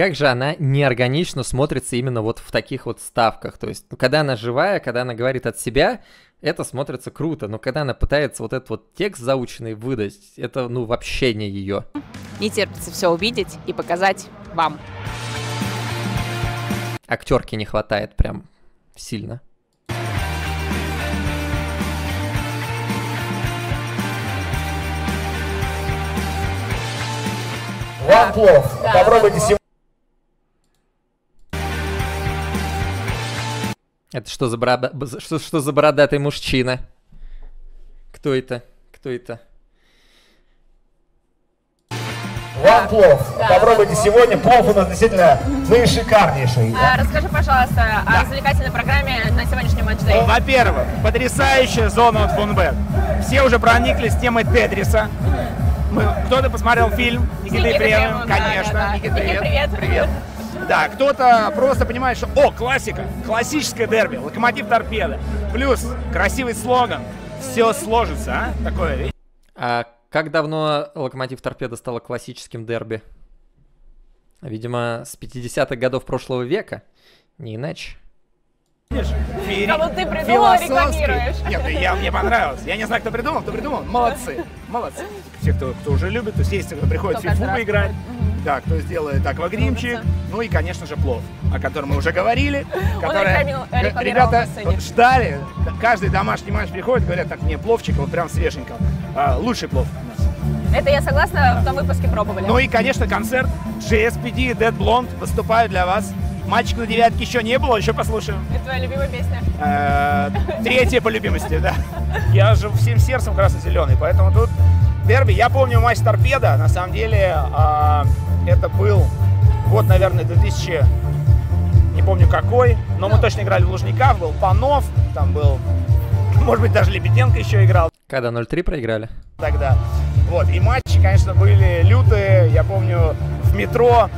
как же она неорганично смотрится именно вот в таких вот ставках. То есть, ну, когда она живая, когда она говорит от себя, это смотрится круто, но когда она пытается вот этот вот текст заученный выдать, это, ну, вообще не ее. Не терпится все увидеть и показать вам. Актерки не хватает прям сильно. Вам плохо. Да, Попробуйте да, Это что за, борода... что, что за бородатый мужчина? Кто это? Кто это? Вам плов. Да, Попробуйте плов. сегодня. Плов у нас действительно наишикарнейший. Ну, а, расскажи, пожалуйста, да. о развлекательной программе на сегодняшнем матче. Во-первых, потрясающая зона от Фунбет. Все уже прониклись темой Тетриса. кто-то посмотрел фильм Никиты Егиты Егиты Егиты Егиты Егиты Егиты Егиты Егиты Егиты Егиты да, кто-то просто понимает, что, о, классика, классическое дерби, локомотив торпеда. Плюс красивый слоган, все сложится, а? Такое. А как давно локомотив торпеда стало классическим дерби? Видимо, с 50-х годов прошлого века, не иначе. Фери... Кого а ты придумал рекламируешь. Нет, я, мне понравилось. Я не знаю, кто придумал, кто придумал. Молодцы, молодцы. Все, кто, кто уже любит, то есть есть, кто приходит кто в фифу играть. Угу. Да, кто сделает аквагримчик, ну и, конечно же, плов, о котором мы уже говорили. Который, ребята ждали, каждый домашний матч приходит, говорят, так, мне пловчик, вот прям свеженько. А, лучший плов. Это я согласна, да. в том выпуске пробовали. Ну и, конечно, концерт GSPD и Dead Blonde выступают для вас Мальчик на девятке еще не было, еще послушаем. Это твоя любимая песня? Э, третья по любимости, да. Я же всем сердцем красно-зеленый, поэтому тут дерби. Я помню матч Торпеда, на самом деле а, это был год, наверное, 2000, не помню какой, но мы ну. точно играли в Лужниках, был Панов, там был, может быть, даже Лебеденко еще играл. Когда 0-3 проиграли? Тогда. Вот, и матчи, конечно, были лютые, я помню, в метро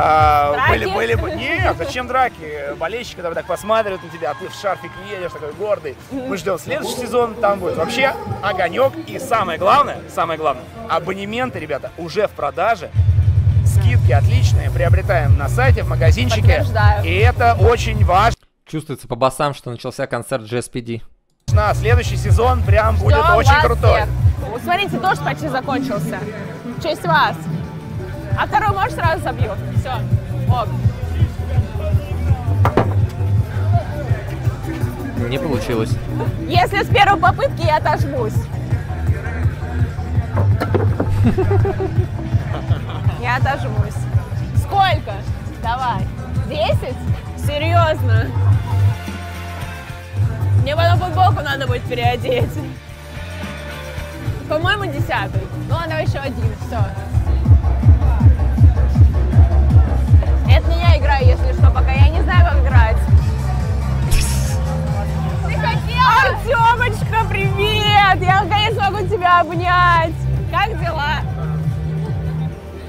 а, драки? Были, были, нет, зачем драки? Болельщики там так посмотрят на тебя, а ты в шарфике, едешь, такой гордый. Мы ждем следующий сезон, там будет вообще огонек. И самое главное, самое главное, абонементы, ребята, уже в продаже. Скидки отличные, приобретаем на сайте, в магазинчике. И это очень важно. Чувствуется по басам, что начался концерт GSPD. На следующий сезон прям будет Ждем очень крутой. Всех. Смотрите, дождь почти закончился. В честь вас. А второй можешь сразу забью. Все. Ок. Не получилось. Если с первой попытки я отожмусь. Я отожмусь. Сколько? Давай. Десять? Серьезно? Мне потом футболку надо будет переодеть. По-моему, десятый. Ну, она еще один, все. играю, если что, пока я не знаю, как играть. Ты хотела? Артемочка, привет! Я наконец могу тебя обнять. Как дела?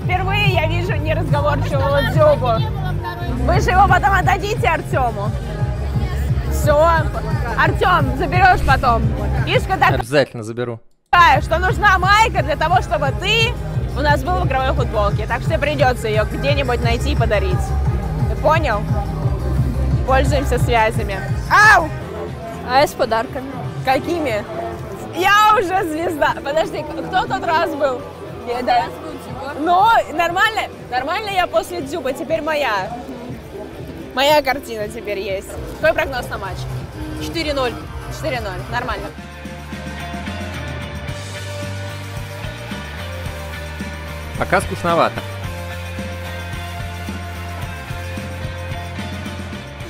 Впервые я вижу неразговорчивого Дзюбу. Вы же его потом отдадите Артему. Все. Артем, заберешь потом. Фишка так... Обязательно заберу. Что нужна майка для того, чтобы ты у нас был в игровой футболке, так что придется ее где-нибудь найти и подарить. Понял? Пользуемся связями. Ау! А я с подарками. Какими? Я уже звезда. Подожди, кто тот раз был? Я, да. Типа. Ну, нормально, нормально я после Дзюба, теперь моя. Моя картина теперь есть. Какой прогноз на матч? 4-0. 4-0, нормально. Пока скучновато.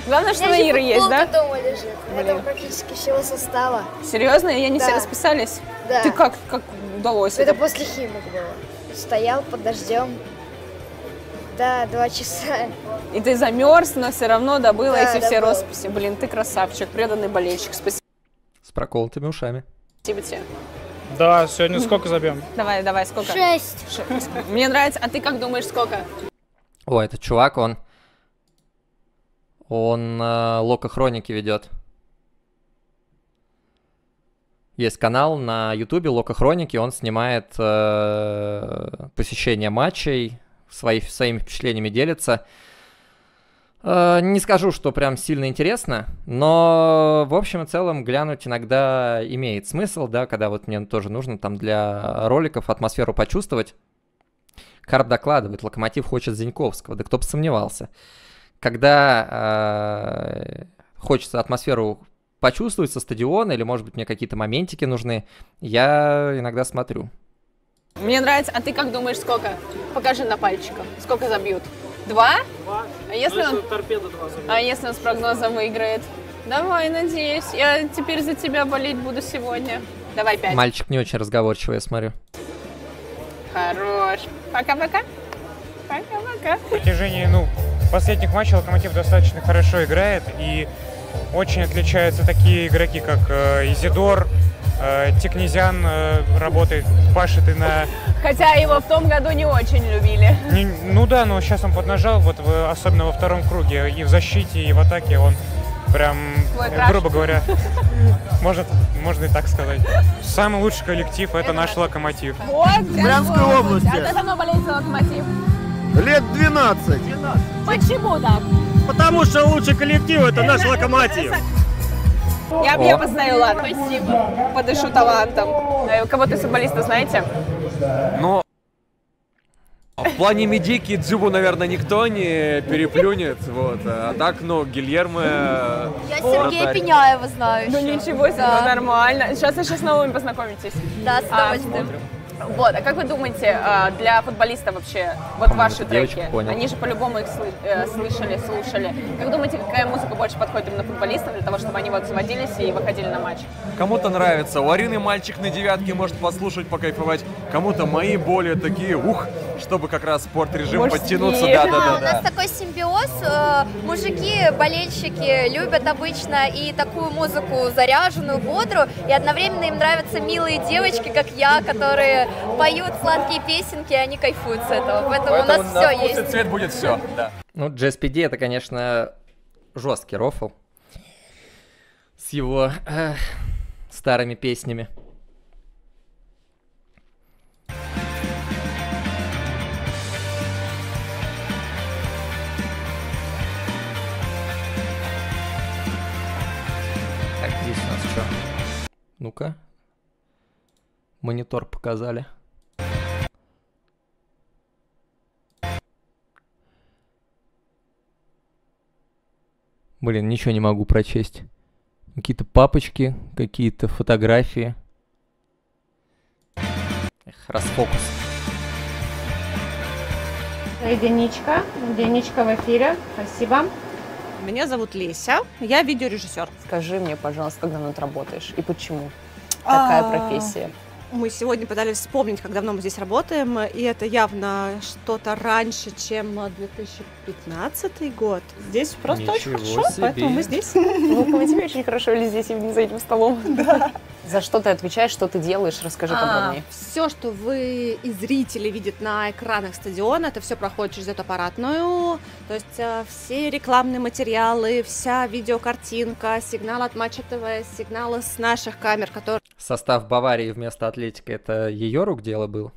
Главное, что на Ира есть, да? дома лежит. Блин. Это практически всего состава. Серьезно? И они да. все расписались? Да. Ты как, как удалось? Это, это после химок было. Стоял под дождем. Да, два часа. И ты замерз, но все равно добыла да, эти добыл. все росписи. Блин, ты красавчик, преданный болельщик. Спасибо. С проколотыми ушами. Спасибо тебе. Да, сегодня сколько забьем? Давай, давай, сколько? Шесть. Мне нравится. А ты как думаешь, сколько? О, этот чувак, он он э, Лока Хроники ведет. Есть канал на Ютубе Лока Хроники, он снимает э, посещение матчей, свои, своими впечатлениями делится. Э, не скажу, что прям сильно интересно, но в общем и целом глянуть иногда имеет смысл, да, когда вот мне тоже нужно там для роликов атмосферу почувствовать. Карп докладывает, Локомотив хочет Зиньковского, да кто бы сомневался когда э, хочется атмосферу почувствовать со стадиона, или, может быть, мне какие-то моментики нужны, я иногда смотрю. Мне нравится. А ты как думаешь, сколько? Покажи на пальчиках. Сколько забьют? Два? Два. А если, ну, он... торпеду два забьет. А если он с прогнозом выиграет? Давай, надеюсь. Я теперь за тебя болеть буду сегодня. Давай пять. Мальчик не очень разговорчивый, я смотрю. Хорош. Пока-пока. Пока-пока. В протяжении, ну, последних матчей Локомотив достаточно хорошо играет и очень отличаются такие игроки, как э, Изидор, э, Текнезян э, работает, пашет и на... Хотя его в том году не очень любили. Не, ну да, но сейчас он поднажал, вот в, особенно во втором круге, и в защите, и в атаке он прям, Твой э, грубо говоря, может, можно и так сказать. Самый лучший коллектив – это наш Локомотив. Вот, Брянской области. А кто давно болеет за Локомотив? Лет 12. 12. Почему так? Потому что лучший коллектив это наш локомотив. Я бы я поставила, спасибо. Подышу талантом. Э, кого-то футболиста знаете? Ну, в плане медики Дзюбу, наверное, никто не переплюнет. Вот. А так, ну, Гильермо... Я Сергея вратарь. Пеняева знаю. Ну ничего себе, нормально. Сейчас еще с новыми познакомитесь. Да, с удовольствием. А, вот, а как вы думаете, э, для футболиста вообще, вот ваши треки, понял. они же по-любому их э, слышали, слушали. Как думаете, какая музыка больше подходит именно футболистам для того, чтобы они вот заводились и выходили на матч? Кому-то нравится. У Арины мальчик на девятке может послушать, покайфовать. Кому-то мои более такие, ух, чтобы как раз спорт-режим подтянуться. Да, да, да, да, у нас такой симбиоз. Э, мужики, болельщики любят обычно и такую музыку заряженную, бодрую, и одновременно им нравятся милые девочки, как я, которые поют сладкие песенки, и они кайфуют с этого. Поэтому, Поэтому у нас на все есть. цвет будет все, да. Ну, GSPD это, конечно, жесткий рофл с его э, старыми песнями. Так, здесь у нас что? Ну-ка, Монитор показали. Блин, ничего не могу прочесть. Какие-то папочки, какие-то фотографии. Эх, расфокус. Это единичка. Единичка в эфире. Спасибо. Меня зовут Леся, я видеорежиссер. Скажи мне, пожалуйста, когда над работаешь и почему такая а. профессия? Мы сегодня пытались вспомнить, как давно мы здесь работаем, и это явно что-то раньше, чем 2015 год. Здесь просто Ничего очень хорошо, себе. поэтому мы здесь. Ну, тебе очень хорошо или здесь, именно за этим столом. Да. За что ты отвечаешь, что ты делаешь, расскажи а, подробнее. Все, что вы и зрители видят на экранах стадиона, это все проходит через эту аппаратную. То есть э, все рекламные материалы, вся видеокартинка, сигнал от матча ТВ, сигналы с наших камер, которые... Состав Баварии вместо атлетика, это ее рук дело был?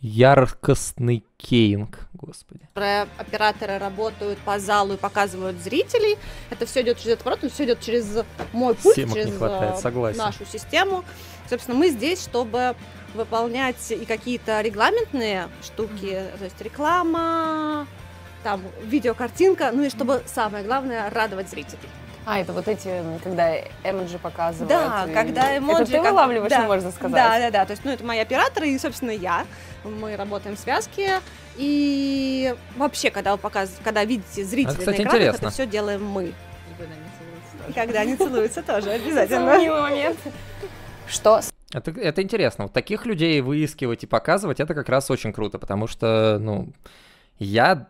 Яркостный кейнг, господи. Операторы работают по залу и показывают зрителей. Это все идет через этот аппарат, все идет через мой пульт, Семок через не э, хватает, согласен. нашу систему. Собственно, мы здесь, чтобы выполнять и какие-то регламентные штуки, то есть реклама, там видеокартинка, ну и чтобы самое главное радовать зрителей. А, это вот эти, когда эмоджи показывают. Да, и... когда эмоджи. Это ты как... вылавливаешь, да, можно сказать. Да, да, да. То есть, ну, это мои операторы и, собственно, я. Мы работаем в связке. И вообще, когда, показ... когда видите а, зрителей это, кстати, на экранах, интересно. это все делаем мы. И когда они целуются тоже, обязательно. момент. Что это, это интересно. Вот таких людей выискивать и показывать, это как раз очень круто, потому что, ну, я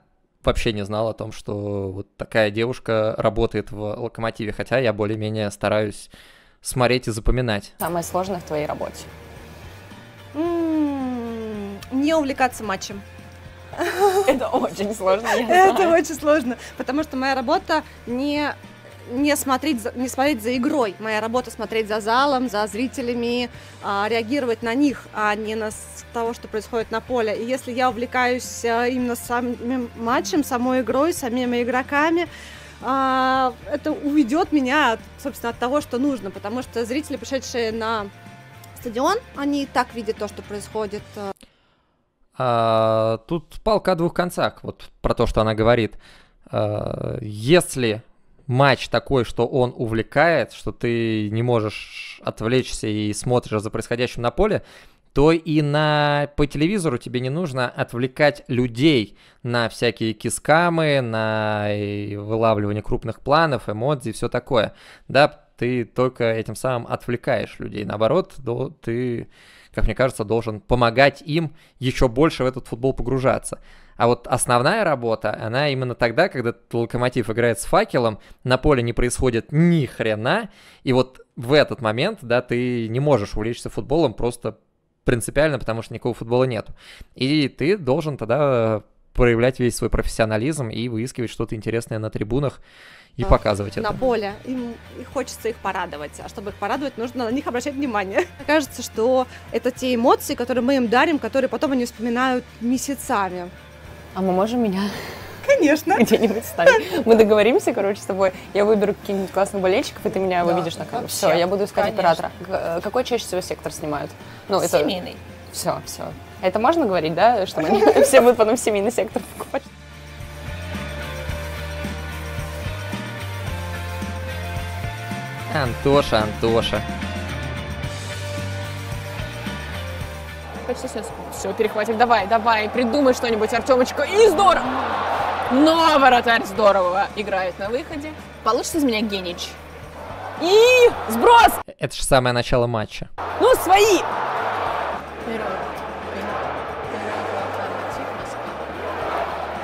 вообще не знал о том, что вот такая девушка работает в локомотиве, хотя я более-менее стараюсь смотреть и запоминать. Самое сложное в твоей работе? М-м-м, не увлекаться матчем. Это очень сложно. Это очень сложно, потому что моя работа не не смотреть, за, не смотреть за игрой. Моя работа смотреть за залом, за зрителями, а, реагировать на них, а не на того, что происходит на поле. И если я увлекаюсь а, именно самим матчем, самой игрой, самими игроками, а, это уведет меня, собственно, от того, что нужно, потому что зрители, пришедшие на стадион, они и так видят то, что происходит. А, а тут палка о двух концах, вот про то, что она говорит. А, если матч такой, что он увлекает, что ты не можешь отвлечься и смотришь за происходящим на поле, то и на, по телевизору тебе не нужно отвлекать людей на всякие кискамы, на э, вылавливание крупных планов, эмодзи и все такое. Да, ты только этим самым отвлекаешь людей. Наоборот, да, ты, как мне кажется, должен помогать им еще больше в этот футбол погружаться. А вот основная работа, она именно тогда, когда локомотив играет с факелом, на поле не происходит ни хрена, и вот в этот момент, да, ты не можешь увлечься футболом просто принципиально, потому что никакого футбола нет, И ты должен тогда проявлять весь свой профессионализм и выискивать что-то интересное на трибунах и а, показывать на это. На поле. Им, и хочется их порадовать. А чтобы их порадовать, нужно на них обращать внимание. Мне кажется, что это те эмоции, которые мы им дарим, которые потом они вспоминают месяцами. А мы можем меня Конечно. Где-нибудь ставить. Мы договоримся, короче, с тобой. Я выберу каких-нибудь классных болельщиков, и ты меня да, выведешь на камеру. Все, я буду искать оператора. Э, какой чаще всего сектор снимают? Ну, это... Семейный. Все, все. Это можно говорить, да? Что они все будут потом семейный сектор покупать? Антоша, Антоша. Почти все скупила все перехватил. Давай, давай, придумай что-нибудь, Артемочка. И здорово! Но вратарь здорово играет на выходе. Получится из меня генич. И сброс! Это же самое начало матча. Ну, свои!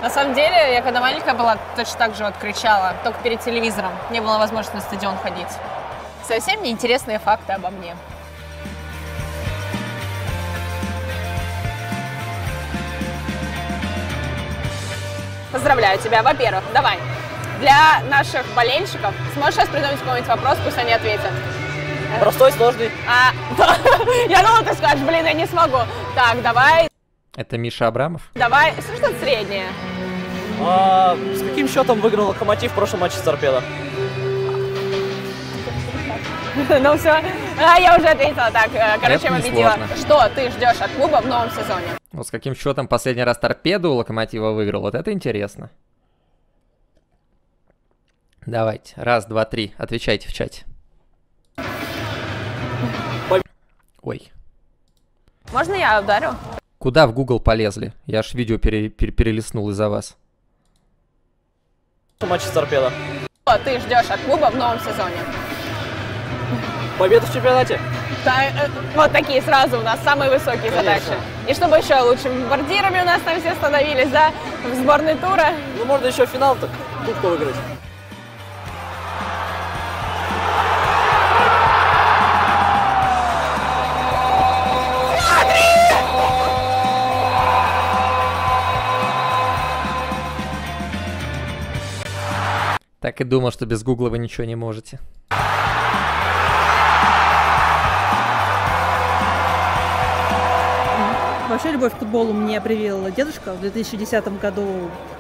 На самом деле, я когда маленькая была, точно так же вот кричала, только перед телевизором. Не было возможности на стадион ходить. Совсем неинтересные факты обо мне. Поздравляю тебя. Во-первых, давай, для наших болельщиков сможешь сейчас придумать какой-нибудь вопрос, пусть они ответят. Простой, сложный. А, я думала, ты скажешь, блин, я не смогу. Так, давай. Это Миша Абрамов? Давай, что среднее. А, с каким счетом выиграл Локомотив в прошлом матче с Торпедо? Ну все, а, я уже ответила. Так, э, короче, победила. Что ты ждешь от клуба в новом сезоне? Вот с каким счетом последний раз торпеду у Локомотива выиграл, вот это интересно. Давайте, раз, два, три, отвечайте в чате. Ой. Можно я ударю? Куда в Google полезли? Я аж видео пере пере перелистнул из-за вас. Матч с торпедо. Что ты ждешь от клуба в новом сезоне? Победу в чемпионате. Да, э, вот такие сразу у нас самые высокие Конечно. задачи. И чтобы еще лучше? бомбардирами у нас там все становились, да, в сборной тура. Ну, можно еще финал так, кубку выиграть. Так и думал, что без Гугла вы ничего не можете. Вообще любовь к футболу мне привела дедушка. В 2010 году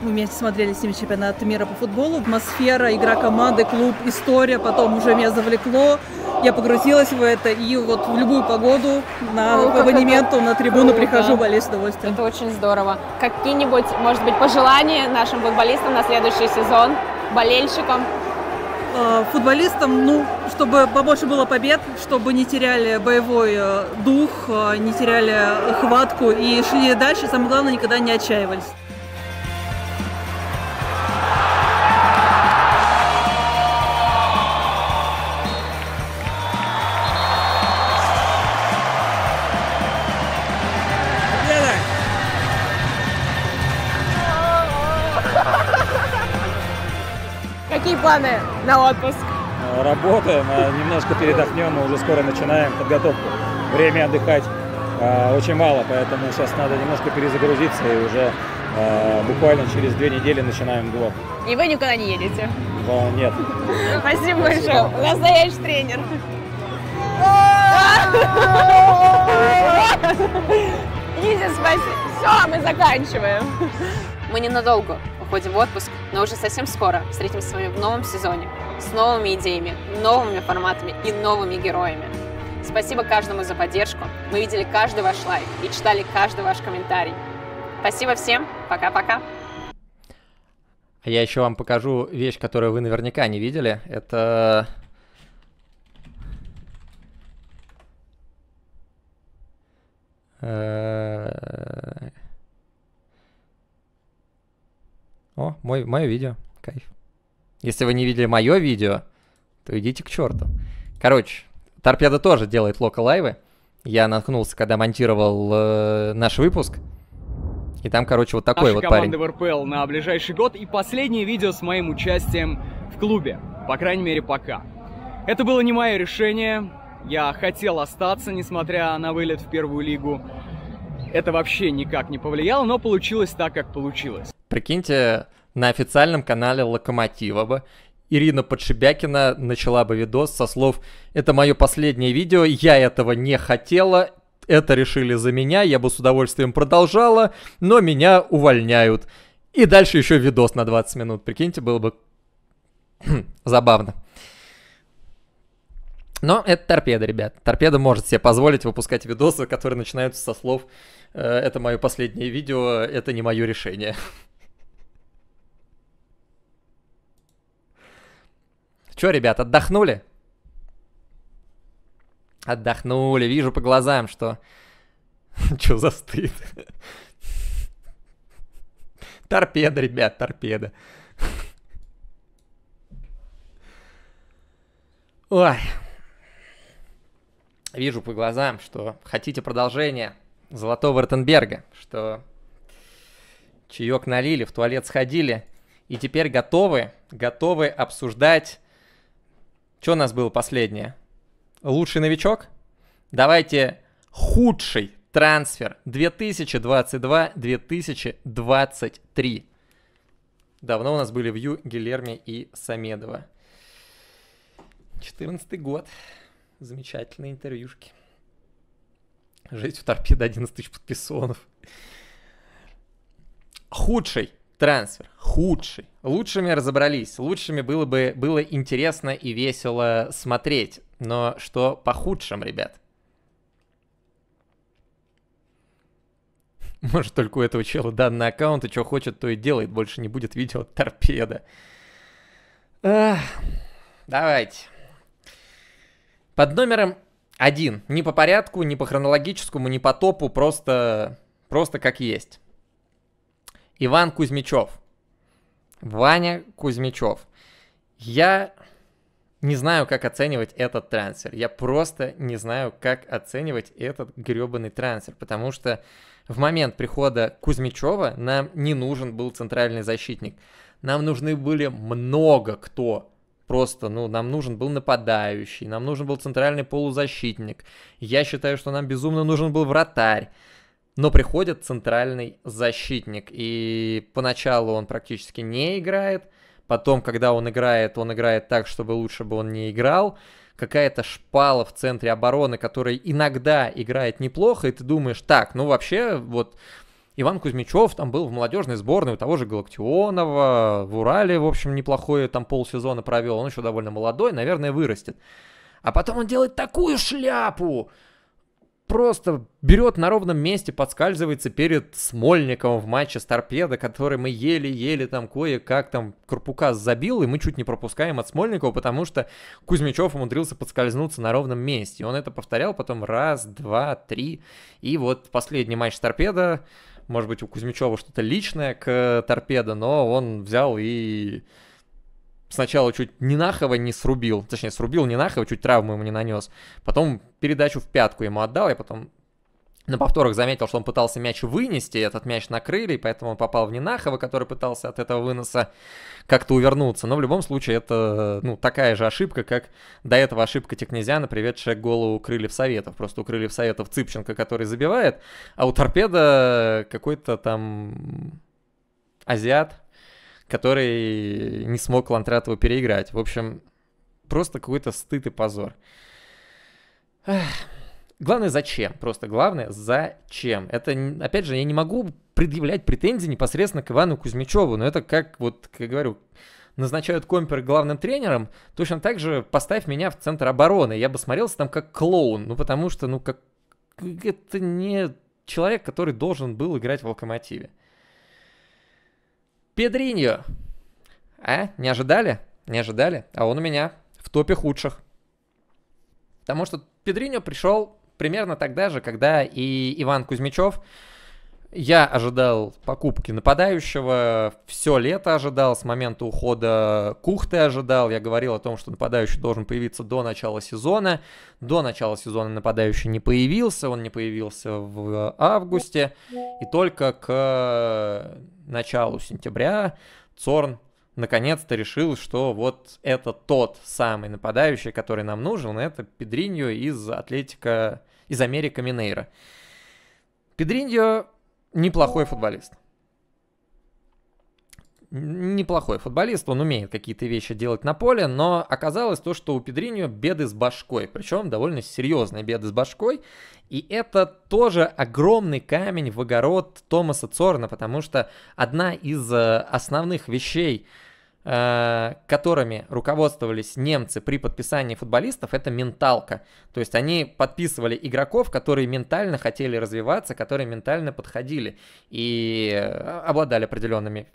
мы вместе смотрели с ним чемпионат мира по футболу. Атмосфера, игра команды, клуб, история. Потом уже меня завлекло. Я погрузилась в это. И вот в любую погоду на, О, по абонементу на трибуну круто. прихожу болеть с удовольствием. Это очень здорово. Какие-нибудь, может быть, пожелания нашим футболистам на следующий сезон, болельщикам? Э, футболистам, ну, чтобы побольше было побед, чтобы не теряли боевой э, дух, э, не теряли хватку и шли дальше, самое главное, никогда не отчаивались. планы на отпуск? Работаем, а, немножко передохнем, мы уже скоро начинаем подготовку. Время отдыхать а, очень мало, поэтому сейчас надо немножко перезагрузиться и уже а, буквально через две недели начинаем блок. И вы никуда не едете? Да, нет. Спасибо большое. настоящий тренер. Иди, спасибо. Все, мы заканчиваем. Мы ненадолго уходим в отпуск, но уже совсем скоро встретимся с вами в новом сезоне с новыми идеями, новыми форматами и новыми героями. Спасибо каждому за поддержку. Мы видели каждый ваш лайк и читали каждый ваш комментарий. Спасибо всем. Пока-пока. А я еще вам покажу вещь, которую вы наверняка не видели. Это... Uh... О, мой, мое видео. Кайф. Если вы не видели мое видео, то идите к черту. Короче, Торпеда тоже делает локалайвы. Я наткнулся, когда монтировал э, наш выпуск. И там, короче, вот такой Наша вот парень. команда в РПЛ на ближайший год и последнее видео с моим участием в клубе. По крайней мере, пока. Это было не мое решение. Я хотел остаться, несмотря на вылет в первую лигу это вообще никак не повлияло, но получилось так, как получилось. Прикиньте, на официальном канале Локомотива бы Ирина Подшибякина начала бы видос со слов «Это мое последнее видео, я этого не хотела, это решили за меня, я бы с удовольствием продолжала, но меня увольняют». И дальше еще видос на 20 минут, прикиньте, было бы забавно. Но это торпеда, ребят. Торпеда может себе позволить выпускать видосы, которые начинаются со слов «Э, «Это мое последнее видео, это не мое решение». Че, ребят, отдохнули? Отдохнули, вижу по глазам, что... Че застыт? Торпеда, ребят, торпеда. Ой, вижу по глазам, что хотите продолжение Золотого Ротенберга, что чаек налили, в туалет сходили, и теперь готовы, готовы обсуждать, что у нас было последнее. Лучший новичок? Давайте худший трансфер 2022-2023. Давно у нас были Вью, Гилерми и Самедова. 14 год. Замечательные интервьюшки. Жесть в торпеда 11 тысяч подписонов. Худший трансфер. Худший. Лучшими разобрались. Лучшими было бы было интересно и весело смотреть. Но что по худшим, ребят? Может, только у этого чела данный аккаунт, и что хочет, то и делает. Больше не будет видео торпеда. Эх, давайте. Под номером один. Не по порядку, не по хронологическому, не по топу, просто, просто как есть. Иван Кузьмичев. Ваня Кузьмичев. Я не знаю, как оценивать этот трансфер. Я просто не знаю, как оценивать этот гребаный трансфер, потому что в момент прихода Кузьмичева нам не нужен был центральный защитник. Нам нужны были много кто Просто, ну, нам нужен был нападающий, нам нужен был центральный полузащитник. Я считаю, что нам безумно нужен был вратарь. Но приходит центральный защитник, и поначалу он практически не играет. Потом, когда он играет, он играет так, чтобы лучше бы он не играл. Какая-то шпала в центре обороны, которая иногда играет неплохо, и ты думаешь, так, ну вообще, вот Иван Кузьмичев там был в молодежной сборной у того же Галактионова, в Урале, в общем, неплохое там полсезона провел, он еще довольно молодой, наверное, вырастет. А потом он делает такую шляпу! Просто берет на ровном месте, подскальзывается перед Смольником в матче с Торпедо, который мы еле-еле там кое-как там Крупука забил, и мы чуть не пропускаем от Смольникова, потому что Кузьмичев умудрился подскользнуться на ровном месте. И он это повторял потом раз, два, три, и вот последний матч с Торпедо может быть, у Кузьмичева что-то личное к э, торпедо, но он взял и сначала чуть Нинахова не срубил, точнее, срубил Нинахова, чуть травму ему не нанес, потом передачу в пятку ему отдал, я потом на повторах заметил, что он пытался мяч вынести, этот мяч накрыли, поэтому он попал в Нинахова, который пытался от этого выноса как-то увернуться. Но в любом случае это ну, такая же ошибка, как до этого ошибка Технезяна, приведшая голову голу Крыльев Советов. Просто у Крыльев Советов Цыпченко, который забивает, а у Торпеда какой-то там азиат, который не смог Лантратова переиграть. В общем, просто какой-то стыд и позор. Эх. Главное, зачем? Просто главное, зачем? Это, опять же, я не могу предъявлять претензии непосредственно к Ивану Кузьмичеву, но это как, вот, как я говорю, назначают Компер главным тренером, точно так же поставь меня в центр обороны. Я бы смотрелся там как клоун, ну потому что, ну как... Это не человек, который должен был играть в Локомотиве. Педриньо. А, не ожидали? Не ожидали? А он у меня в топе худших. Потому что Педриньо пришел примерно тогда же, когда и Иван Кузьмичев. Я ожидал покупки нападающего, все лето ожидал, с момента ухода Кухты ожидал. Я говорил о том, что нападающий должен появиться до начала сезона. До начала сезона нападающий не появился, он не появился в августе. И только к началу сентября Цорн наконец-то решил, что вот это тот самый нападающий, который нам нужен, это Педриньо из Атлетика, из Америка Минейра. Педриньо неплохой футболист неплохой футболист, он умеет какие-то вещи делать на поле, но оказалось то, что у Педриньо беды с башкой, причем довольно серьезные беды с башкой, и это тоже огромный камень в огород Томаса Цорна, потому что одна из э, основных вещей, э, которыми руководствовались немцы при подписании футболистов, это менталка. То есть они подписывали игроков, которые ментально хотели развиваться, которые ментально подходили и э, обладали определенными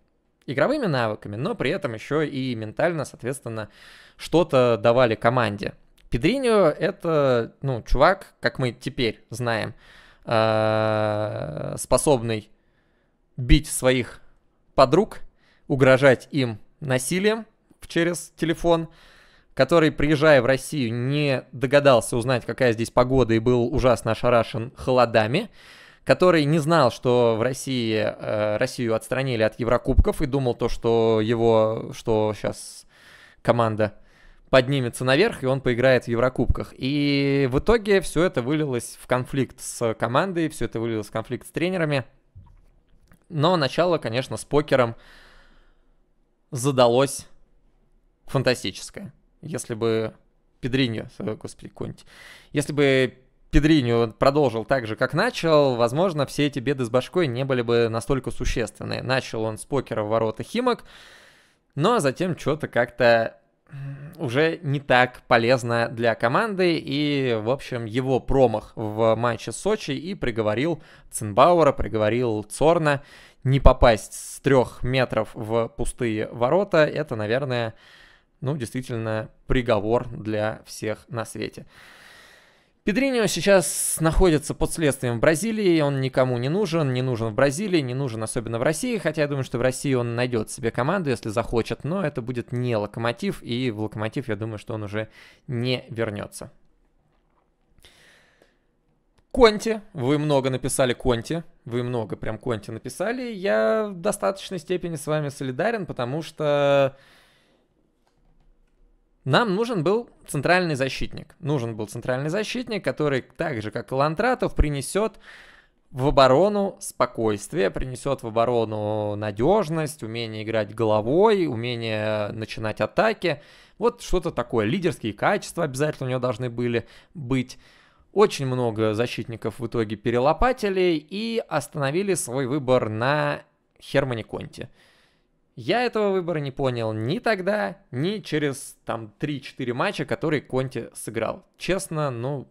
игровыми навыками, но при этом еще и ментально, соответственно, что-то давали команде. Педриньо — это, ну, чувак, как мы теперь знаем, э, способный бить своих подруг, угрожать им насилием через телефон, который, приезжая в Россию, не догадался узнать, какая здесь погода, и был ужасно ошарашен холодами который не знал, что в России э, Россию отстранили от Еврокубков и думал то, что его, что сейчас команда поднимется наверх, и он поиграет в Еврокубках. И в итоге все это вылилось в конфликт с командой, все это вылилось в конфликт с тренерами. Но начало, конечно, с покером задалось фантастическое. Если бы Педриньо, господи, какой Если бы Педриню продолжил так же, как начал, возможно, все эти беды с башкой не были бы настолько существенны. Начал он с покера в ворота Химок, но затем что-то как-то уже не так полезно для команды, и, в общем, его промах в матче с Сочи и приговорил Цинбауэра, приговорил Цорна. Не попасть с трех метров в пустые ворота, это, наверное, ну, действительно, приговор для всех на свете. Педриньо сейчас находится под следствием в Бразилии, он никому не нужен, не нужен в Бразилии, не нужен особенно в России, хотя я думаю, что в России он найдет себе команду, если захочет, но это будет не Локомотив, и в Локомотив, я думаю, что он уже не вернется. Конте, вы много написали Конте, вы много прям Конте написали, я в достаточной степени с вами солидарен, потому что нам нужен был центральный защитник. Нужен был центральный защитник, который так же, как и Лантратов, принесет в оборону спокойствие, принесет в оборону надежность, умение играть головой, умение начинать атаки. Вот что-то такое. Лидерские качества обязательно у него должны были быть. Очень много защитников в итоге перелопатили и остановили свой выбор на Хермане Конте. Я этого выбора не понял ни тогда, ни через там 3-4 матча, которые Конти сыграл. Честно, ну,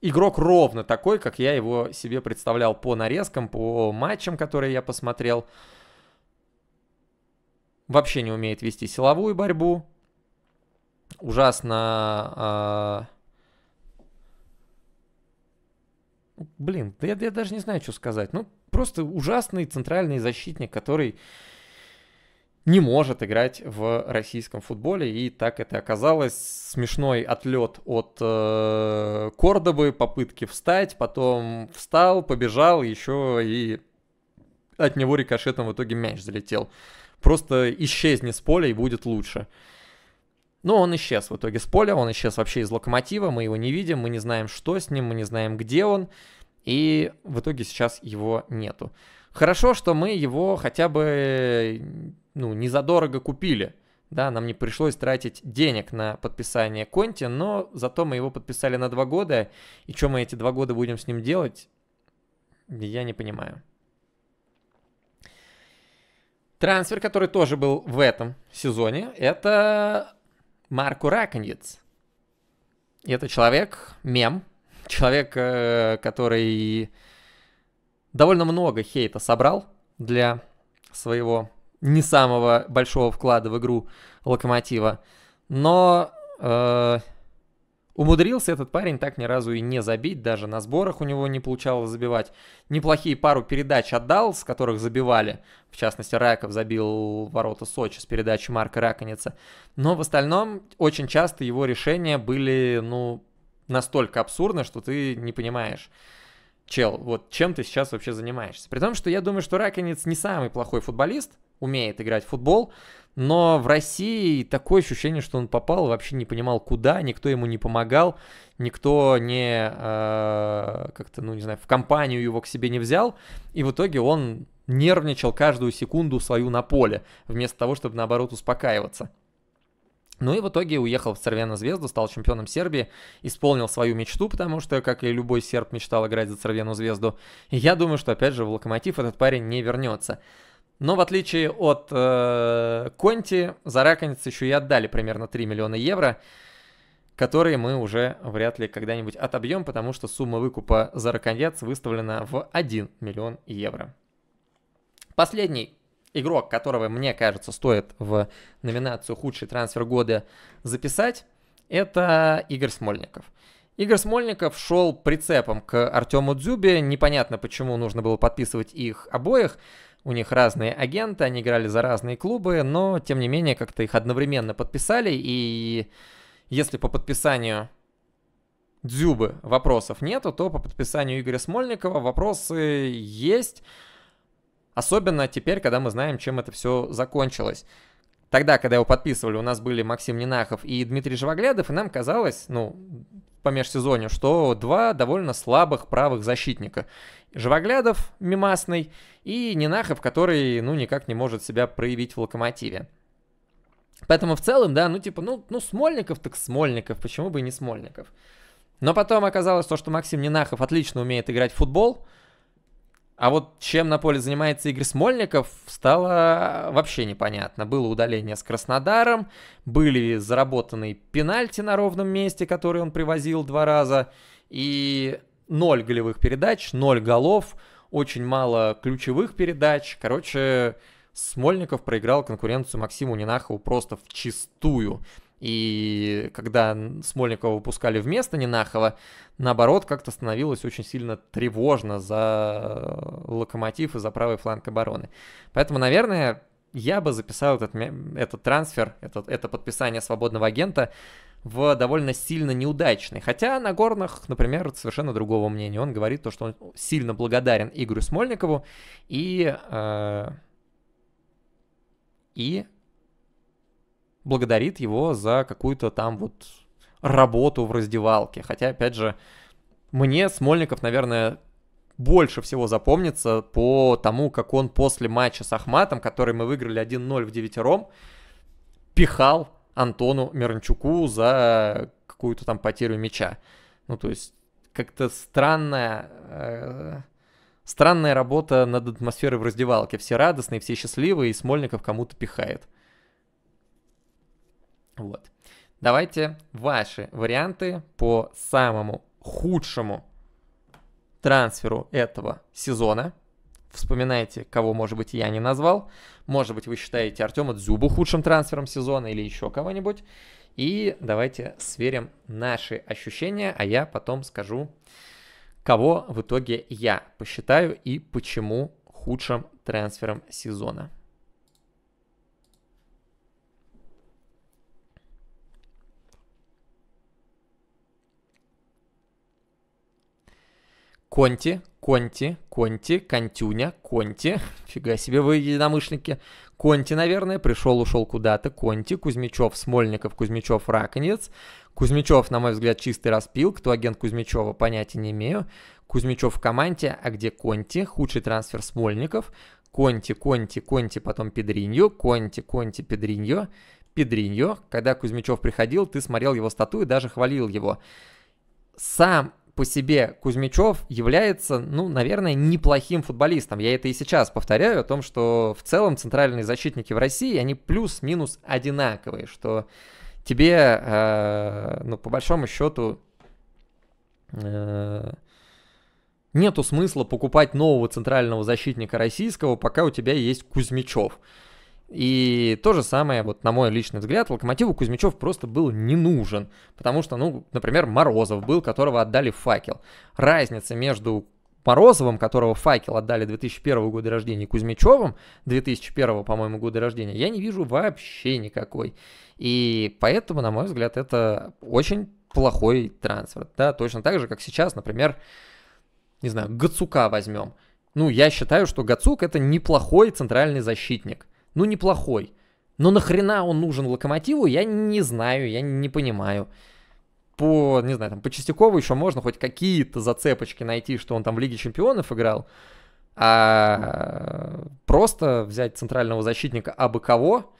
игрок ровно такой, как я его себе представлял по нарезкам, по матчам, которые я посмотрел. Вообще не умеет вести силовую борьбу. Ужасно... Э... Блин, да я, я даже не знаю, что сказать. Ну, просто ужасный центральный защитник, который не может играть в российском футболе. И так это оказалось. Смешной отлет от э, Кордобы, попытки встать, потом встал, побежал, еще и от него рикошетом в итоге мяч залетел. Просто исчезни с поля и будет лучше. Но он исчез в итоге с поля, он исчез вообще из локомотива, мы его не видим, мы не знаем, что с ним, мы не знаем, где он и в итоге сейчас его нету. Хорошо, что мы его хотя бы ну, незадорого купили. Да, нам не пришлось тратить денег на подписание Конти, но зато мы его подписали на два года. И что мы эти два года будем с ним делать, я не понимаю. Трансфер, который тоже был в этом сезоне, это Марко Раконец. Это человек, мем, человек, э, который довольно много хейта собрал для своего не самого большого вклада в игру Локомотива, но э, умудрился этот парень так ни разу и не забить, даже на сборах у него не получалось забивать. Неплохие пару передач отдал, с которых забивали, в частности Раков забил ворота Сочи с передачи Марка Раконица, но в остальном очень часто его решения были, ну, настолько абсурдно, что ты не понимаешь, чел, вот чем ты сейчас вообще занимаешься. При том, что я думаю, что Раконец не самый плохой футболист, умеет играть в футбол, но в России такое ощущение, что он попал, вообще не понимал куда, никто ему не помогал, никто не э, как-то, ну не знаю, в компанию его к себе не взял, и в итоге он нервничал каждую секунду свою на поле, вместо того, чтобы наоборот успокаиваться. Ну и в итоге уехал в Цервена Звезду, стал чемпионом Сербии, исполнил свою мечту, потому что, как и любой серб, мечтал играть за Цервену Звезду. И я думаю, что, опять же, в Локомотив этот парень не вернется. Но в отличие от э, Конти, за Раконец еще и отдали примерно 3 миллиона евро, которые мы уже вряд ли когда-нибудь отобьем, потому что сумма выкупа за Раконец выставлена в 1 миллион евро. Последний игрок, которого, мне кажется, стоит в номинацию «Худший трансфер года» записать, это Игорь Смольников. Игорь Смольников шел прицепом к Артему Дзюбе. Непонятно, почему нужно было подписывать их обоих. У них разные агенты, они играли за разные клубы, но, тем не менее, как-то их одновременно подписали. И если по подписанию Дзюбы вопросов нету, то по подписанию Игоря Смольникова вопросы есть. Особенно теперь, когда мы знаем, чем это все закончилось. Тогда, когда его подписывали, у нас были Максим Нинахов и Дмитрий Живоглядов, и нам казалось, ну, по межсезонью, что два довольно слабых правых защитника. Живоглядов мимасный и Нинахов, который, ну, никак не может себя проявить в локомотиве. Поэтому в целом, да, ну, типа, ну, ну, Смольников так Смольников, почему бы и не Смольников? Но потом оказалось то, что Максим Нинахов отлично умеет играть в футбол – а вот чем на поле занимается Игорь Смольников, стало а, вообще непонятно. Было удаление с Краснодаром, были заработанные пенальти на ровном месте, которые он привозил два раза, и ноль голевых передач, ноль голов, очень мало ключевых передач. Короче, Смольников проиграл конкуренцию Максиму Нинахову просто в чистую. И когда Смольникова выпускали вместо Нинахова, наоборот, как-то становилось очень сильно тревожно за э, локомотив и за правый фланг обороны. Поэтому, наверное, я бы записал этот, этот трансфер, этот, это подписание свободного агента в довольно сильно неудачный. Хотя на горных, например, совершенно другого мнения. Он говорит то, что он сильно благодарен Игорю Смольникову и... Э, и благодарит его за какую-то там вот работу в раздевалке. Хотя, опять же, мне Смольников, наверное, больше всего запомнится по тому, как он после матча с Ахматом, который мы выиграли 1-0 в девятером, пихал Антону Миранчуку за какую-то там потерю мяча. Ну, то есть, как-то странная, э, странная работа над атмосферой в раздевалке. Все радостные, все счастливые, и Смольников кому-то пихает. Вот. Давайте ваши варианты по самому худшему трансферу этого сезона. Вспоминайте, кого, может быть, я не назвал. Может быть, вы считаете Артема Дзюбу худшим трансфером сезона или еще кого-нибудь. И давайте сверим наши ощущения, а я потом скажу, кого в итоге я посчитаю и почему худшим трансфером сезона. Конти, Конти, Конти, Контюня, Конти. Фига себе вы единомышленники. Конти, наверное, пришел, ушел куда-то. Конти, Кузьмичев, Смольников, Кузьмичев, Раконец. Кузьмичев, на мой взгляд, чистый распил. Кто агент Кузьмичева, понятия не имею. Кузьмичев в команде, а где Конти? Худший трансфер Смольников. Конти, Конти, Конти, потом Педриньо. Конти, Конти, Педриньо. Педриньо. Когда Кузьмичев приходил, ты смотрел его статую, даже хвалил его. Сам по себе Кузьмичев является, ну, наверное, неплохим футболистом. Я это и сейчас повторяю о том, что в целом центральные защитники в России, они плюс-минус одинаковые, что тебе, э, ну, по большому счету, э, нету смысла покупать нового центрального защитника российского, пока у тебя есть Кузьмичев. И то же самое, вот на мой личный взгляд, Локомотиву Кузьмичев просто был не нужен, потому что, ну, например, Морозов был, которого отдали факел. Разница между Морозовым, которого факел отдали 2001 года рождения, и Кузьмичевым 2001, по-моему, года рождения, я не вижу вообще никакой. И поэтому, на мой взгляд, это очень плохой трансфер. Да? Точно так же, как сейчас, например, не знаю, Гацука возьмем. Ну, я считаю, что Гацук это неплохой центральный защитник – ну, неплохой. Но нахрена он нужен локомотиву, я не знаю, я не понимаю. По, не знаю, там, по Чистякову еще можно хоть какие-то зацепочки найти, что он там в Лиге Чемпионов играл. А просто взять центрального защитника абы кого,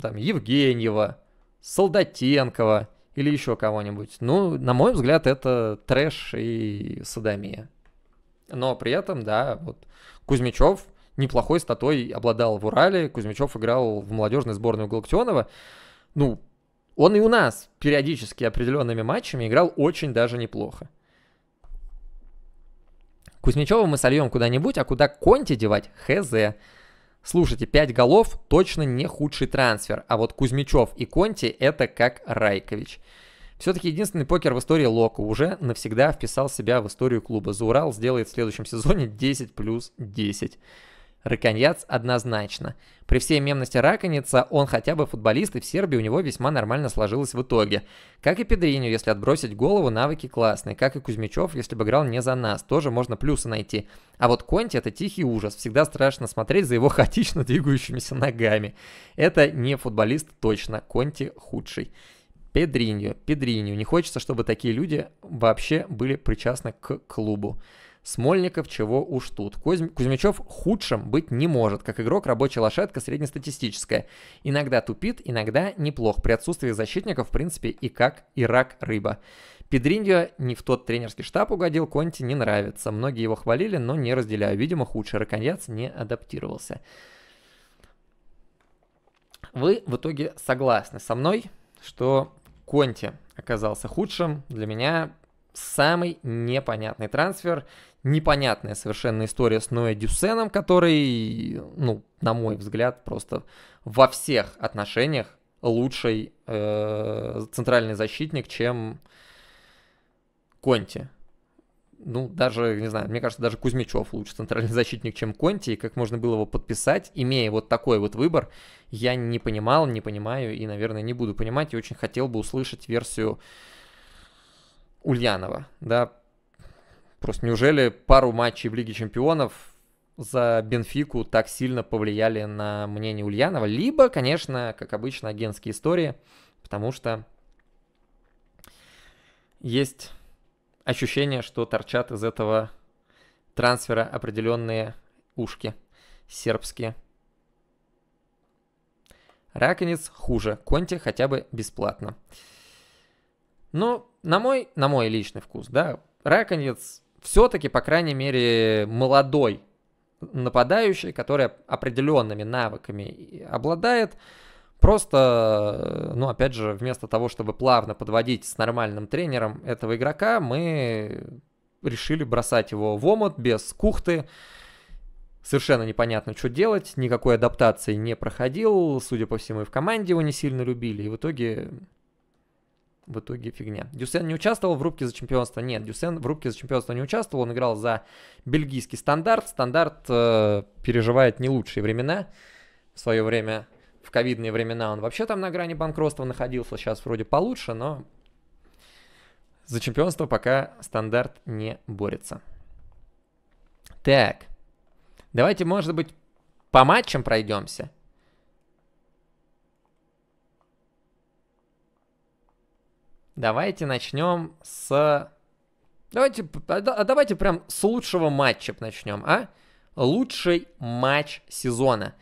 там, Евгеньева, Солдатенкова или еще кого-нибудь. Ну, на мой взгляд, это трэш и садомия. Но при этом, да, вот Кузьмичев неплохой статой обладал в Урале. Кузьмичев играл в молодежной сборной у Галактионова. Ну, он и у нас периодически определенными матчами играл очень даже неплохо. Кузьмичева мы сольем куда-нибудь, а куда Конти девать? Хз. Слушайте, 5 голов точно не худший трансфер, а вот Кузьмичев и Конти это как Райкович. Все-таки единственный покер в истории Локу уже навсегда вписал себя в историю клуба. Заурал сделает в следующем сезоне 10 плюс 10. Раконьяц однозначно. При всей мемности Раконица, он хотя бы футболист, и в Сербии у него весьма нормально сложилось в итоге. Как и Педриню, если отбросить голову, навыки классные. Как и Кузьмичев, если бы играл не за нас, тоже можно плюсы найти. А вот Конти это тихий ужас, всегда страшно смотреть за его хаотично двигающимися ногами. Это не футболист точно, Конти худший. Педринью, Педринью. Не хочется, чтобы такие люди вообще были причастны к клубу. Смольников чего уж тут. Кузь... Кузьмичев худшим быть не может. Как игрок рабочая лошадка среднестатистическая. Иногда тупит, иногда неплох. При отсутствии защитников, в принципе, и как, и рак, рыба. Педриндио не в тот тренерский штаб угодил, Конти не нравится. Многие его хвалили, но не разделяю. Видимо, худший раконьяц не адаптировался. Вы в итоге согласны со мной, что Конти оказался худшим. Для меня самый непонятный трансфер непонятная совершенно история с Ноэ Дюсеном, который, ну, на мой взгляд, просто во всех отношениях лучший э, центральный защитник, чем Конти. Ну, даже, не знаю, мне кажется, даже Кузьмичев лучше центральный защитник, чем Конти, и как можно было его подписать, имея вот такой вот выбор, я не понимал, не понимаю и, наверное, не буду понимать, и очень хотел бы услышать версию Ульянова, да, Просто неужели пару матчей в Лиге Чемпионов за Бенфику так сильно повлияли на мнение Ульянова? Либо, конечно, как обычно, агентские истории, потому что есть ощущение, что торчат из этого трансфера определенные ушки сербские. Раконец хуже, Конте хотя бы бесплатно. Но на мой, на мой личный вкус, да, Раконец все-таки, по крайней мере, молодой нападающий, который определенными навыками обладает, Просто, ну, опять же, вместо того, чтобы плавно подводить с нормальным тренером этого игрока, мы решили бросать его в омут без кухты. Совершенно непонятно, что делать, никакой адаптации не проходил, судя по всему, и в команде его не сильно любили, и в итоге в итоге фигня. Дюсен не участвовал в рубке за чемпионство? Нет, Дюсен в рубке за чемпионство не участвовал, он играл за бельгийский стандарт. Стандарт э, переживает не лучшие времена. В свое время, в ковидные времена, он вообще там на грани банкротства находился, сейчас вроде получше, но за чемпионство пока стандарт не борется. Так, давайте, может быть, по матчам пройдемся. Давайте начнем с... Давайте, а, а давайте прям с лучшего матча начнем, а? Лучший матч сезона.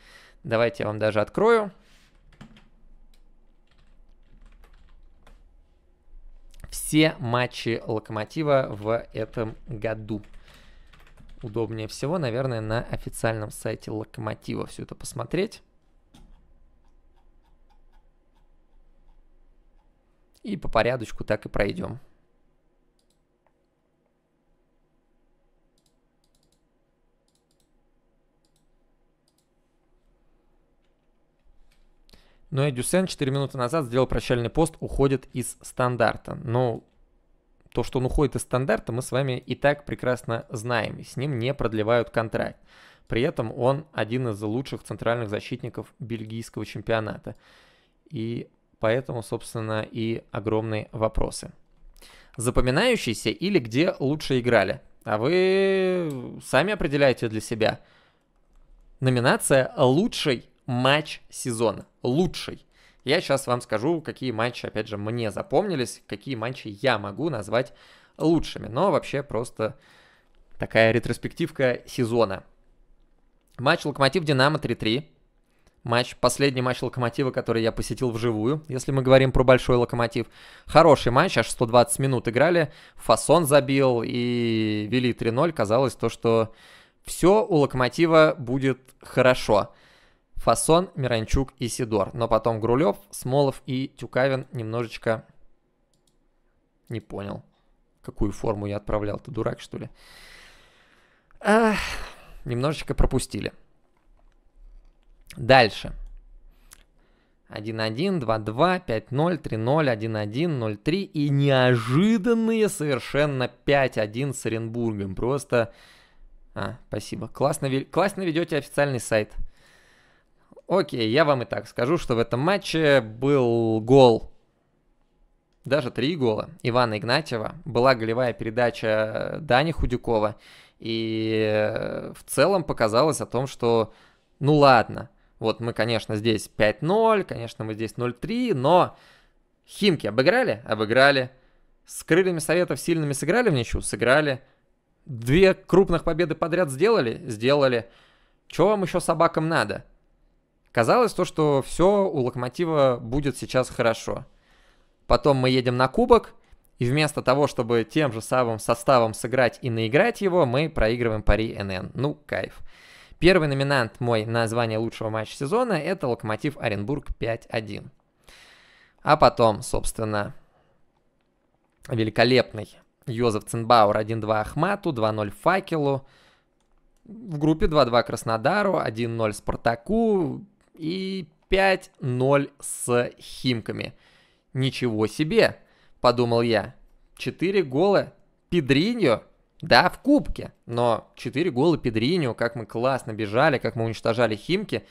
Давайте я вам даже открою. Все матчи Локомотива в этом году. Удобнее всего, наверное, на официальном сайте Локомотива все это посмотреть. И по порядочку так и пройдем. Но Эдюсен 4 минуты назад сделал прощальный пост, уходит из стандарта. Но то, что он уходит из стандарта, мы с вами и так прекрасно знаем. С ним не продлевают контракт. При этом он один из лучших центральных защитников бельгийского чемпионата. И поэтому, собственно, и огромные вопросы. Запоминающиеся или где лучше играли? А вы сами определяете для себя. Номинация «Лучший матч сезона». Лучший. Я сейчас вам скажу, какие матчи, опять же, мне запомнились, какие матчи я могу назвать лучшими. Но вообще просто такая ретроспективка сезона. Матч Локомотив Динамо 3-3 матч, последний матч Локомотива, который я посетил вживую, если мы говорим про большой Локомотив. Хороший матч, аж 120 минут играли, Фасон забил и вели 3-0. Казалось то, что все у Локомотива будет хорошо. Фасон, Миранчук и Сидор. Но потом Грулев, Смолов и Тюкавин немножечко... Не понял, какую форму я отправлял. Ты дурак, что ли? Ах, немножечко пропустили. Дальше. 1-1, 2-2, 5-0, 3-0, 1-1, 0-3 и неожиданные совершенно 5-1 с Оренбургом. Просто... А, спасибо. Классно, классно ведете официальный сайт. Окей, я вам и так скажу, что в этом матче был гол. Даже три гола Ивана Игнатьева. Была голевая передача Дани Худюкова. И э, в целом показалось о том, что ну ладно – вот мы, конечно, здесь 5-0, конечно, мы здесь 0-3, но Химки обыграли? Обыграли. С крыльями Советов сильными сыграли в ничью? Сыграли. Две крупных победы подряд сделали? Сделали. Чего вам еще собакам надо? Казалось то, что все у Локомотива будет сейчас хорошо. Потом мы едем на кубок, и вместо того, чтобы тем же самым составом сыграть и наиграть его, мы проигрываем пари НН. Ну, кайф. Первый номинант мой на звание лучшего матча сезона – это «Локомотив Оренбург 5-1». А потом, собственно, великолепный Йозеф Цинбауэр 1-2 Ахмату, 2-0 Факелу, в группе 2-2 Краснодару, 1-0 Спартаку и 5-0 с Химками. Ничего себе, подумал я. Четыре гола Педриньо – да, в кубке, но 4 гола Педриню, как мы классно бежали, как мы уничтожали Химки.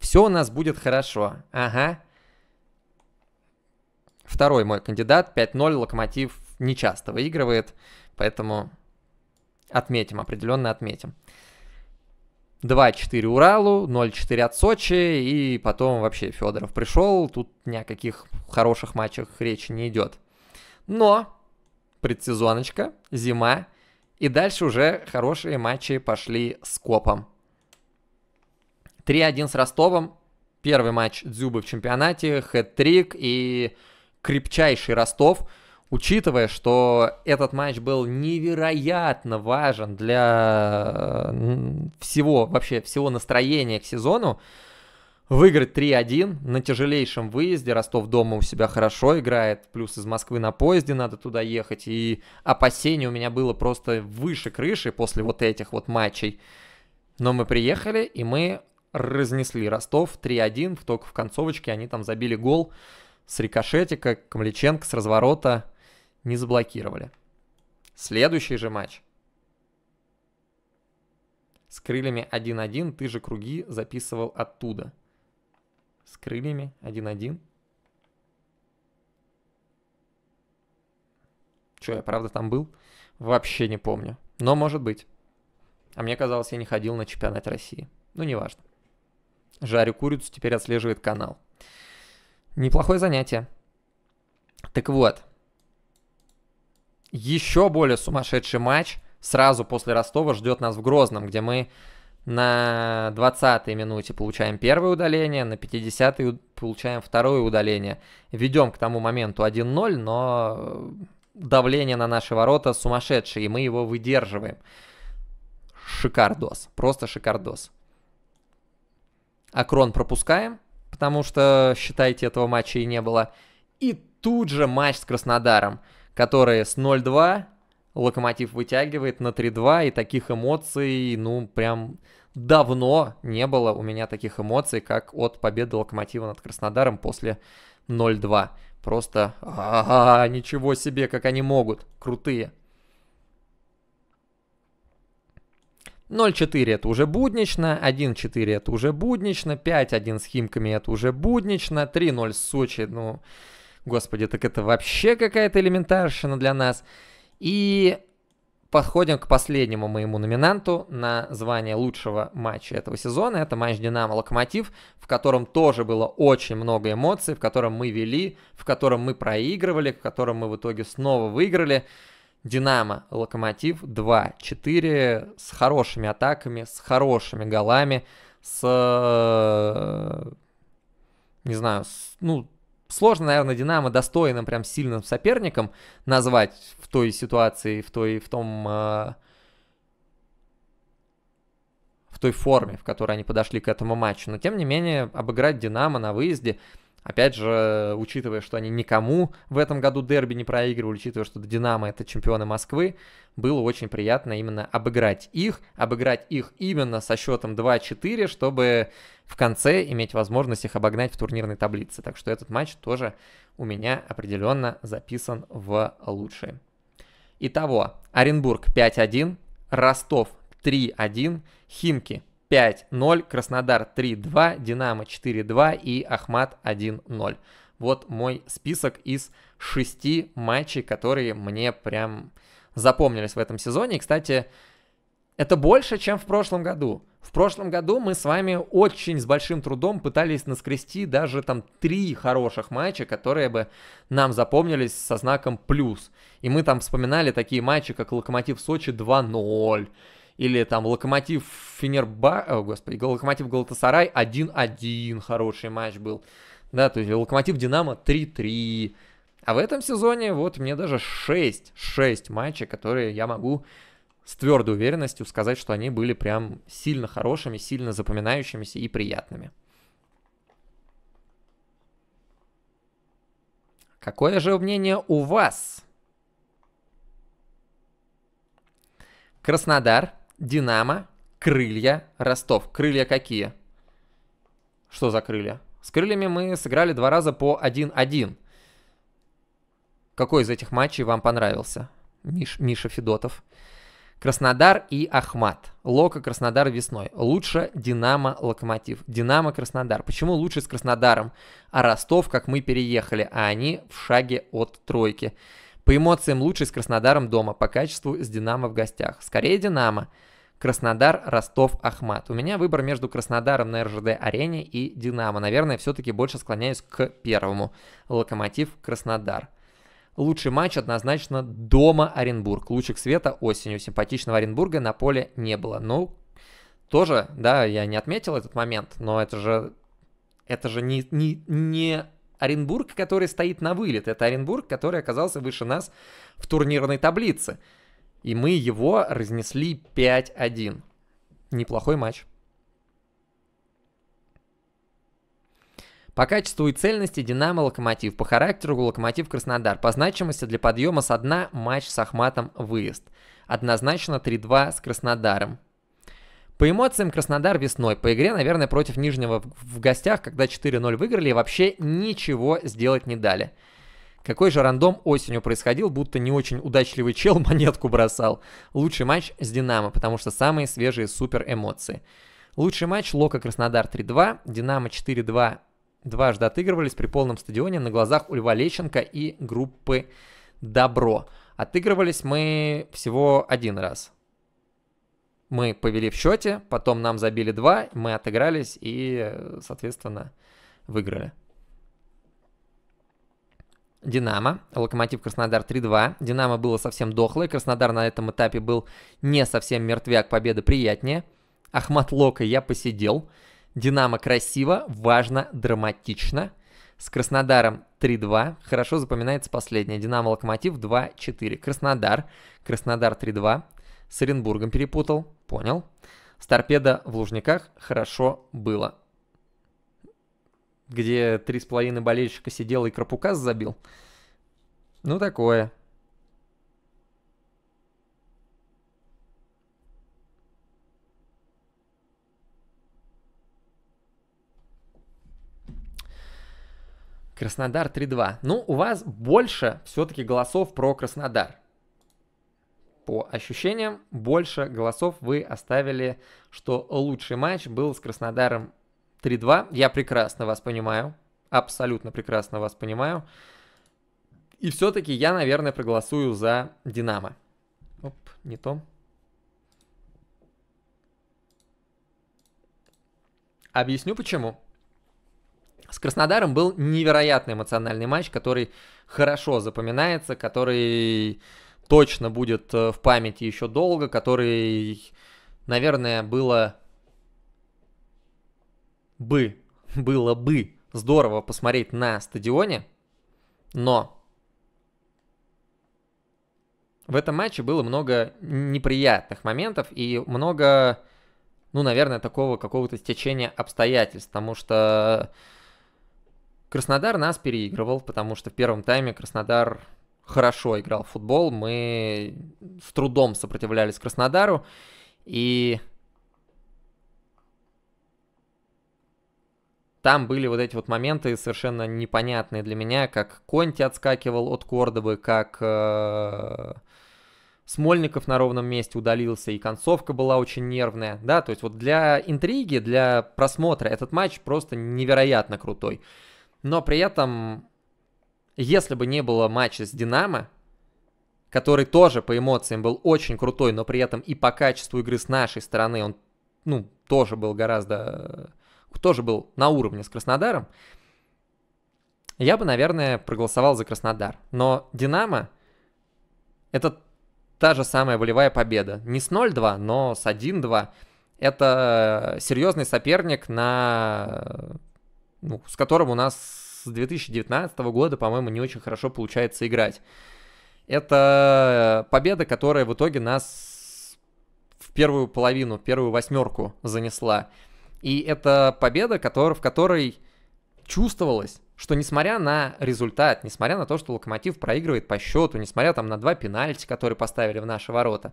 Все у нас будет хорошо. Ага. Второй мой кандидат. 5-0 Локомотив нечасто выигрывает, поэтому отметим, определенно отметим. 2-4 Уралу, 0-4 от Сочи, и потом вообще Федоров пришел, тут ни о каких хороших матчах речи не идет. Но предсезоночка, зима, и дальше уже хорошие матчи пошли с Копом. 3-1 с Ростовом. Первый матч Дзюбы в чемпионате, хэт-трик и крепчайший Ростов. Учитывая, что этот матч был невероятно важен для всего, вообще всего настроения к сезону, выиграть 3-1 на тяжелейшем выезде. Ростов дома у себя хорошо играет, плюс из Москвы на поезде надо туда ехать. И опасение у меня было просто выше крыши после вот этих вот матчей. Но мы приехали, и мы разнесли Ростов 3-1, только в концовочке они там забили гол с рикошетика, Камличенко с разворота не заблокировали. Следующий же матч. С крыльями 1-1 ты же круги записывал оттуда – с крыльями 1-1. Че, я правда там был? Вообще не помню. Но может быть. А мне казалось, я не ходил на чемпионат России. Ну, неважно. Жарю курицу, теперь отслеживает канал. Неплохое занятие. Так вот. Еще более сумасшедший матч сразу после Ростова ждет нас в Грозном, где мы на 20-й минуте получаем первое удаление, на 50-й получаем второе удаление. Ведем к тому моменту 1-0, но давление на наши ворота сумасшедшее, и мы его выдерживаем. Шикардос, просто шикардос. Акрон пропускаем, потому что, считайте, этого матча и не было. И тут же матч с Краснодаром, который с 0-2 Локомотив вытягивает на 3-2, и таких эмоций, ну, прям давно не было у меня таких эмоций, как от победы Локомотива над Краснодаром после 0-2. Просто, а, ничего себе, как они могут, крутые. 0-4 это уже буднично, 1-4 это уже буднично, 5-1 с Химками это уже буднично, 3-0 с Сочи, ну, господи, так это вообще какая-то элементарщина для нас. И подходим к последнему моему номинанту на звание лучшего матча этого сезона. Это матч «Динамо-Локомотив», в котором тоже было очень много эмоций, в котором мы вели, в котором мы проигрывали, в котором мы в итоге снова выиграли. «Динамо», «Локомотив» 2-4 с хорошими атаками, с хорошими голами, с... не знаю, с, ну, Сложно, наверное, Динамо достойным, прям сильным соперником назвать в той ситуации, в, той, в том... Э, в той форме, в которой они подошли к этому матчу. Но, тем не менее, обыграть Динамо на выезде Опять же, учитывая, что они никому в этом году дерби не проигрывали, учитывая, что Динамо это чемпионы Москвы, было очень приятно именно обыграть их, обыграть их именно со счетом 2-4, чтобы в конце иметь возможность их обогнать в турнирной таблице. Так что этот матч тоже у меня определенно записан в лучшие. Итого, Оренбург 5-1, Ростов 3-1, Химки 5-0, Краснодар 3-2, Динамо 4-2 и Ахмат 1-0. Вот мой список из шести матчей, которые мне прям запомнились в этом сезоне. И, кстати, это больше, чем в прошлом году. В прошлом году мы с вами очень с большим трудом пытались наскрести даже там три хороших матча, которые бы нам запомнились со знаком плюс. И мы там вспоминали такие матчи, как Локомотив Сочи 2-0, или там Локомотив Фенерба... О, господи, Локомотив Галатасарай 1-1, хороший матч был. Да, то есть Локомотив Динамо 3-3. А в этом сезоне вот мне даже 6, 6 матчей, которые я могу с твердой уверенностью сказать, что они были прям сильно хорошими, сильно запоминающимися и приятными. Какое же мнение у вас? Краснодар Динамо, крылья, Ростов. Крылья какие? Что за крылья? С крыльями мы сыграли два раза по 1-1. Какой из этих матчей вам понравился? Миш, Миша Федотов. Краснодар и Ахмат. Лока Краснодар весной. Лучше Динамо Локомотив. Динамо Краснодар. Почему лучше с Краснодаром? А Ростов, как мы переехали, а они в шаге от тройки. По эмоциям лучше с Краснодаром дома, по качеству с Динамо в гостях. Скорее Динамо. Краснодар, Ростов, Ахмат. У меня выбор между Краснодаром на РЖД-арене и Динамо. Наверное, все-таки больше склоняюсь к первому. Локомотив, Краснодар. Лучший матч однозначно дома Оренбург. Лучик света осенью. Симпатичного Оренбурга на поле не было. Ну, тоже, да, я не отметил этот момент, но это же, это же не, не, не Оренбург, который стоит на вылет. Это Оренбург, который оказался выше нас в турнирной таблице. И мы его разнесли 5-1. Неплохой матч. По качеству и цельности «Динамо» «Локомотив», по характеру «Локомотив» «Краснодар», по значимости для подъема с дна матч с «Ахматом» выезд. Однозначно 3-2 с «Краснодаром». По эмоциям Краснодар весной, по игре, наверное, против Нижнего в гостях, когда 4-0 выиграли и вообще ничего сделать не дали. Какой же рандом осенью происходил, будто не очень удачливый чел монетку бросал. Лучший матч с «Динамо», потому что самые свежие супер эмоции. Лучший матч Лока Краснодар 3-2, Динамо 4-2 дважды отыгрывались при полном стадионе на глазах у Льва Лещенко и группы «Добро». Отыгрывались мы всего один раз. Мы повели в счете, потом нам забили два, мы отыгрались и, соответственно, выиграли. Динамо, Локомотив Краснодар 3-2. Динамо было совсем дохлое, Краснодар на этом этапе был не совсем мертвяк, победа приятнее. Ахмат Лока я посидел. Динамо красиво, важно, драматично. С Краснодаром 3-2. Хорошо запоминается последнее. Динамо Локомотив 2-4. Краснодар. Краснодар 3-2. С Оренбургом перепутал. Понял. С торпедо в Лужниках хорошо было где три с половиной болельщика сидел и Крапукас забил. Ну, такое. Краснодар 3-2. Ну, у вас больше все-таки голосов про Краснодар. По ощущениям, больше голосов вы оставили, что лучший матч был с Краснодаром 3-2. Я прекрасно вас понимаю. Абсолютно прекрасно вас понимаю. И все-таки я, наверное, проголосую за Динамо. Оп, не то. Объясню почему. С Краснодаром был невероятный эмоциональный матч, который хорошо запоминается, который точно будет э, в памяти еще долго, который, наверное, было бы, было бы здорово посмотреть на стадионе, но в этом матче было много неприятных моментов и много, ну, наверное, такого какого-то стечения обстоятельств, потому что Краснодар нас переигрывал, потому что в первом тайме Краснодар хорошо играл в футбол, мы с трудом сопротивлялись Краснодару, и там были вот эти вот моменты совершенно непонятные для меня, как Конти отскакивал от Кордобы, как э, Смольников на ровном месте удалился, и концовка была очень нервная, да, то есть вот для интриги, для просмотра этот матч просто невероятно крутой. Но при этом, если бы не было матча с Динамо, который тоже по эмоциям был очень крутой, но при этом и по качеству игры с нашей стороны он, ну, тоже был гораздо тоже был на уровне с Краснодаром, я бы, наверное, проголосовал за Краснодар. Но Динамо — это та же самая волевая победа. Не с 0-2, но с 1-2. Это серьезный соперник, на... ну, с которым у нас с 2019 года, по-моему, не очень хорошо получается играть. Это победа, которая в итоге нас в первую половину, первую восьмерку занесла. И это победа, который, в которой чувствовалось, что несмотря на результат, несмотря на то, что Локомотив проигрывает по счету, несмотря там на два пенальти, которые поставили в наши ворота,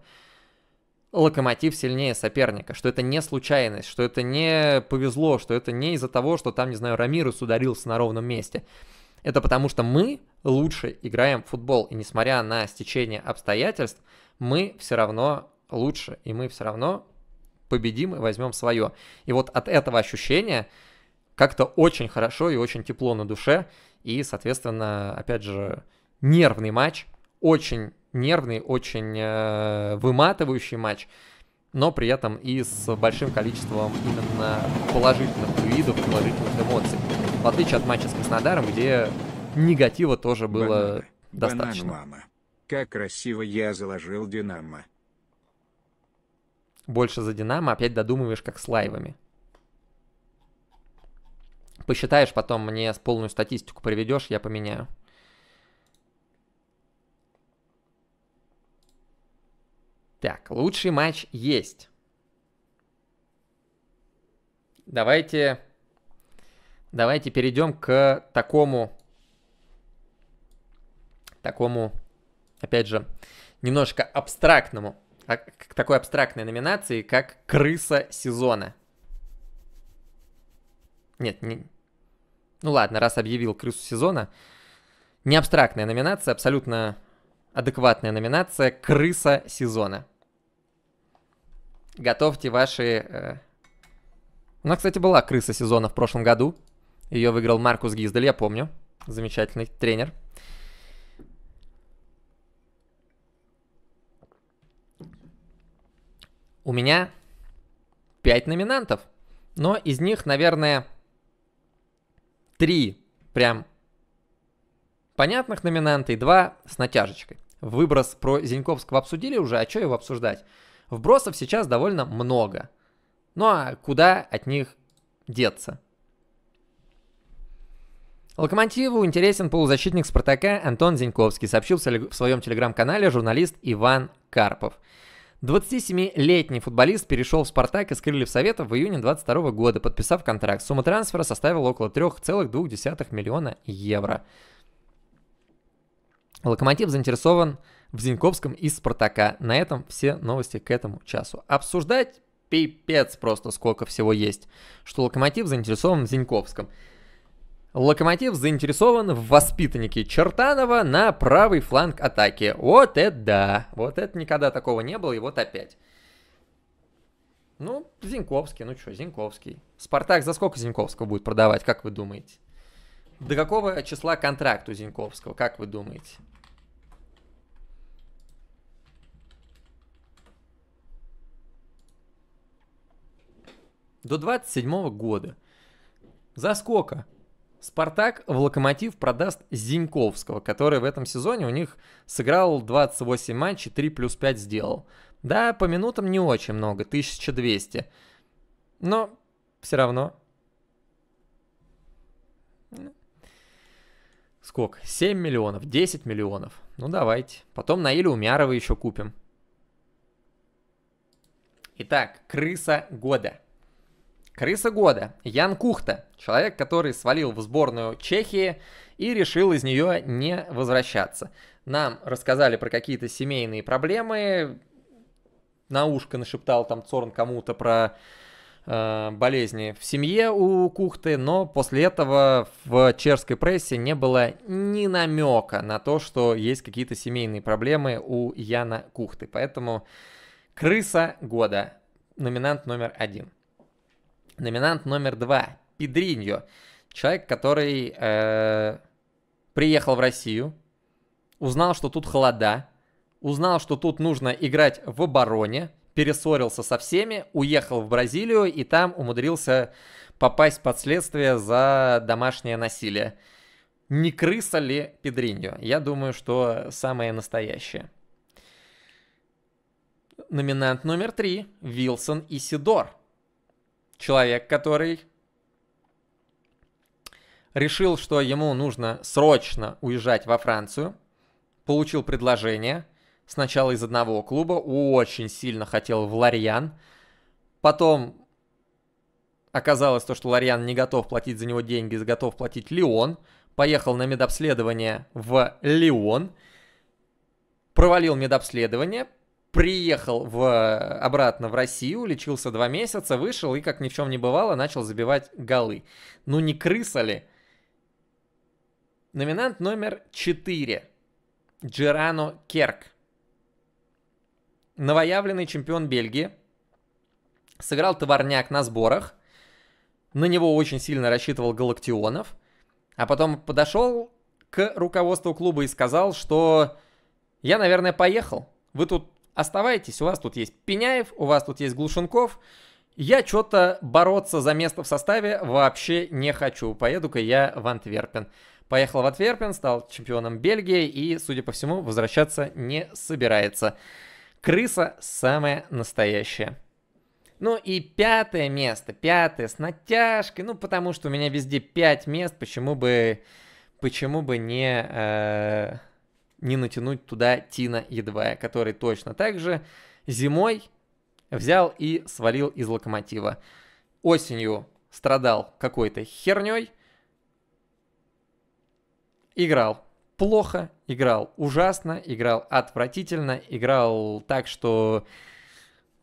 Локомотив сильнее соперника, что это не случайность, что это не повезло, что это не из-за того, что там, не знаю, Рамирус ударился на ровном месте. Это потому что мы лучше играем в футбол, и несмотря на стечение обстоятельств, мы все равно лучше, и мы все равно победим и возьмем свое. И вот от этого ощущения как-то очень хорошо и очень тепло на душе. И, соответственно, опять же, нервный матч, очень нервный, очень э, выматывающий матч, но при этом и с большим количеством именно положительных видов, положительных эмоций. В отличие от матча с Краснодаром, где негатива тоже было Банан. достаточно. Банан, мама. Как красиво я заложил Динамо больше за Динамо, опять додумываешь, как с лайвами. Посчитаешь потом, мне полную статистику приведешь, я поменяю. Так, лучший матч есть. Давайте, давайте перейдем к такому, такому, опять же, немножко абстрактному а, к такой абстрактной номинации, как «Крыса сезона». Нет, не... Ну ладно, раз объявил «Крысу сезона», не абстрактная номинация, абсолютно адекватная номинация «Крыса сезона». Готовьте ваши... Э, У нас, кстати, была «Крыса сезона» в прошлом году. Ее выиграл Маркус Гиздель, я помню. Замечательный тренер – У меня 5 номинантов, но из них, наверное, 3 прям понятных номинанта и 2 с натяжечкой. Выброс про Зиньковского обсудили уже, а что его обсуждать? Вбросов сейчас довольно много. Ну а куда от них деться? Локомотиву интересен полузащитник «Спартака» Антон Зиньковский, сообщил в своем телеграм-канале журналист Иван Карпов. 27-летний футболист перешел в «Спартак» из крыльев Совета в июне 22 года, подписав контракт. Сумма трансфера составила около 3,2 миллиона евро. Локомотив заинтересован в Зиньковском из «Спартака». На этом все новости к этому часу. Обсуждать пипец просто сколько всего есть, что Локомотив заинтересован в Зиньковском. Локомотив заинтересован в воспитаннике Чертанова на правый фланг атаки. Вот это да. Вот это никогда такого не было, и вот опять. Ну, Зинковский, ну что, Зинковский? Спартак за сколько Зинковского будет продавать, как вы думаете? До какого числа контракт у Зинковского? как вы думаете? До 27 -го года. За сколько? Спартак в Локомотив продаст Зиньковского, который в этом сезоне у них сыграл 28 матчей, 3 плюс 5 сделал. Да, по минутам не очень много, 1200. Но все равно. Сколько? 7 миллионов, 10 миллионов. Ну давайте. Потом Наиля Умярова еще купим. Итак, крыса года. Крыса года Ян Кухта, человек, который свалил в сборную Чехии и решил из нее не возвращаться. Нам рассказали про какие-то семейные проблемы, на ушко нашептал там Цорн кому-то про э, болезни в семье у Кухты, но после этого в чешской прессе не было ни намека на то, что есть какие-то семейные проблемы у Яна Кухты. Поэтому крыса года, номинант номер один. Номинант номер два – Педриньо. Человек, который э, приехал в Россию, узнал, что тут холода, узнал, что тут нужно играть в обороне, пересорился со всеми, уехал в Бразилию и там умудрился попасть под следствие за домашнее насилие. Не крыса ли Педриньо? Я думаю, что самое настоящее. Номинант номер три – Вилсон и Сидор – человек, который решил, что ему нужно срочно уезжать во Францию, получил предложение сначала из одного клуба, очень сильно хотел в Ларьян, потом оказалось то, что Ларьян не готов платить за него деньги, готов платить Лион. поехал на медобследование в Лион, провалил медобследование, приехал в, э, обратно в Россию, лечился два месяца, вышел и, как ни в чем не бывало, начал забивать голы. Ну не крыса ли? Номинант номер 4. Джерано Керк. Новоявленный чемпион Бельгии. Сыграл товарняк на сборах. На него очень сильно рассчитывал Галактионов. А потом подошел к руководству клуба и сказал, что я, наверное, поехал. Вы тут оставайтесь, у вас тут есть Пеняев, у вас тут есть Глушенков. Я что-то бороться за место в составе вообще не хочу. Поеду-ка я в Антверпен. Поехал в Антверпен, стал чемпионом Бельгии и, судя по всему, возвращаться не собирается. Крыса самая настоящая. Ну и пятое место, пятое с натяжкой, ну потому что у меня везде пять мест, почему бы, почему бы не... Э не натянуть туда Тина Едвая, который точно так же зимой взял и свалил из локомотива. Осенью страдал какой-то херней, играл плохо, играл ужасно, играл отвратительно, играл так, что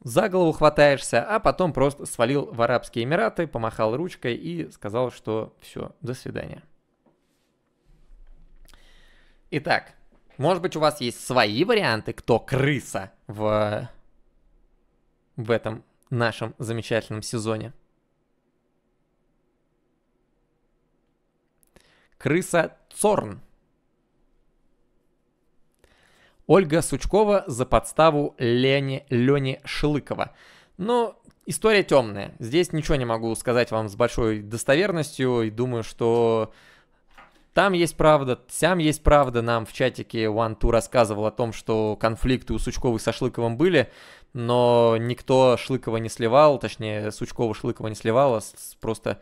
за голову хватаешься, а потом просто свалил в Арабские Эмираты, помахал ручкой и сказал, что все, до свидания. Итак, может быть, у вас есть свои варианты, кто крыса в, в этом нашем замечательном сезоне. Крыса Цорн. Ольга Сучкова за подставу Лени, Лени Шлыкова. Но ну, история темная. Здесь ничего не могу сказать вам с большой достоверностью и думаю, что там есть правда, сям есть правда. Нам в чатике One Two рассказывал о том, что конфликты у Сучковых со Шлыковым были, но никто Шлыкова не сливал, точнее, Сучкова Шлыкова не сливала, просто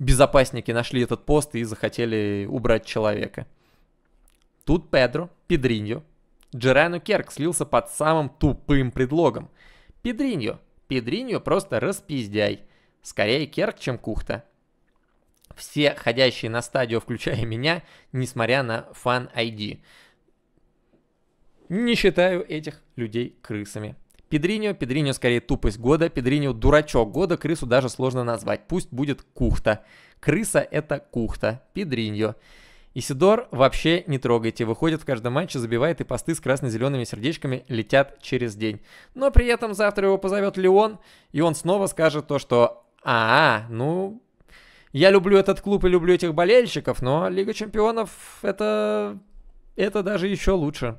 безопасники нашли этот пост и захотели убрать человека. Тут Педро, Педриньо, Джерану Керк слился под самым тупым предлогом. Педриньо, Педриньо просто распиздяй. Скорее Керк, чем Кухта все ходящие на стадио, включая меня, несмотря на фан ID. Не считаю этих людей крысами. Педриньо, Педриньо скорее тупость года, Педриньо дурачок года, крысу даже сложно назвать, пусть будет кухта. Крыса это кухта, Педриньо. Исидор вообще не трогайте, выходит в каждом матче, забивает и посты с красно-зелеными сердечками летят через день. Но при этом завтра его позовет Леон, и он снова скажет то, что «А, ну, я люблю этот клуб и люблю этих болельщиков, но Лига Чемпионов это... это даже еще лучше.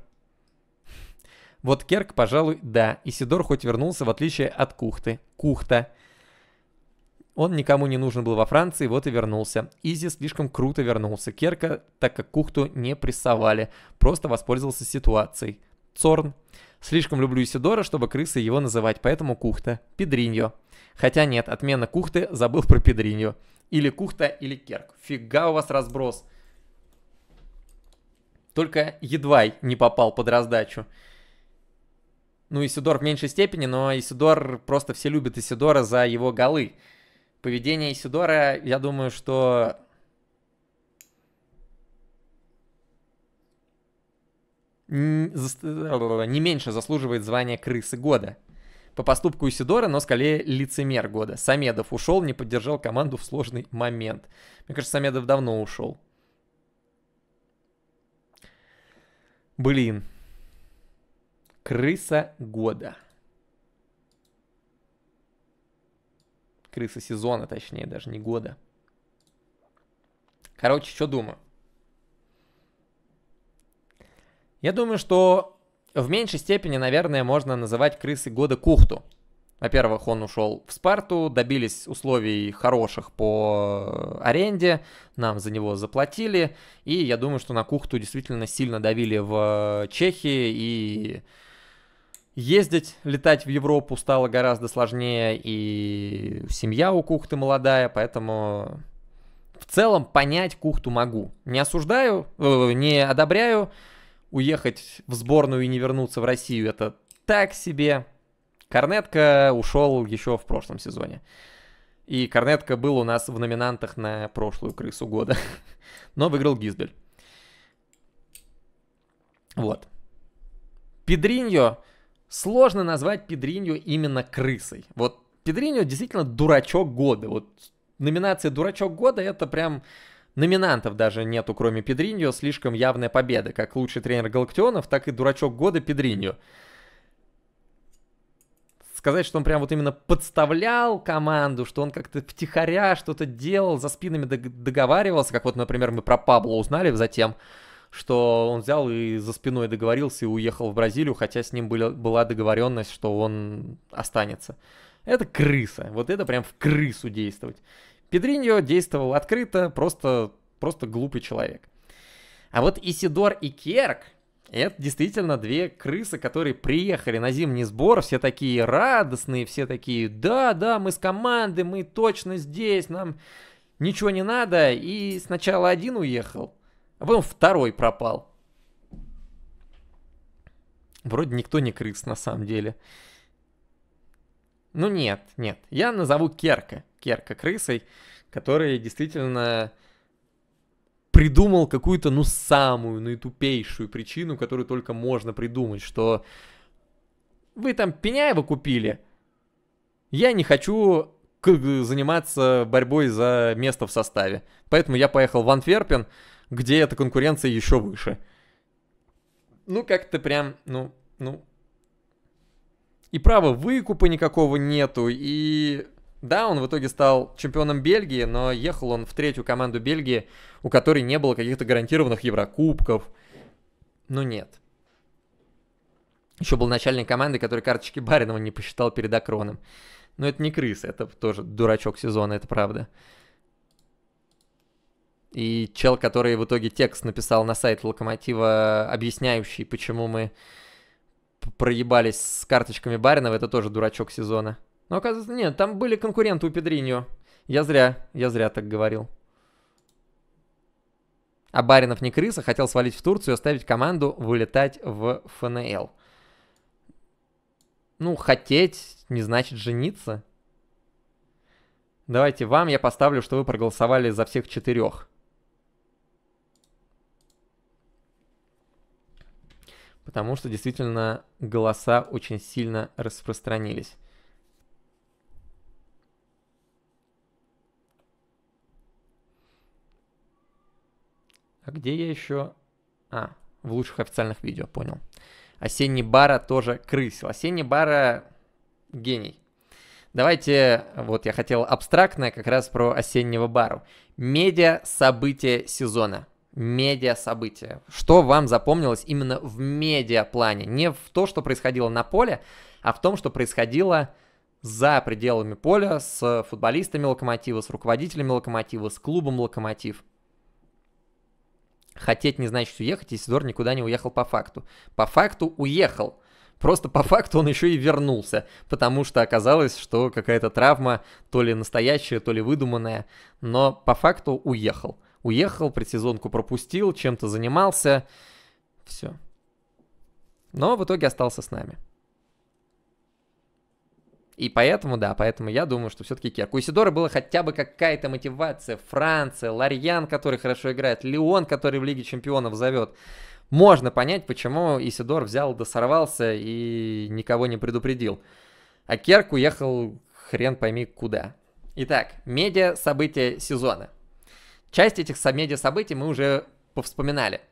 Вот Керк, пожалуй, да. Исидор хоть вернулся, в отличие от Кухты. Кухта. Он никому не нужен был во Франции, вот и вернулся. Изи слишком круто вернулся. Керка, так как Кухту не прессовали, просто воспользовался ситуацией. Цорн. Слишком люблю Исидора, чтобы крысы его называть, поэтому Кухта. Педриньо. Хотя нет, отмена Кухты, забыл про Педриньо. Или Кухта, или Керк. Фига у вас разброс. Только едва не попал под раздачу. Ну, Исидор в меньшей степени, но Исидор, просто все любят Исидора за его голы. Поведение Исидора, я думаю, что... Э, не меньше заслуживает звания крысы года по поступку Исидора, но скорее лицемер года. Самедов ушел, не поддержал команду в сложный момент. Мне кажется, Самедов давно ушел. Блин. Крыса года. Крыса сезона, точнее, даже не года. Короче, что думаю? Я думаю, что в меньшей степени, наверное, можно называть крысы года Кухту. Во-первых, он ушел в Спарту, добились условий хороших по аренде, нам за него заплатили, и я думаю, что на Кухту действительно сильно давили в Чехии, и ездить, летать в Европу стало гораздо сложнее, и семья у Кухты молодая, поэтому в целом понять Кухту могу. Не осуждаю, э, не одобряю, уехать в сборную и не вернуться в Россию, это так себе. Корнетка ушел еще в прошлом сезоне. И Корнетка был у нас в номинантах на прошлую крысу года. Но выиграл Гиздель. Вот. Педриньо. Сложно назвать Педриньо именно крысой. Вот Педриньо действительно дурачок года. Вот номинация дурачок года это прям Номинантов даже нету, кроме Педриньо, слишком явная победа. Как лучший тренер Галактионов, так и дурачок года Педриньо. Сказать, что он прям вот именно подставлял команду, что он как-то втихаря что-то делал, за спинами договаривался, как вот, например, мы про Пабло узнали затем, что он взял и за спиной договорился и уехал в Бразилию, хотя с ним были, была договоренность, что он останется. Это крыса. Вот это прям в крысу действовать. Педриньо действовал открыто, просто, просто глупый человек. А вот Исидор и Керк это действительно две крысы, которые приехали на зимний сбор, все такие радостные, все такие, да, да, мы с команды, мы точно здесь, нам ничего не надо. И сначала один уехал, а потом второй пропал. Вроде никто не крыс на самом деле. Ну нет, нет, я назову Керка. Керка крысой, который действительно придумал какую-то, ну, самую наитупейшую ну, причину, которую только можно придумать, что вы там Пеняева купили, я не хочу заниматься борьбой за место в составе. Поэтому я поехал в Антверпен, где эта конкуренция еще выше. Ну, как-то прям, ну, ну... И права выкупа никакого нету, и да, он в итоге стал чемпионом Бельгии, но ехал он в третью команду Бельгии, у которой не было каких-то гарантированных Еврокубков. Ну нет. Еще был начальник команды, который карточки Баринова не посчитал перед Акроном. Но это не крыс, это тоже дурачок сезона, это правда. И чел, который в итоге текст написал на сайт Локомотива, объясняющий, почему мы проебались с карточками Баринова, это тоже дурачок сезона. Но ну, оказывается, нет, там были конкуренты у Педриньо. Я зря, я зря так говорил. А Баринов не крыса, хотел свалить в Турцию и оставить команду вылетать в ФНЛ. Ну, хотеть не значит жениться. Давайте вам я поставлю, что вы проголосовали за всех четырех. Потому что действительно голоса очень сильно распространились. А где я еще... А, в лучших официальных видео, понял. Осенний Бара тоже крысил. Осенний Бара гений. Давайте, вот я хотел абстрактное как раз про осеннего бару. Медиа события сезона. Медиа события. Что вам запомнилось именно в медиа плане? Не в то, что происходило на поле, а в том, что происходило за пределами поля с футболистами Локомотива, с руководителями Локомотива, с клубом Локомотив. Хотеть не значит уехать, Исидор никуда не уехал по факту. По факту уехал. Просто по факту он еще и вернулся, потому что оказалось, что какая-то травма, то ли настоящая, то ли выдуманная, но по факту уехал. Уехал, предсезонку пропустил, чем-то занимался, все. Но в итоге остался с нами. И поэтому, да, поэтому я думаю, что все-таки Керк. У Исидора была хотя бы какая-то мотивация. Франция, Ларьян, который хорошо играет, Леон, который в Лиге Чемпионов зовет. Можно понять, почему Исидор взял, досорвался и никого не предупредил. А Керк уехал хрен пойми куда. Итак, медиа-события сезона. Часть этих медиа-событий мы уже повспоминали.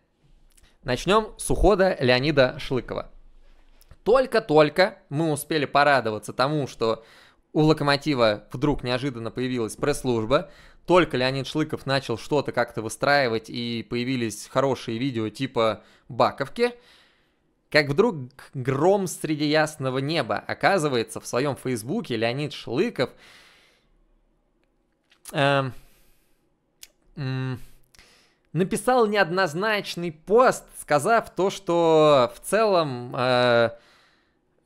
Начнем с ухода Леонида Шлыкова. Только-только мы успели порадоваться тому, что у «Локомотива» вдруг неожиданно появилась пресс-служба, только Леонид Шлыков начал что-то как-то выстраивать и появились хорошие видео типа «Баковки», как вдруг гром среди ясного неба. Оказывается, в своем фейсбуке Леонид Шлыков э, написал неоднозначный пост, сказав то, что в целом... Э,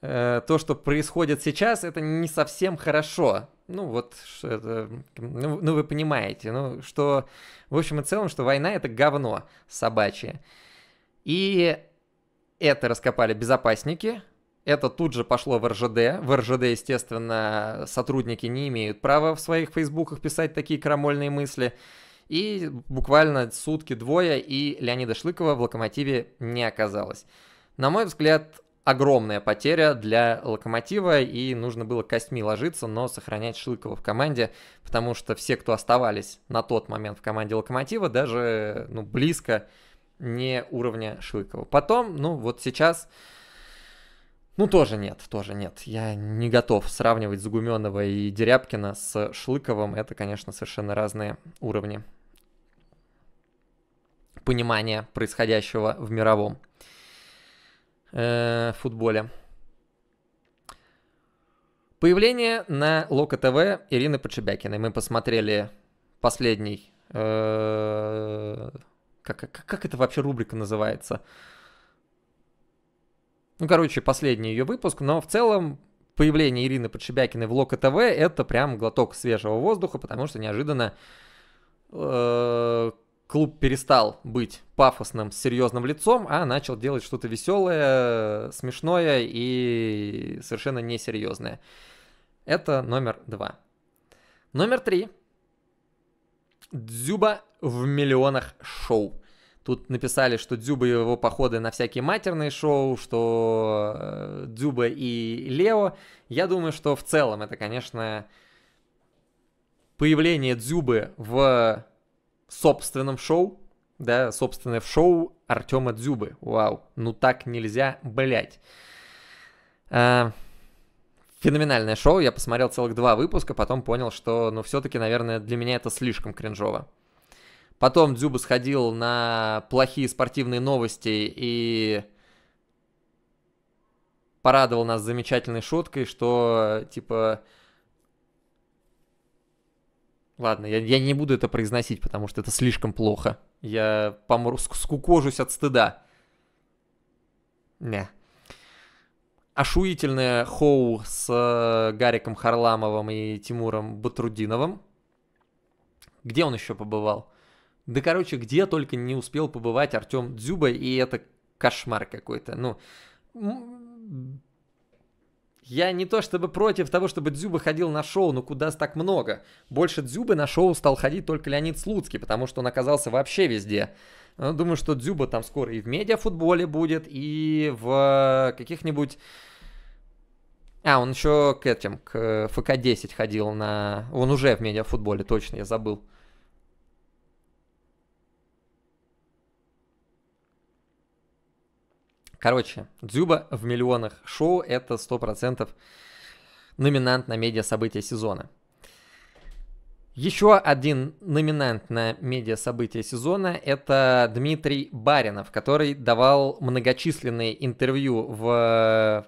э, то, что происходит сейчас, это не совсем хорошо. Ну вот, это, ну, ну вы понимаете, ну что, в общем и целом, что война это говно собачье. И это раскопали безопасники, это тут же пошло в РЖД. В РЖД, естественно, сотрудники не имеют права в своих фейсбуках писать такие крамольные мысли. И буквально сутки-двое, и Леонида Шлыкова в «Локомотиве» не оказалось. На мой взгляд, огромная потеря для Локомотива, и нужно было костьми ложиться, но сохранять Шилкова в команде, потому что все, кто оставались на тот момент в команде Локомотива, даже ну, близко не уровня Шилкова. Потом, ну вот сейчас, ну тоже нет, тоже нет. Я не готов сравнивать Загуменова и Дерябкина с Шлыковым. Это, конечно, совершенно разные уровни понимания происходящего в мировом Э, в футболе. Появление на Лока ТВ Ирины Подшибякиной. Мы посмотрели последний... Э, как, как, как это вообще рубрика называется? Ну, короче, последний ее выпуск, но в целом появление Ирины Подшибякиной в Лока ТВ это прям глоток свежего воздуха, потому что неожиданно э, клуб перестал быть пафосным, серьезным лицом, а начал делать что-то веселое, смешное и совершенно несерьезное. Это номер два. Номер три. Дзюба в миллионах шоу. Тут написали, что Дзюба и его походы на всякие матерные шоу, что э, Дзюба и Лео. Я думаю, что в целом это, конечно, появление Дзюбы в собственном шоу, да, собственное в шоу Артема Дзюбы. Вау, ну так нельзя, блять. А, феноменальное шоу, я посмотрел целых два выпуска, потом понял, что, ну, все-таки, наверное, для меня это слишком кринжово. Потом Дзюба сходил на плохие спортивные новости и порадовал нас замечательной шуткой, что, типа, Ладно, я, я не буду это произносить, потому что это слишком плохо. Я помру, скукожусь от стыда. Не. Ошуительное хоу с э, Гариком Харламовым и Тимуром Батрудиновым. Где он еще побывал? Да, короче, где только не успел побывать Артем Дзюба, и это кошмар какой-то. Ну, я не то чтобы против того, чтобы Дзюба ходил на шоу, но куда так много. Больше Дзюбы на шоу стал ходить только Леонид Слуцкий, потому что он оказался вообще везде. Но ну, думаю, что Дзюба там скоро и в медиафутболе будет, и в э, каких-нибудь... А, он еще к этим, к э, ФК-10 ходил на... Он уже в медиафутболе, точно, я забыл. Короче, Дзюба в миллионах шоу — это 100% номинант на медиа события сезона. Еще один номинант на медиа события сезона – это Дмитрий Баринов, который давал многочисленные интервью в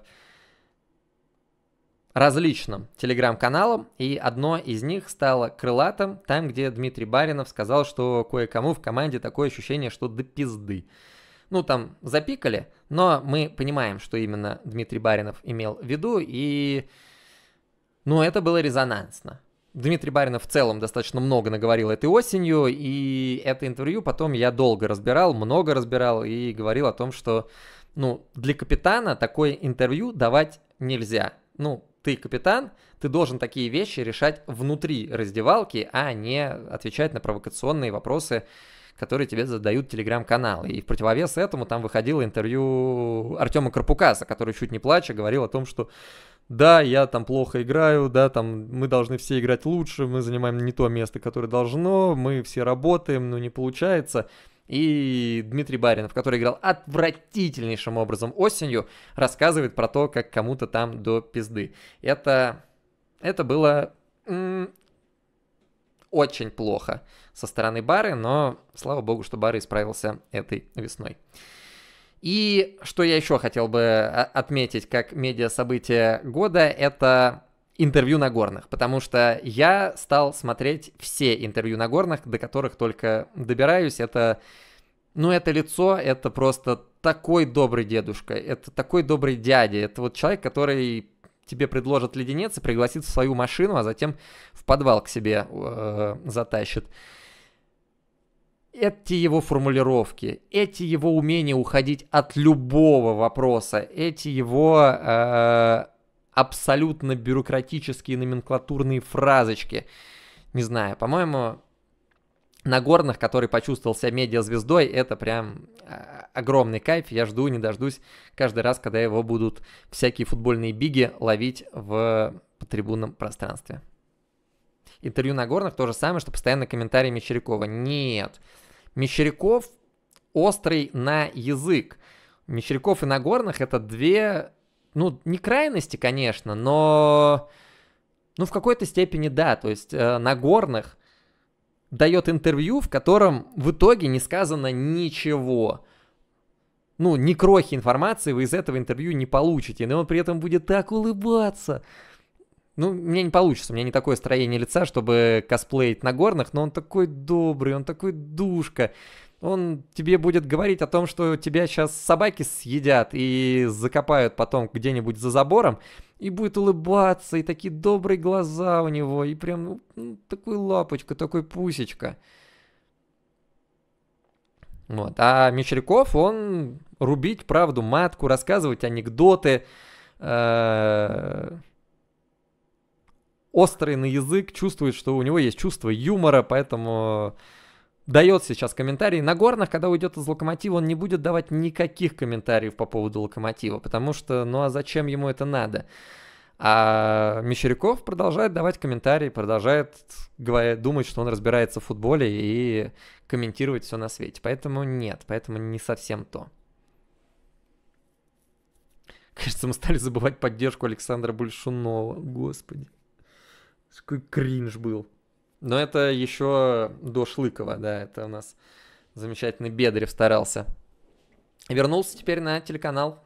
различным телеграм-каналам, и одно из них стало крылатым, там, где Дмитрий Баринов сказал, что кое-кому в команде такое ощущение, что до пизды ну, там, запикали, но мы понимаем, что именно Дмитрий Баринов имел в виду, и, ну, это было резонансно. Дмитрий Баринов в целом достаточно много наговорил этой осенью, и это интервью потом я долго разбирал, много разбирал и говорил о том, что ну, для капитана такое интервью давать нельзя. Ну, ты капитан, ты должен такие вещи решать внутри раздевалки, а не отвечать на провокационные вопросы которые тебе задают телеграм канал И в противовес этому там выходило интервью Артема Карпукаса, который чуть не плача говорил о том, что да, я там плохо играю, да, там мы должны все играть лучше, мы занимаем не то место, которое должно, мы все работаем, но не получается. И Дмитрий Баринов, который играл отвратительнейшим образом осенью, рассказывает про то, как кому-то там до пизды. Это, это было м- очень плохо со стороны Бары, но слава богу, что Бары исправился этой весной. И что я еще хотел бы а, отметить как медиа-событие года, это интервью на горных, потому что я стал смотреть все интервью на горных, до которых только добираюсь. Это, ну, это лицо, это просто такой добрый дедушка, это такой добрый дядя, это вот человек, который тебе предложит леденец и пригласит в свою машину, а затем в подвал к себе э, затащит эти его формулировки, эти его умения уходить от любого вопроса, эти его э, абсолютно бюрократические номенклатурные фразочки. Не знаю, по-моему, на Горных, который почувствовал себя медиазвездой, это прям э, огромный кайф. Я жду, не дождусь каждый раз, когда его будут всякие футбольные биги ловить в по трибунном пространстве. Интервью на Горных то же самое, что постоянно комментарии Мечерякова. Нет, Мещеряков острый на язык. Мещеряков и Нагорных это две, ну, не крайности, конечно, но, ну, в какой-то степени да. То есть э, Нагорных дает интервью, в котором в итоге не сказано ничего. Ну, ни крохи информации вы из этого интервью не получите, но он при этом будет так улыбаться. Ну, мне не получится, у меня не такое строение лица, чтобы косплеить на горных, но он такой добрый, он такой душка. Он тебе будет говорить о том, что тебя сейчас собаки съедят и закопают потом где-нибудь за забором, и будет улыбаться, и такие добрые глаза у него, и прям ну, ну такой лапочка, такой пусечка. Вот. А Мещеряков, он рубить правду матку, рассказывать анекдоты, э -э острый на язык, чувствует, что у него есть чувство юмора, поэтому э, дает сейчас комментарии. На горных, когда уйдет из локомотива, он не будет давать никаких комментариев по поводу локомотива, потому что, ну а зачем ему это надо? А Мещеряков продолжает давать комментарии, продолжает говорить, думать, что он разбирается в футболе и комментировать все на свете. Поэтому нет, поэтому не совсем то. Кажется, мы стали забывать поддержку Александра Большунова. Господи. Какой кринж был. Но это еще до Шлыкова, да, это у нас замечательный Бедрев старался. Вернулся теперь на телеканал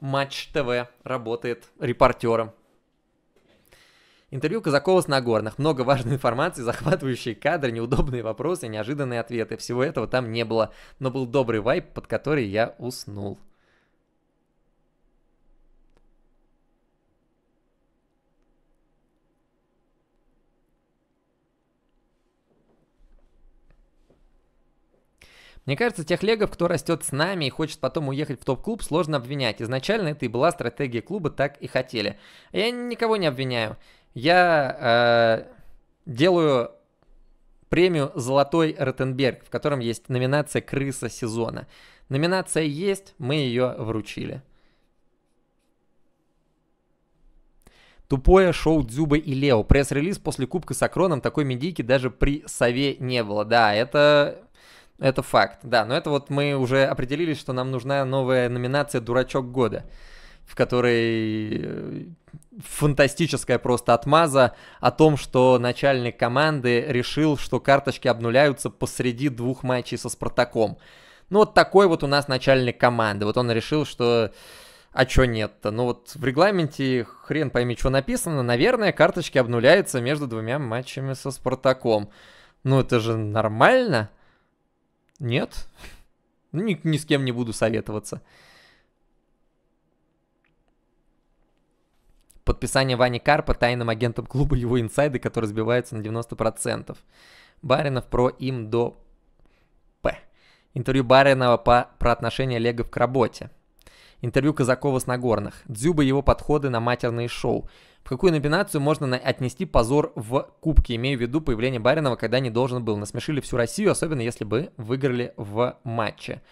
Матч ТВ, работает репортером. Интервью Казакова с Нагорных. Много важной информации, захватывающие кадры, неудобные вопросы, неожиданные ответы. Всего этого там не было, но был добрый вайп, под который я уснул. Мне кажется, тех легов, кто растет с нами и хочет потом уехать в топ-клуб, сложно обвинять. Изначально это и была стратегия клуба, так и хотели. Я никого не обвиняю. Я э, делаю премию «Золотой Ротенберг», в котором есть номинация «Крыса сезона». Номинация есть, мы ее вручили. Тупое шоу Дзюба и Лео. Пресс-релиз после Кубка с Акроном такой медийки даже при сове не было. Да, это это факт, да. Но это вот мы уже определились, что нам нужна новая номинация «Дурачок года», в которой э, фантастическая просто отмаза о том, что начальник команды решил, что карточки обнуляются посреди двух матчей со «Спартаком». Ну вот такой вот у нас начальник команды. Вот он решил, что... А чё нет-то? Ну вот в регламенте хрен пойми, что написано. Наверное, карточки обнуляются между двумя матчами со «Спартаком». Ну это же нормально. Нет? Ну, ни, ни с кем не буду советоваться. Подписание Вани Карпа тайным агентом клуба его инсайды, который сбивается на 90%. Баринов про им до П. Интервью Баринова по, про отношение Легов к работе. Интервью Казакова с Нагорных. Дзюба его подходы на матерные шоу. В какую номинацию можно отнести позор в Кубке, имею в виду появление Баринова, когда не должен был. Насмешили всю Россию, особенно если бы выиграли в матче.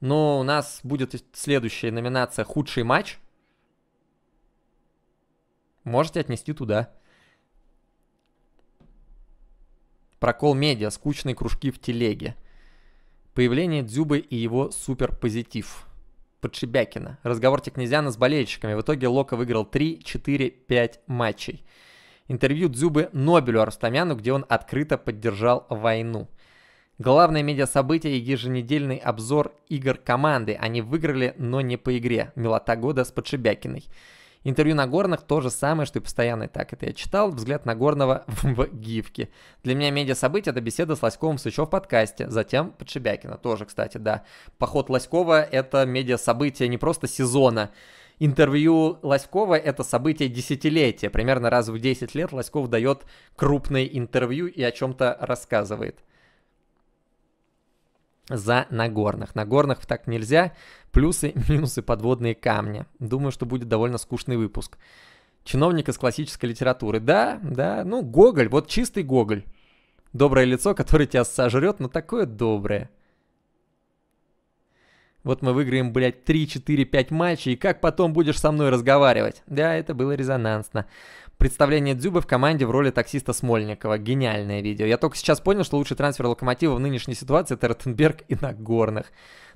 Но у нас будет следующая номинация «Худший матч». Можете отнести туда. Прокол медиа, скучные кружки в телеге. Появление Дзюбы и его суперпозитив. Подшибякина. Разговор Текнезяна с болельщиками. В итоге Лока выиграл 3, 4, 5 матчей. Интервью Дзюбы Нобелю Арстамяну, где он открыто поддержал войну. Главное медиасобытие – еженедельный обзор игр команды. Они выиграли, но не по игре. Милота года с Подшибякиной. Интервью на горных то же самое, что и постоянный так. Это я читал взгляд на горного в гифке. Для меня медиа-событие – это беседа с Лоськовым Сычев в подкасте, затем Подшибякина тоже, кстати, да. Поход Лоськова – это медиа-событие не просто сезона, интервью Лоськова — это событие десятилетия. Примерно раз в 10 лет Лоськов дает крупное интервью и о чем-то рассказывает за Нагорных. Нагорных так нельзя. Плюсы, минусы, подводные камни. Думаю, что будет довольно скучный выпуск. Чиновник из классической литературы. Да, да, ну, Гоголь, вот чистый Гоголь. Доброе лицо, которое тебя сожрет, но такое доброе. Вот мы выиграем, блядь, 3, 4, 5 матчей, и как потом будешь со мной разговаривать? Да, это было резонансно представление Дзюбы в команде в роли таксиста Смольникова. Гениальное видео. Я только сейчас понял, что лучший трансфер локомотива в нынешней ситуации это Ротенберг и Нагорных.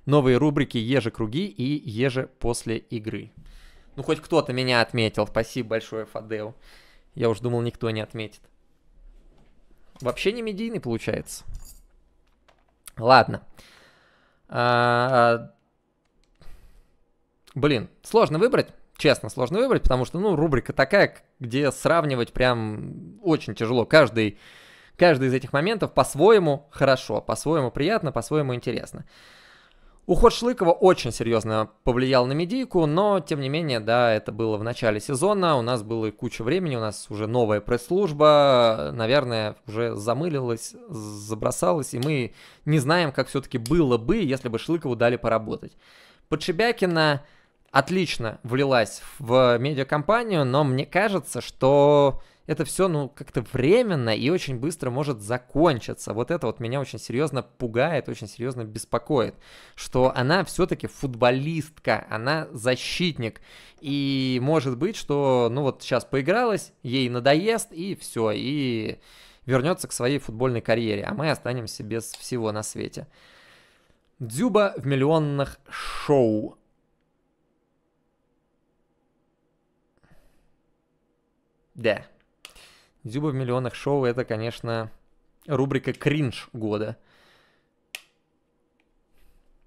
Новые рубрики «Ежи-круги» и еже после игры». Ну, хоть кто-то меня отметил. Спасибо большое, Фадео. Я уж думал, никто не отметит. Вообще не медийный получается. Ладно. А... а блин, сложно выбрать. Честно, сложно выбрать, потому что, ну, рубрика такая, где сравнивать прям очень тяжело. Каждый, каждый из этих моментов по-своему хорошо, по-своему приятно, по-своему интересно. Уход Шлыкова очень серьезно повлиял на медийку, но, тем не менее, да, это было в начале сезона, у нас было и куча времени, у нас уже новая пресс-служба, наверное, уже замылилась, забросалась, и мы не знаем, как все-таки было бы, если бы Шлыкову дали поработать. Подшибякина... Шебякина отлично влилась в медиакомпанию, но мне кажется, что это все, ну, как-то временно и очень быстро может закончиться. Вот это вот меня очень серьезно пугает, очень серьезно беспокоит, что она все-таки футболистка, она защитник. И может быть, что, ну, вот сейчас поигралась, ей надоест, и все, и вернется к своей футбольной карьере, а мы останемся без всего на свете. Дзюба в миллионных шоу. Да. Дзюба в миллионах шоу это, конечно, рубрика кринж года.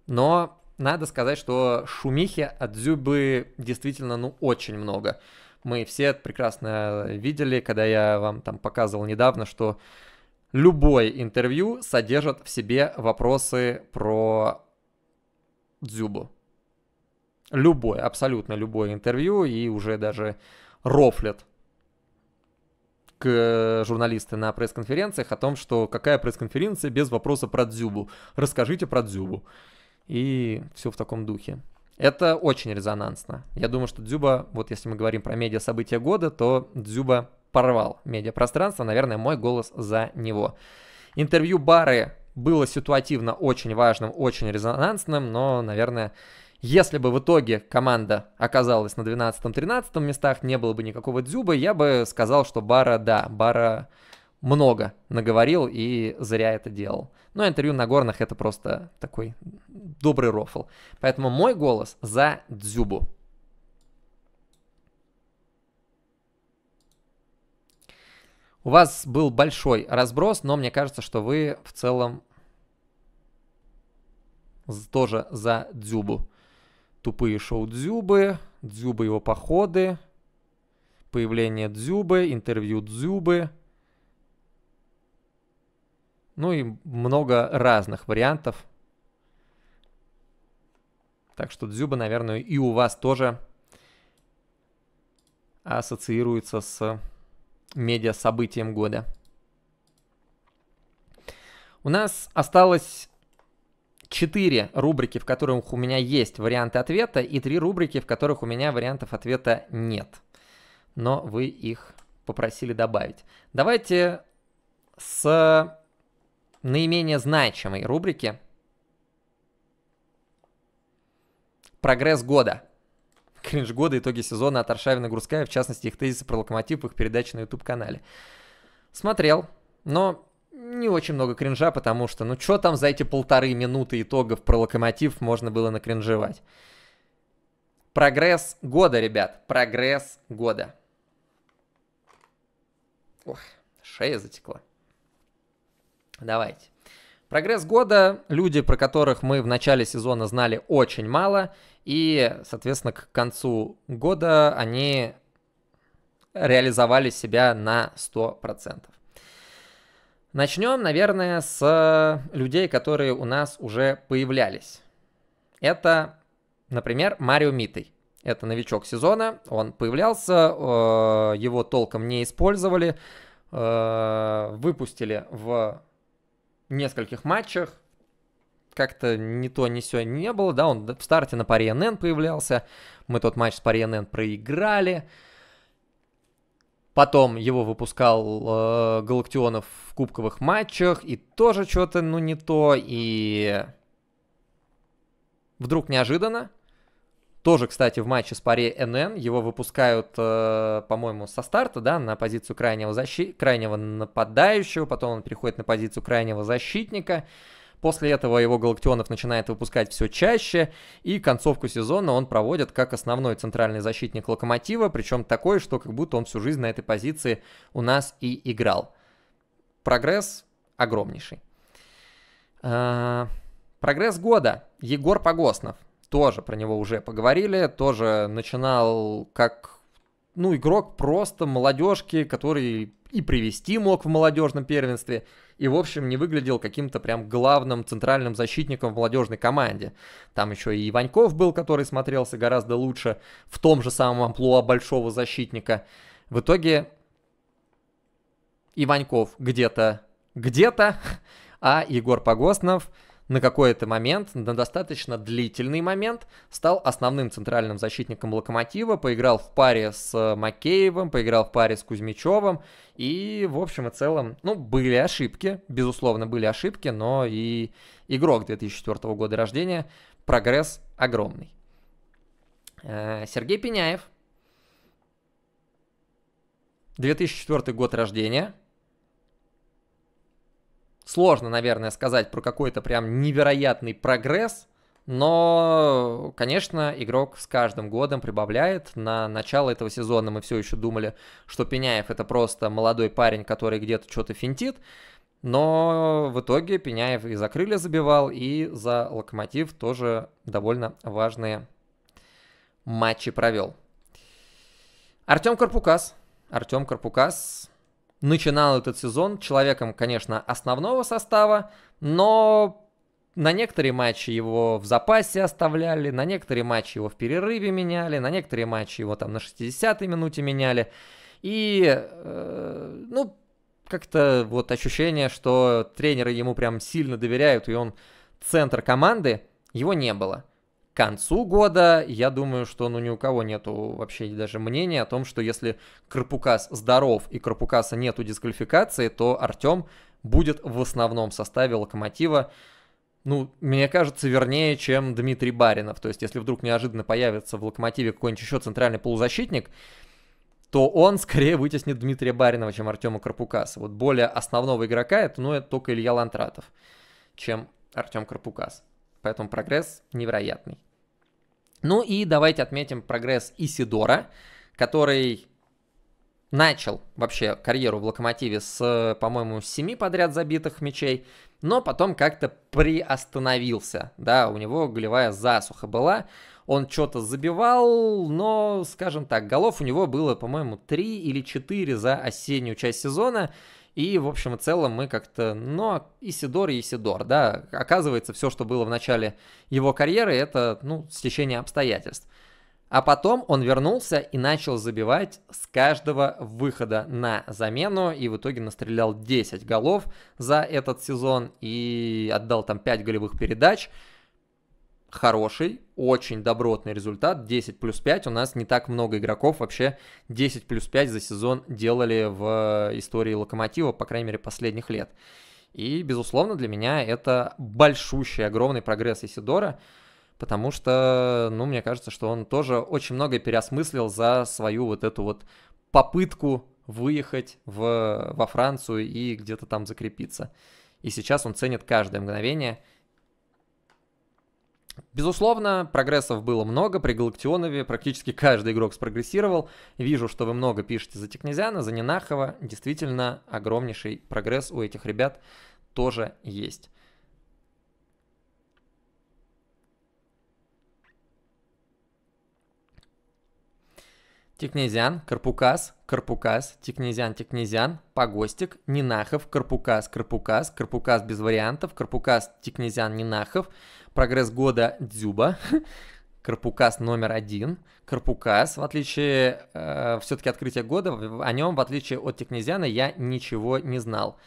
Но надо сказать, что шумихи от Дзюбы действительно, ну, очень много. Мы все прекрасно видели, когда я вам там показывал недавно, что любое интервью содержит в себе вопросы про Дзюбу. Любое, абсолютно любое интервью и уже даже рофлет к э, журналисты на пресс-конференциях о том, что какая пресс-конференция без вопроса про Дзюбу. Расскажите про Дзюбу. И все в таком духе. Это очень резонансно. Я думаю, что Дзюба, вот если мы говорим про медиа события года, то Дзюба порвал медиапространство. Наверное, мой голос за него. Интервью Бары было ситуативно очень важным, очень резонансным, но, наверное, если бы в итоге команда оказалась на 12-13 местах, не было бы никакого дзюба, я бы сказал, что Бара, да, Бара много наговорил и зря это делал. Но интервью на горных это просто такой добрый рофл. Поэтому мой голос за Дзюбу. У вас был большой разброс, но мне кажется, что вы в целом тоже за Дзюбу. Тупые шоу Дзюбы, Дзюбы его походы, появление Дзюбы, интервью Дзюбы. Ну и много разных вариантов. Так что Дзюба, наверное, и у вас тоже ассоциируется с медиа событием года. У нас осталось 4 рубрики, в которых у меня есть варианты ответа, и 3 рубрики, в которых у меня вариантов ответа нет. Но вы их попросили добавить. Давайте с наименее значимой рубрики «Прогресс года». Кринж года, итоги сезона от Аршавина Гурская, в частности, их тезисы про локомотив, их передачи на YouTube-канале. Смотрел, но не очень много кринжа, потому что, ну что там за эти полторы минуты итогов про локомотив можно было накринжевать. Прогресс года, ребят, прогресс года. Ох, шея затекла. Давайте. Прогресс года, люди, про которых мы в начале сезона знали очень мало, и, соответственно, к концу года они реализовали себя на 100%. Начнем, наверное, с людей, которые у нас уже появлялись. Это, например, Марио Митый. Это новичок сезона, он появлялся, э, его толком не использовали, э, выпустили в нескольких матчах, как-то не то, не все не было, да, он в старте на паре НН появлялся, мы тот матч с паре НН проиграли, Потом его выпускал э, Галактионов в кубковых матчах, и тоже что-то, ну, не то, и вдруг неожиданно. Тоже, кстати, в матче с паре НН его выпускают, э, по-моему, со старта, да, на позицию крайнего, защи... крайнего нападающего, потом он переходит на позицию крайнего защитника. После этого его Галактионов начинает выпускать все чаще, и концовку сезона он проводит как основной центральный защитник Локомотива, причем такой, что как будто он всю жизнь на этой позиции у нас и играл. Прогресс огромнейший. А, прогресс года. Егор Погоснов. Тоже про него уже поговорили. Тоже начинал как ну, игрок просто молодежки, который и привести мог в молодежном первенстве, и, в общем, не выглядел каким-то прям главным центральным защитником в молодежной команде. Там еще и Иваньков был, который смотрелся гораздо лучше в том же самом амплуа большого защитника. В итоге Иваньков где-то, где-то, а Егор Погоснов – на какой-то момент, на достаточно длительный момент, стал основным центральным защитником Локомотива, поиграл в паре с э, Макеевым, поиграл в паре с Кузьмичевым, и в общем и целом, ну, были ошибки, безусловно, были ошибки, но и игрок 2004 года рождения, прогресс огромный. Э, Сергей Пеняев, 2004 год рождения – Сложно, наверное, сказать про какой-то прям невероятный прогресс, но, конечно, игрок с каждым годом прибавляет. На начало этого сезона мы все еще думали, что Пеняев это просто молодой парень, который где-то что-то финтит. Но в итоге Пеняев и за крылья забивал, и за локомотив тоже довольно важные матчи провел. Артем Карпукас. Артем Карпукас начинал этот сезон человеком, конечно, основного состава, но на некоторые матчи его в запасе оставляли, на некоторые матчи его в перерыве меняли, на некоторые матчи его там на 60-й минуте меняли. И, э, ну, как-то вот ощущение, что тренеры ему прям сильно доверяют, и он центр команды, его не было концу года, я думаю, что ну ни у кого нету вообще даже мнения о том, что если Карпукас здоров и Карпукаса нету дисквалификации, то Артем будет в основном составе Локомотива, ну, мне кажется, вернее, чем Дмитрий Баринов. То есть, если вдруг неожиданно появится в Локомотиве какой-нибудь еще центральный полузащитник, то он скорее вытеснит Дмитрия Баринова, чем Артема Карпукаса. Вот более основного игрока это, ну, это только Илья Лантратов, чем Артем Карпукас. Поэтому прогресс невероятный. Ну и давайте отметим прогресс Исидора, который начал вообще карьеру в Локомотиве с, по-моему, 7 подряд забитых мячей, но потом как-то приостановился. Да, у него голевая засуха была, он что-то забивал, но, скажем так, голов у него было, по-моему, 3 или 4 за осеннюю часть сезона, и, в общем и целом, мы как-то, но ну, Сидор и Сидор, да, оказывается, все, что было в начале его карьеры, это, ну, стечение обстоятельств. А потом он вернулся и начал забивать с каждого выхода на замену, и в итоге настрелял 10 голов за этот сезон и отдал там 5 голевых передач хороший, очень добротный результат. 10 плюс 5. У нас не так много игроков вообще 10 плюс 5 за сезон делали в э, истории Локомотива, по крайней мере, последних лет. И, безусловно, для меня это большущий, огромный прогресс Исидора, потому что, ну, мне кажется, что он тоже очень многое переосмыслил за свою вот эту вот попытку выехать в, во Францию и где-то там закрепиться. И сейчас он ценит каждое мгновение – Безусловно, прогрессов было много, при Галактионове практически каждый игрок спрогрессировал. Вижу, что вы много пишете за Текнезяна, за Нинахова. Действительно, огромнейший прогресс у этих ребят тоже есть. Текнезян, Карпукас, Карпукас, Текнезян, Текнезян, Погостик, Нинахов, Карпукас, Карпукас, Карпукас без вариантов, Карпукас, Текнезян, Нинахов, прогресс года Дзюба, Карпукас номер один. Карпукас, в отличие, э, все-таки открытие года, о нем, в отличие от Технезиана, я ничего не знал.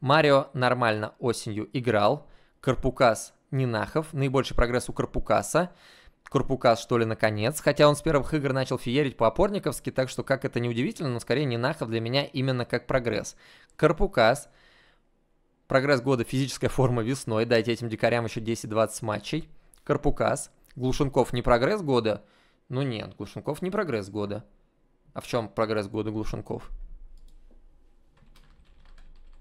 Марио нормально осенью играл. Карпукас Нинахов. Наибольший прогресс у Карпукаса. Карпукас, что ли, наконец. Хотя он с первых игр начал феерить по-опорниковски, так что как это не удивительно, но скорее Нинахов для меня именно как прогресс. Карпукас, Прогресс года физическая форма весной, дайте этим дикарям еще 10-20 матчей. Карпукас. Глушенков не прогресс года? Ну нет, Глушенков не прогресс года. А в чем прогресс года Глушенков?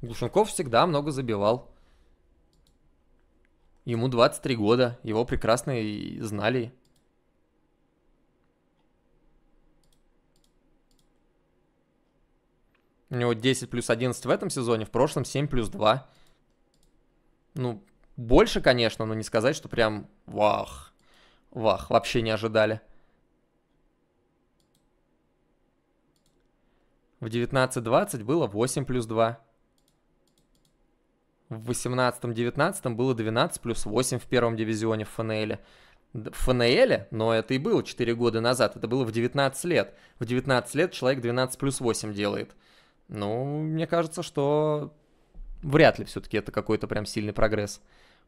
Глушенков всегда много забивал. Ему 23 года, его прекрасно и знали. У него 10 плюс 11 в этом сезоне, в прошлом 7 плюс 2 ну, больше, конечно, но не сказать, что прям вах, вах, вообще не ожидали. В 19-20 было 8 плюс 2. В 18-19 было 12 плюс 8 в первом дивизионе в ФНЛе. В ФНЛе, но это и было 4 года назад, это было в 19 лет. В 19 лет человек 12 плюс 8 делает. Ну, мне кажется, что Вряд ли все-таки это какой-то прям сильный прогресс.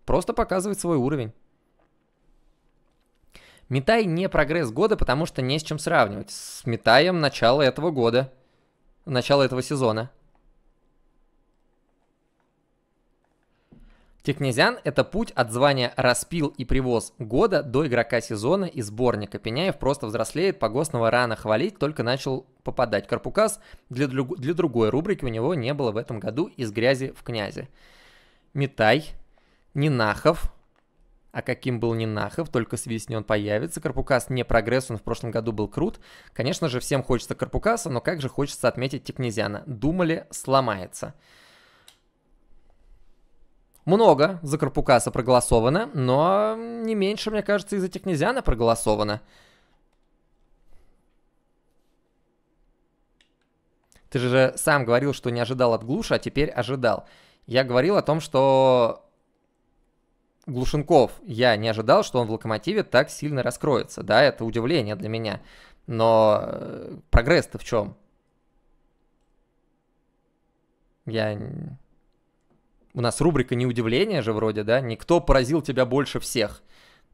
Просто показывает свой уровень. Метай не прогресс года, потому что не с чем сравнивать. С Метаем начала этого года. Начала этого сезона. Технезян – это путь от звания «распил» и «привоз» года до игрока сезона и сборника. Пеняев просто взрослеет, Погосного рано хвалить, только начал попадать. Карпукас для, для другой рубрики у него не было в этом году «Из грязи в князи». Митай, Нинахов, а каким был Нинахов, только с весни он появится. Карпукас не прогресс, он в прошлом году был крут. Конечно же, всем хочется Карпукаса, но как же хочется отметить Текнезяна. Думали, сломается. Много за Карпукаса проголосовано, но не меньше, мне кажется, из за Технезяна проголосовано. Ты же сам говорил, что не ожидал от Глуша, а теперь ожидал. Я говорил о том, что Глушенков, я не ожидал, что он в Локомотиве так сильно раскроется. Да, это удивление для меня. Но э, прогресс-то в чем? Я у нас рубрика не удивление же вроде, да, никто поразил тебя больше всех.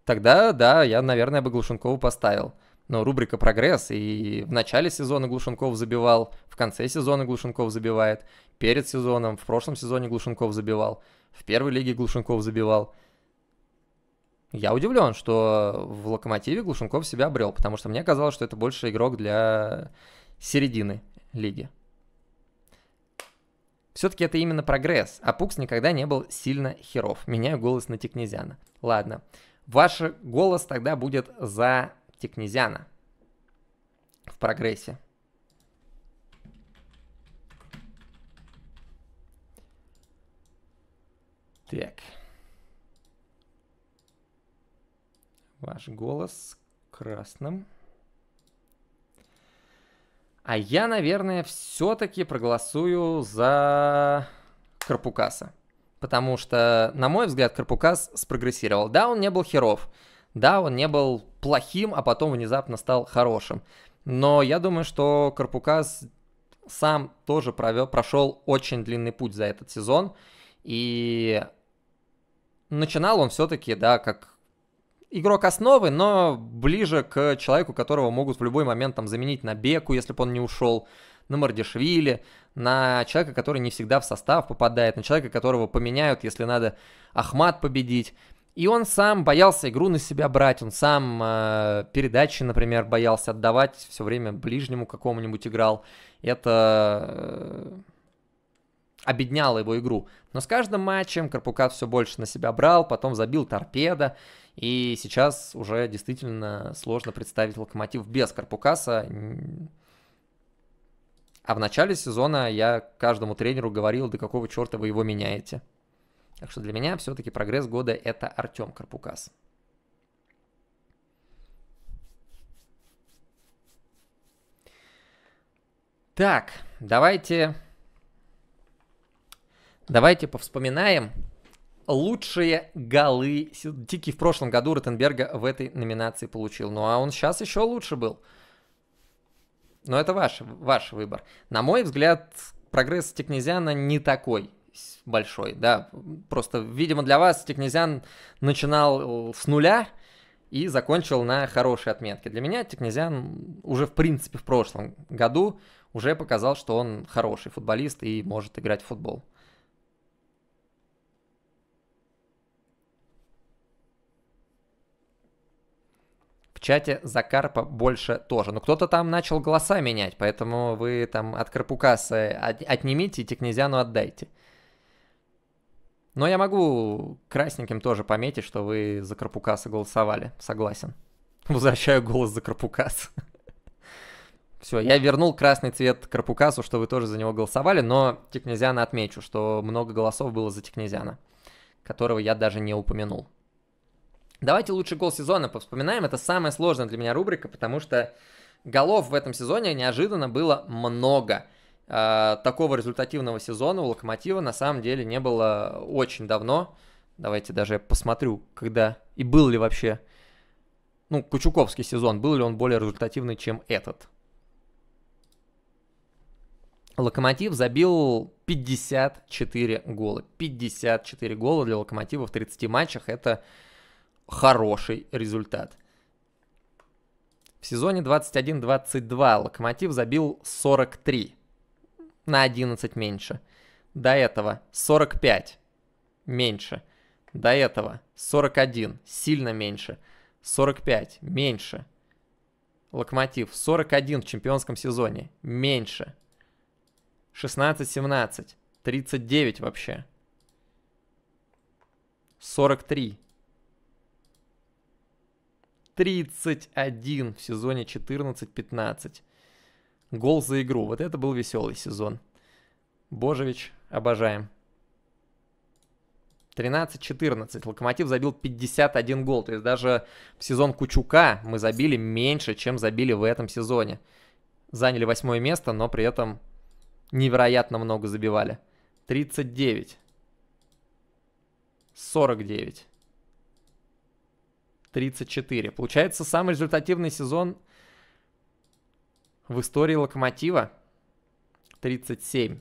Тогда, да, я, наверное, бы Глушенкову поставил. Но рубрика «Прогресс» и в начале сезона Глушенков забивал, в конце сезона Глушенков забивает, перед сезоном, в прошлом сезоне Глушенков забивал, в первой лиге Глушенков забивал. Я удивлен, что в «Локомотиве» Глушенков себя обрел, потому что мне казалось, что это больше игрок для середины лиги. Все-таки это именно прогресс, а Пукс никогда не был сильно херов. Меняю голос на Текнезяна. Ладно. Ваш голос тогда будет за Текнезяна в прогрессе. Так. Ваш голос красным. А я, наверное, все-таки проголосую за Карпукаса. Потому что, на мой взгляд, Карпукас спрогрессировал. Да, он не был херов. Да, он не был плохим, а потом внезапно стал хорошим. Но я думаю, что Карпукас сам тоже провел, прошел очень длинный путь за этот сезон. И начинал он все-таки, да, как игрок основы, но ближе к человеку, которого могут в любой момент там заменить на Беку, если бы он не ушел, на Мардишвили, на человека, который не всегда в состав попадает, на человека, которого поменяют, если надо Ахмат победить. И он сам боялся игру на себя брать, он сам э, передачи, например, боялся отдавать, все время ближнему какому-нибудь играл. Это э, обедняло его игру. Но с каждым матчем Карпукат все больше на себя брал, потом забил торпеда. И сейчас уже действительно сложно представить Локомотив без Карпукаса. А в начале сезона я каждому тренеру говорил, да какого черта вы его меняете. Так что для меня все-таки прогресс года это Артем Карпукас. Так, давайте, давайте повспоминаем, лучшие голы. тики в прошлом году Ротенберга в этой номинации получил. Ну а он сейчас еще лучше был. Но это ваш, ваш выбор. На мой взгляд, прогресс Текнезяна не такой большой, да. Просто, видимо, для вас Текнезян начинал э, с нуля и закончил на хорошей отметке. Для меня Текнезян уже, в принципе, в прошлом году уже показал, что он хороший футболист и может играть в футбол. В чате за Карпа больше тоже. Но кто-то там начал голоса менять, поэтому вы там от Карпукаса от, отнимите и Текнезяну отдайте. Но я могу красненьким тоже пометить, что вы за Карпукаса голосовали. Согласен. Возвращаю голос за Карпукас. Все, я вернул красный цвет Карпукасу, что вы тоже за него голосовали, но Текнезяна отмечу, что много голосов было за Текнезяна, которого я даже не упомянул. Давайте лучший гол сезона повспоминаем. Это самая сложная для меня рубрика, потому что голов в этом сезоне неожиданно было много. А, такого результативного сезона у Локомотива на самом деле не было очень давно. Давайте даже я посмотрю, когда и был ли вообще, ну, Кучуковский сезон, был ли он более результативный, чем этот. Локомотив забил 54 гола. 54 гола для Локомотива в 30 матчах. Это хороший результат. В сезоне 21-22 Локомотив забил 43, на 11 меньше. До этого 45, меньше. До этого 41, сильно меньше. 45, меньше. Локомотив 41 в чемпионском сезоне, меньше. 16-17, 39 вообще. 43, 31 в сезоне 14-15. Гол за игру. Вот это был веселый сезон. Божевич, обожаем. 13-14. Локомотив забил 51 гол. То есть даже в сезон Кучука мы забили меньше, чем забили в этом сезоне. Заняли восьмое место, но при этом невероятно много забивали. 39. 49. 34. Получается, самый результативный сезон в истории Локомотива 37.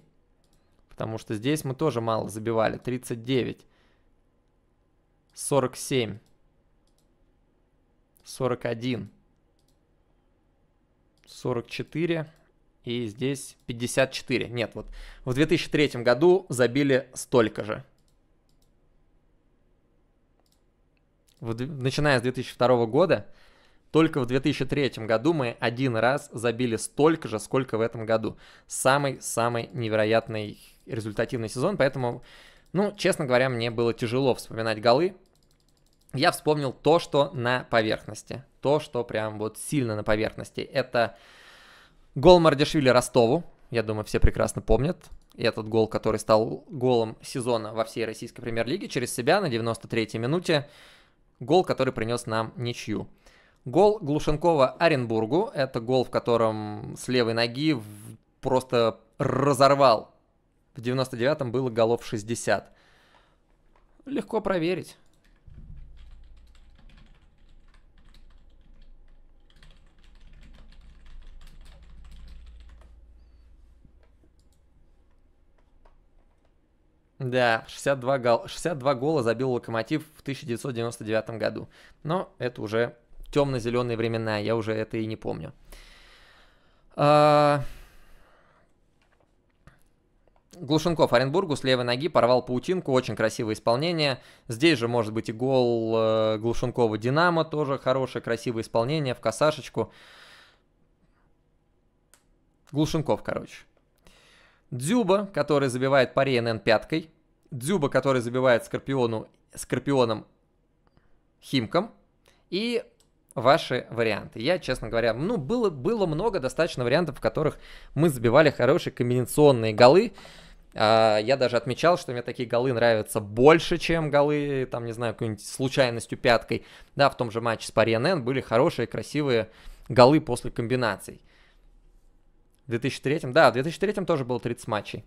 Потому что здесь мы тоже мало забивали. 39. 47. 41. 44. И здесь 54. Нет, вот в 2003 году забили столько же. начиная с 2002 года, только в 2003 году мы один раз забили столько же, сколько в этом году. Самый-самый невероятный результативный сезон, поэтому, ну, честно говоря, мне было тяжело вспоминать голы. Я вспомнил то, что на поверхности. То, что прям вот сильно на поверхности. Это гол Мардишвили Ростову. Я думаю, все прекрасно помнят этот гол, который стал голом сезона во всей российской премьер-лиге, через себя на 93-й минуте гол, который принес нам ничью. Гол Глушенкова Оренбургу. Это гол, в котором с левой ноги просто разорвал. В 99-м было голов 60. Легко проверить. Да, 62, гол, 62 гола забил Локомотив в 1999 году. Но это уже темно-зеленые времена, я уже это и не помню. А... Глушенков Оренбургу с левой ноги порвал паутинку, очень красивое исполнение. Здесь же может быть и гол э, Глушенкова Динамо, тоже хорошее, красивое исполнение в косашечку. Глушенков, короче. Дзюба, который забивает паре НН пяткой. Дзюба, который забивает Скорпиону, Скорпионом Химком. И ваши варианты. Я, честно говоря, ну, было, было много достаточно вариантов, в которых мы забивали хорошие комбинационные голы. А, я даже отмечал, что мне такие голы нравятся больше, чем голы, там, не знаю, какой-нибудь случайностью пяткой. Да, в том же матче с Пари были хорошие, красивые голы после комбинаций. В 2003? Да, в 2003 тоже было 30 матчей.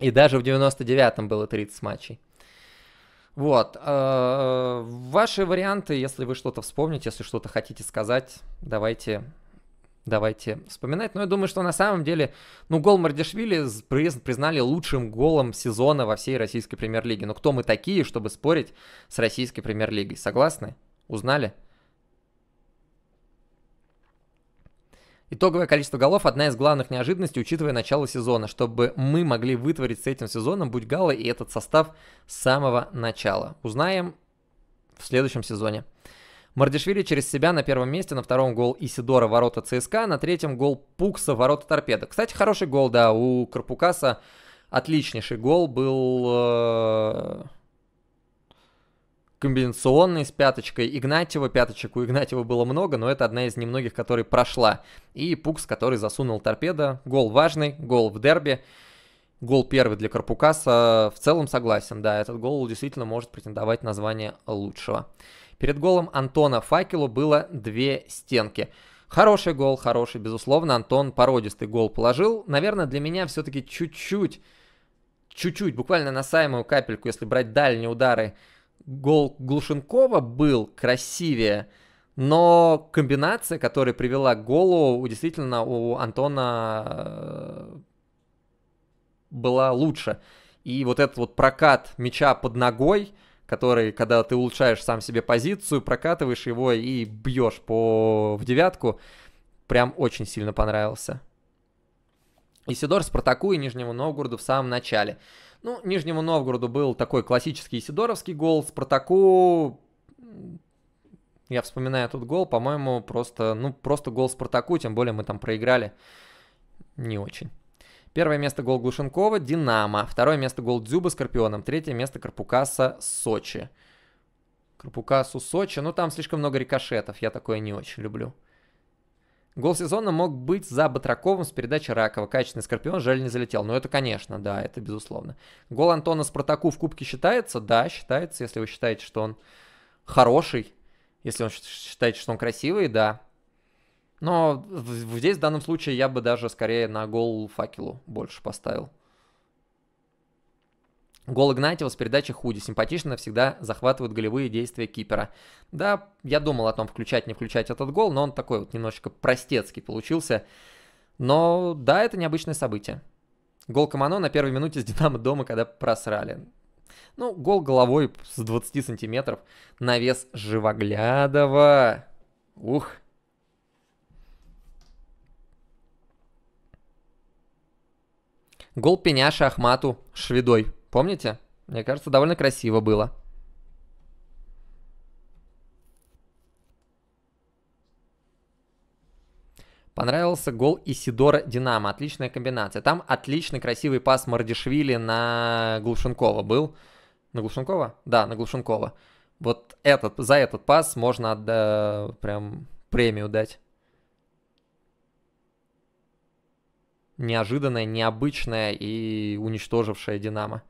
И даже в 99-м было 30 матчей. Вот. Э, ваши варианты, если вы что-то вспомните, если что-то хотите сказать, давайте давайте вспоминать. Но я думаю, что на самом деле, ну, гол Мардишвили признали лучшим голом сезона во всей российской премьер-лиге. Но кто мы такие, чтобы спорить с российской премьер-лигой? Согласны? Узнали? Итоговое количество голов – одна из главных неожиданностей, учитывая начало сезона, чтобы мы могли вытворить с этим сезоном будь Гала и этот состав с самого начала. Узнаем в следующем сезоне. Мардишвили через себя на первом месте, на втором гол Исидора ворота ЦСКА, на третьем гол Пукса ворота Торпеда. Кстати, хороший гол, да, у Карпукаса отличнейший гол был... Э, комбинационной с пяточкой Игнатьева. Пяточек у Игнатьева было много, но это одна из немногих, которая прошла. И Пукс, который засунул торпеда. Гол важный, гол в дерби. Гол первый для Карпукаса. В целом согласен, да, этот гол действительно может претендовать на звание лучшего. Перед голом Антона Факелу было две стенки. Хороший гол, хороший, безусловно, Антон породистый гол положил. Наверное, для меня все-таки чуть-чуть, чуть-чуть, буквально на самую капельку, если брать дальние удары, гол Глушенкова был красивее, но комбинация, которая привела к голу, действительно у Антона э, была лучше. И вот этот вот прокат мяча под ногой, который, когда ты улучшаешь сам себе позицию, прокатываешь его и бьешь по... в девятку, прям очень сильно понравился. Исидор Спартаку и Нижнему Новгороду в самом начале. Ну, Нижнему Новгороду был такой классический Сидоровский гол, Спартаку... Я вспоминаю этот гол, по-моему, просто, ну, просто гол Спартаку, тем более мы там проиграли не очень. Первое место гол Глушенкова, Динамо. Второе место гол Дзюба с Скорпионом. Третье место Карпукаса, Сочи. Карпукасу, Сочи. Ну, там слишком много рикошетов, я такое не очень люблю. Гол сезона мог быть за Батраковым с передачи Ракова. Качественный Скорпион, жаль, не залетел. Но это, конечно, да, это безусловно. Гол Антона Спартаку в Кубке считается? Да, считается, если вы считаете, что он хороший. Если он считаете, что он красивый, да. Но здесь в данном случае я бы даже скорее на гол факелу больше поставил. Гол Игнатьева с передачи Худи. Симпатично навсегда захватывают голевые действия кипера. Да, я думал о том, включать, не включать этот гол, но он такой вот немножечко простецкий получился. Но да, это необычное событие. Гол Камано на первой минуте с Динамо дома, когда просрали. Ну, гол головой с 20 сантиметров на вес Живоглядова. Ух. Гол Пеняша Ахмату шведой. Помните? Мне кажется, довольно красиво было. Понравился гол Исидора Динамо. Отличная комбинация. Там отличный красивый пас Мардишвили на Глушенкова был. На Глушенкова? Да, на Глушенкова. Вот этот, за этот пас можно отда... прям премию дать. Неожиданная, необычная и уничтожившая Динамо.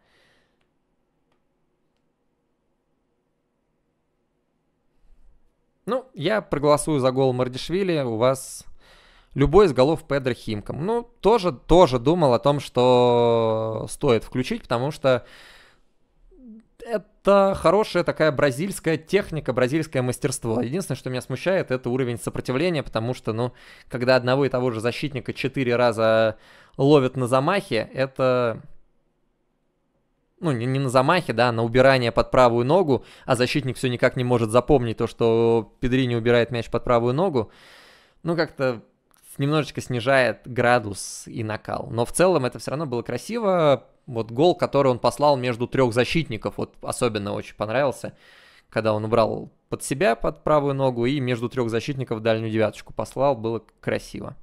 Ну, я проголосую за гол Мардишвили, у вас любой из голов Педро Химком. Ну, тоже, тоже думал о том, что стоит включить, потому что это хорошая такая бразильская техника, бразильское мастерство. Единственное, что меня смущает, это уровень сопротивления, потому что, ну, когда одного и того же защитника четыре раза ловят на замахе, это ну, не, не на замахе, да, а на убирание под правую ногу, а защитник все никак не может запомнить то, что Педри не убирает мяч под правую ногу, ну, как-то немножечко снижает градус и накал. Но в целом это все равно было красиво. Вот гол, который он послал между трех защитников, вот особенно очень понравился, когда он убрал под себя, под правую ногу, и между трех защитников дальнюю девяточку послал, было красиво.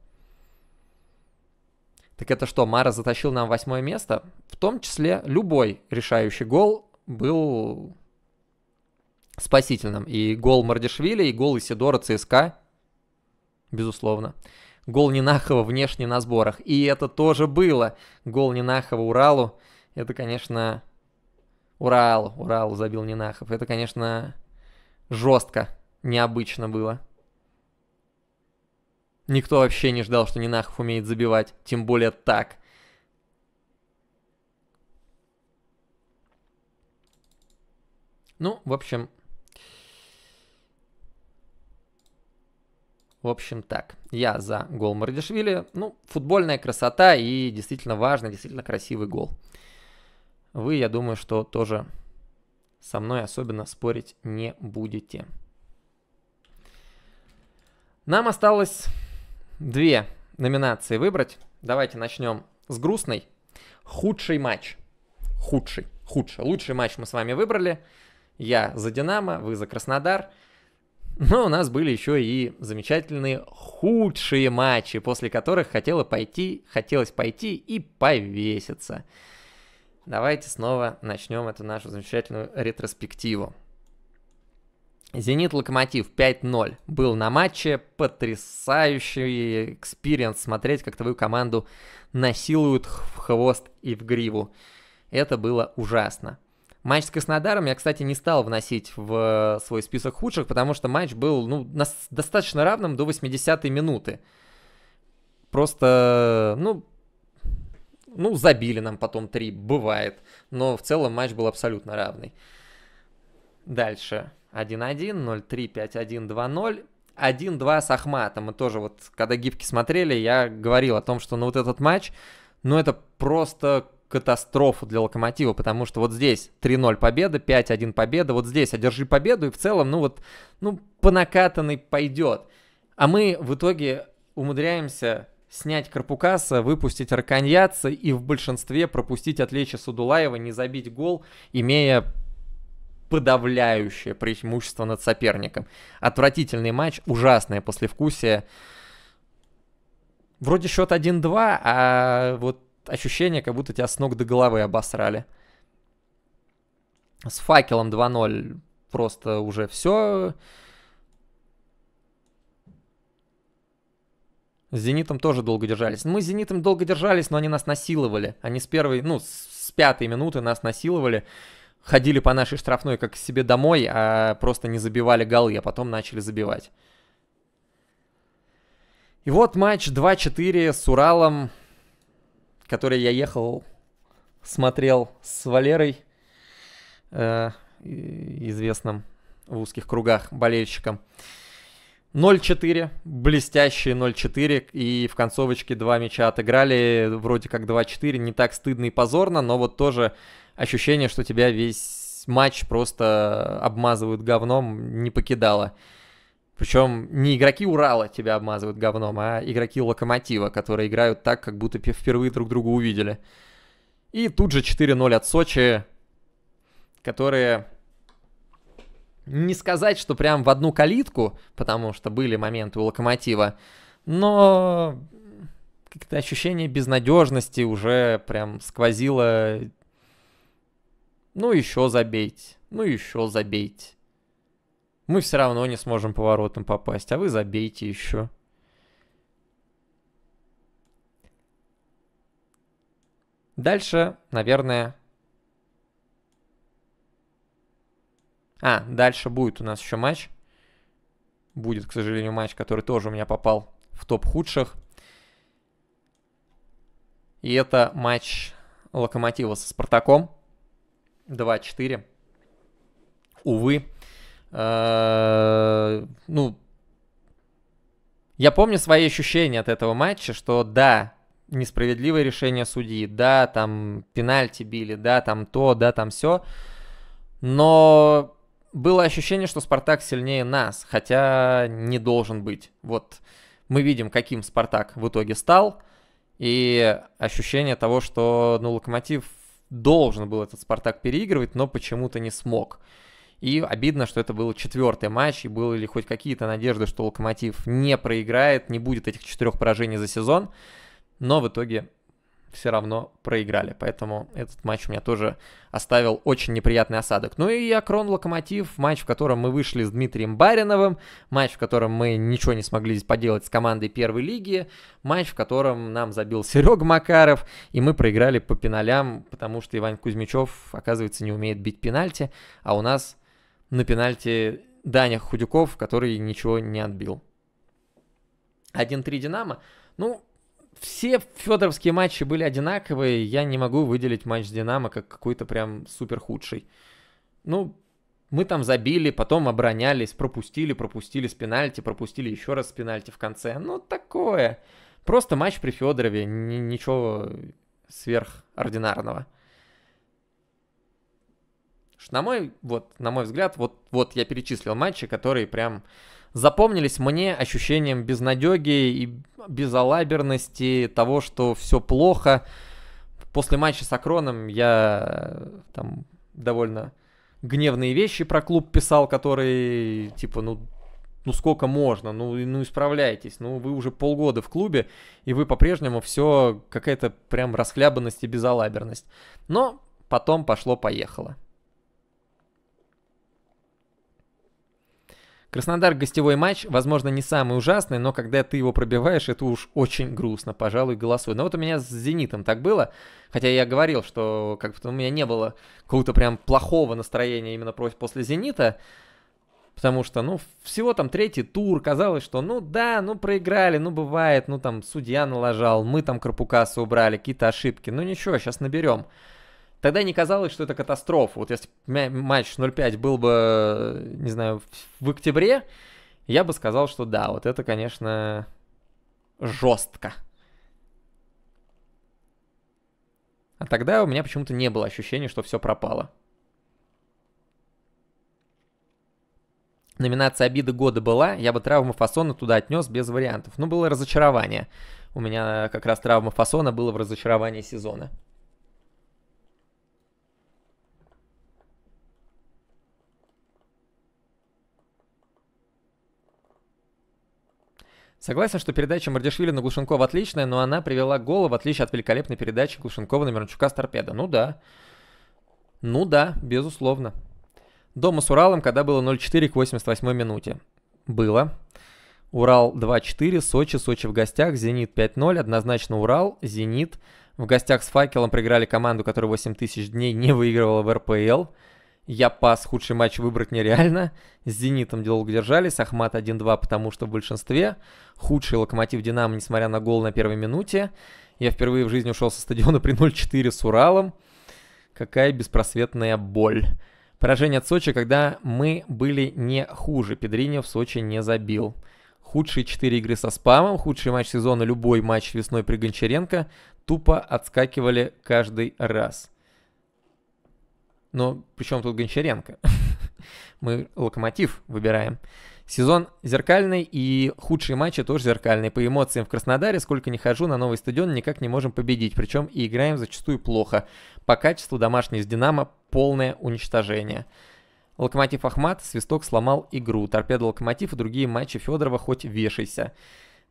Так это что, Мара затащил нам восьмое место? В том числе любой решающий гол был спасительным. И гол Мардишвили, и гол Исидора ЦСКА, безусловно. Гол Нинахова внешне на сборах. И это тоже было. Гол Нинахова Уралу. Это, конечно... Урал, Урал забил Нинахов. Это, конечно, жестко, необычно было. Никто вообще не ждал, что Нинахов умеет забивать, тем более так. Ну, в общем... В общем так, я за гол Мардишвили. Ну, футбольная красота и действительно важный, действительно красивый гол. Вы, я думаю, что тоже со мной особенно спорить не будете. Нам осталось две номинации выбрать. Давайте начнем с грустной. Худший матч. Худший. Худший. Лучший матч мы с вами выбрали. Я за «Динамо», вы за «Краснодар». Но у нас были еще и замечательные худшие матчи, после которых хотела пойти, хотелось пойти и повеситься. Давайте снова начнем эту нашу замечательную ретроспективу. Зенит Локомотив 5-0 был на матче. Потрясающий экспириенс смотреть, как твою команду насилуют в хвост и в гриву. Это было ужасно. Матч с Краснодаром я, кстати, не стал вносить в э, свой список худших, потому что матч был ну, достаточно равным до 80-й минуты. Просто, ну, ну, забили нам потом три, бывает. Но в целом матч был абсолютно равный. Дальше. 1-1, 0-3, 5-1, 2-0. 1-2 с Ахматом. Мы тоже вот, когда гибки смотрели, я говорил о том, что ну вот этот матч, ну это просто катастрофа для Локомотива, потому что вот здесь 3-0 победа, 5-1 победа, вот здесь одержи победу, и в целом, ну вот, ну по накатанной пойдет. А мы в итоге умудряемся снять Карпукаса, выпустить Раконьяца и в большинстве пропустить от Судулаева, не забить гол, имея подавляющее преимущество над соперником. Отвратительный матч, ужасное послевкусие. Вроде счет 1-2, а вот ощущение, как будто тебя с ног до головы обосрали. С факелом 2-0 просто уже все. С «Зенитом» тоже долго держались. Мы с «Зенитом» долго держались, но они нас насиловали. Они с первой, ну, с пятой минуты нас насиловали ходили по нашей штрафной как к себе домой, а просто не забивали голы, а потом начали забивать. И вот матч 2-4 с Уралом, который я ехал, смотрел с Валерой, э, известным в узких кругах болельщиком. 0-4, блестящие 0-4, и в концовочке два мяча отыграли, вроде как 2-4, не так стыдно и позорно, но вот тоже ощущение, что тебя весь матч просто обмазывают говном, не покидало. Причем не игроки Урала тебя обмазывают говном, а игроки Локомотива, которые играют так, как будто впервые друг друга увидели. И тут же 4-0 от Сочи, которые не сказать, что прям в одну калитку, потому что были моменты у Локомотива, но как-то ощущение безнадежности уже прям сквозило ну еще забейте, ну еще забейте. Мы все равно не сможем поворотом попасть, а вы забейте еще. Дальше, наверное... А, дальше будет у нас еще матч. Будет, к сожалению, матч, который тоже у меня попал в топ худших. И это матч Локомотива со Спартаком. 2-4. Увы. Э, ну, я помню свои ощущения от этого матча, что да, несправедливое решение судьи, да, там пенальти били, да, там то, да, там все. Но было ощущение, что Спартак сильнее нас, хотя не должен быть. Вот мы видим, каким Спартак в итоге стал, и ощущение того, что ну, Локомотив должен был этот Спартак переигрывать, но почему-то не смог. И обидно, что это был четвертый матч, и было ли хоть какие-то надежды, что Локомотив не проиграет, не будет этих четырех поражений за сезон. Но в итоге все равно проиграли. Поэтому этот матч у меня тоже оставил очень неприятный осадок. Ну и Акрон Локомотив, матч, в котором мы вышли с Дмитрием Бариновым, матч, в котором мы ничего не смогли поделать с командой первой лиги, матч, в котором нам забил Серега Макаров, и мы проиграли по пеналям, потому что Иван Кузьмичев, оказывается, не умеет бить пенальти, а у нас на пенальти Даня Худюков, который ничего не отбил. 1-3 Динамо. Ну, все федоровские матчи были одинаковые. Я не могу выделить матч с Динамо как какой-то прям супер худший. Ну, мы там забили, потом оборонялись, пропустили, пропустили с пенальти, пропустили еще раз с пенальти в конце. Ну, такое. Просто матч при Федорове, ничего сверхординарного. На мой, вот, на мой взгляд, вот, вот я перечислил матчи, которые прям запомнились мне ощущением безнадеги и безалаберности, того, что все плохо. После матча с Акроном я э, там довольно гневные вещи про клуб писал, которые типа, ну, ну сколько можно, ну, ну исправляйтесь, ну вы уже полгода в клубе, и вы по-прежнему все какая-то прям расхлябанность и безалаберность. Но потом пошло-поехало. Краснодар гостевой матч, возможно, не самый ужасный, но когда ты его пробиваешь, это уж очень грустно, пожалуй, голосую. Но вот у меня с «Зенитом» так было, хотя я говорил, что как бы у меня не было какого-то прям плохого настроения именно после «Зенита», Потому что, ну, всего там третий тур, казалось, что, ну да, ну проиграли, ну бывает, ну там судья налажал, мы там Карпукаса убрали, какие-то ошибки, ну ничего, сейчас наберем. Тогда не казалось, что это катастрофа. Вот если матч 0-5 был бы, не знаю, в октябре, я бы сказал, что да, вот это, конечно, жестко. А тогда у меня почему-то не было ощущения, что все пропало. Номинация «Обида года» была, я бы травму фасона туда отнес без вариантов. Но ну, было разочарование. У меня как раз травма фасона была в разочаровании сезона. Согласен, что передача Мардишвили на Глушенкова отличная, но она привела гол, в отличие от великолепной передачи Глушенкова на Мирончука с торпедо. Ну да. Ну да, безусловно. Дома с Уралом, когда было 0-4 к 88 минуте. Было. Урал 2-4, Сочи, Сочи в гостях, Зенит 5-0, однозначно Урал, Зенит. В гостях с Факелом проиграли команду, которая 8 тысяч дней не выигрывала в РПЛ. Я пас, худший матч выбрать нереально. С «Зенитом» долго держались, Ахмат 1-2, потому что в большинстве. Худший «Локомотив Динамо», несмотря на гол на первой минуте. Я впервые в жизни ушел со стадиона при 0-4 с Уралом. Какая беспросветная боль. Поражение от Сочи, когда мы были не хуже. Педриньо в Сочи не забил. Худшие 4 игры со спамом, худший матч сезона, любой матч весной при Гончаренко, тупо отскакивали каждый раз. Но причем тут Гончаренко? Мы локомотив выбираем. Сезон зеркальный и худшие матчи тоже зеркальные. По эмоциям в Краснодаре, сколько не хожу на новый стадион, никак не можем победить. Причем и играем зачастую плохо. По качеству домашний с Динамо полное уничтожение. Локомотив Ахмат, свисток сломал игру. Торпеда Локомотив и другие матчи Федорова хоть вешайся.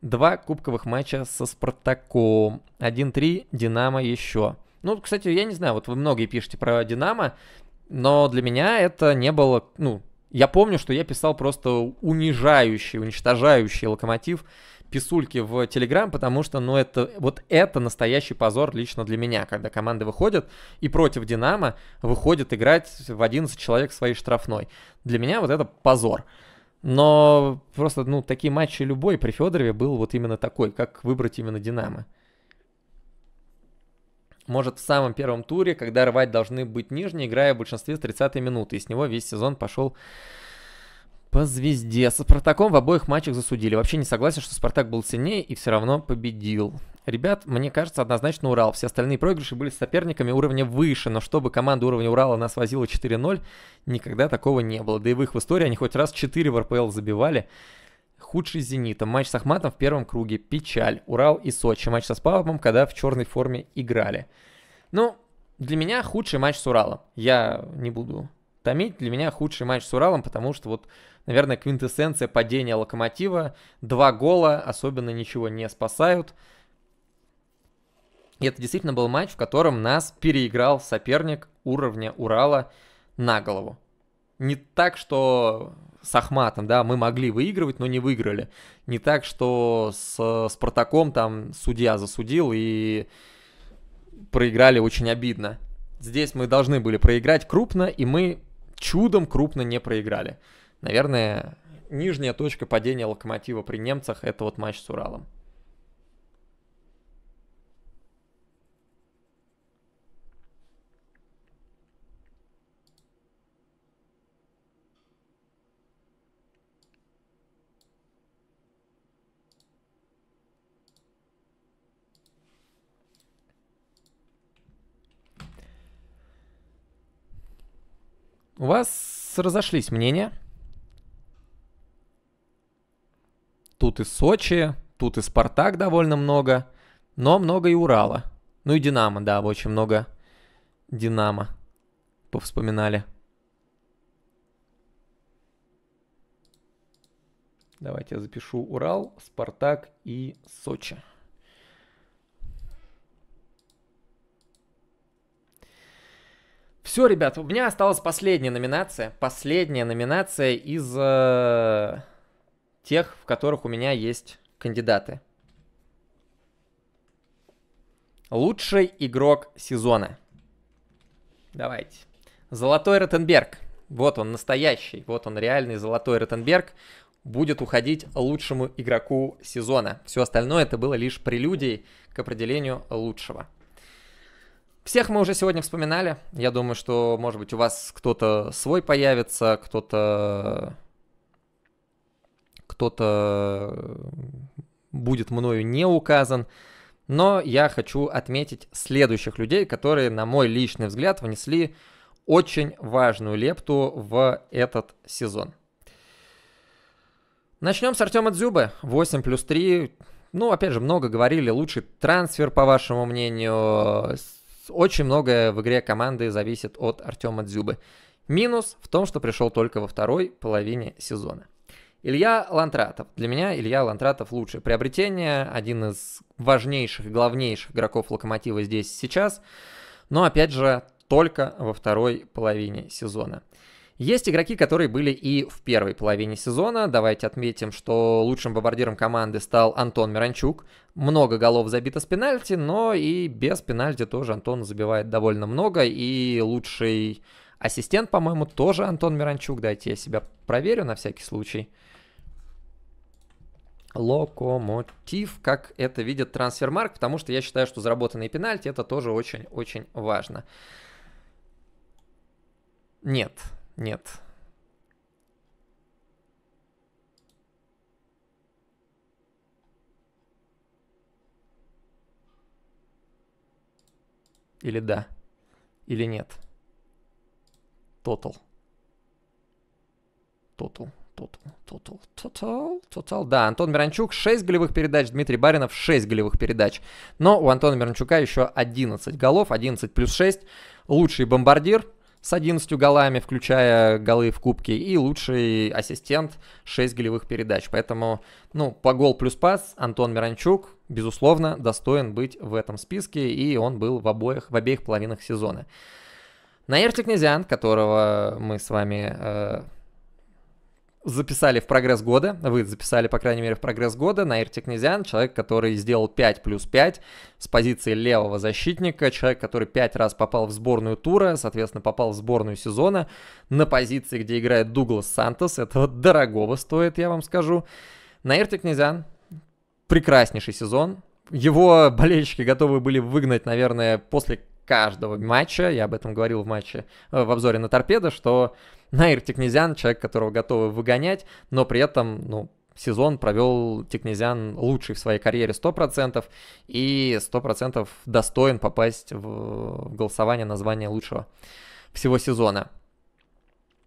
Два кубковых матча со Спартаком. 1-3, Динамо еще. Ну, кстати, я не знаю, вот вы многие пишете про Динамо, но для меня это не было, ну, я помню, что я писал просто унижающий, уничтожающий локомотив писульки в Телеграм, потому что, ну, это, вот это настоящий позор лично для меня, когда команды выходят и против Динамо выходят играть в 11 человек своей штрафной. Для меня вот это позор. Но просто, ну, такие матчи любой при Федорове был вот именно такой, как выбрать именно Динамо может в самом первом туре, когда рвать должны быть нижние, играя в большинстве с 30 минуты. И с него весь сезон пошел по звезде. Со Спартаком в обоих матчах засудили. Вообще не согласен, что Спартак был сильнее и все равно победил. Ребят, мне кажется, однозначно Урал. Все остальные проигрыши были с соперниками уровня выше, но чтобы команда уровня Урала нас возила 4-0, никогда такого не было. Да и в их истории они хоть раз 4 в РПЛ забивали худший с «Зенитом», матч с Ахматом в первом круге, печаль, Урал и Сочи, матч со Спавом, когда в черной форме играли. Ну, для меня худший матч с Уралом. Я не буду томить. Для меня худший матч с Уралом, потому что вот, наверное, квинтэссенция падения Локомотива. Два гола особенно ничего не спасают. И это действительно был матч, в котором нас переиграл соперник уровня Урала на голову. Не так, что с Ахматом, да, мы могли выигрывать, но не выиграли. Не так, что с Спартаком там судья засудил и проиграли очень обидно. Здесь мы должны были проиграть крупно, и мы чудом крупно не проиграли. Наверное, нижняя точка падения локомотива при немцах – это вот матч с Уралом. У вас разошлись мнения. Тут и Сочи, тут и Спартак довольно много, но много и Урала. Ну и Динамо, да, очень много Динамо повспоминали. Давайте я запишу Урал, Спартак и Сочи. Все, ребят, у меня осталась последняя номинация. Последняя номинация из э, тех, в которых у меня есть кандидаты. Лучший игрок сезона. Давайте. Золотой Ротенберг. Вот он настоящий, вот он реальный золотой Ротенберг. Будет уходить лучшему игроку сезона. Все остальное это было лишь прелюдией к определению лучшего. Всех мы уже сегодня вспоминали. Я думаю, что, может быть, у вас кто-то свой появится, кто-то кто-то будет мною не указан. Но я хочу отметить следующих людей, которые, на мой личный взгляд, внесли очень важную лепту в этот сезон. Начнем с Артема Дзюбы. 8 плюс 3. Ну, опять же, много говорили. Лучший трансфер, по вашему мнению очень многое в игре команды зависит от Артема Дзюбы. Минус в том, что пришел только во второй половине сезона. Илья Лантратов. Для меня Илья Лантратов лучшее приобретение, один из важнейших, главнейших игроков Локомотива здесь сейчас. Но опять же, только во второй половине сезона. Есть игроки, которые были и в первой половине сезона. Давайте отметим, что лучшим бомбардиром команды стал Антон Миранчук много голов забито с пенальти, но и без пенальти тоже Антон забивает довольно много. И лучший ассистент, по-моему, тоже Антон Миранчук. Дайте я себя проверю на всякий случай. Локомотив, как это видит трансфермарк, потому что я считаю, что заработанные пенальти это тоже очень-очень важно. Нет, нет, Или да, или нет. Total. Total. Total, total, total, total. Да, Антон Миранчук 6 голевых передач, Дмитрий Баринов 6 голевых передач. Но у Антона Миранчука еще 11 голов, 11 плюс 6. Лучший бомбардир, с 11 голами, включая голы в кубке, и лучший ассистент 6 голевых передач. Поэтому, ну, по гол плюс пас Антон Миранчук, безусловно, достоин быть в этом списке, и он был в, обоих, в обеих половинах сезона. Наир Тикнезян, которого мы с вами э, записали в прогресс года, вы записали, по крайней мере, в прогресс года Наирти Князян, человек, который сделал 5 плюс 5 с позиции левого защитника, человек, который 5 раз попал в сборную тура, соответственно, попал в сборную сезона на позиции, где играет Дуглас Сантос, этого дорогого стоит, я вам скажу. Наирти Князян, прекраснейший сезон, его болельщики готовы были выгнать, наверное, после каждого матча, я об этом говорил в матче, э, в обзоре на торпедо, что Наир Тикнезян, человек, которого готовы выгонять, но при этом, ну, сезон провел Тикнезян лучший в своей карьере 100% и 100% достоин попасть в голосование на звание лучшего всего сезона.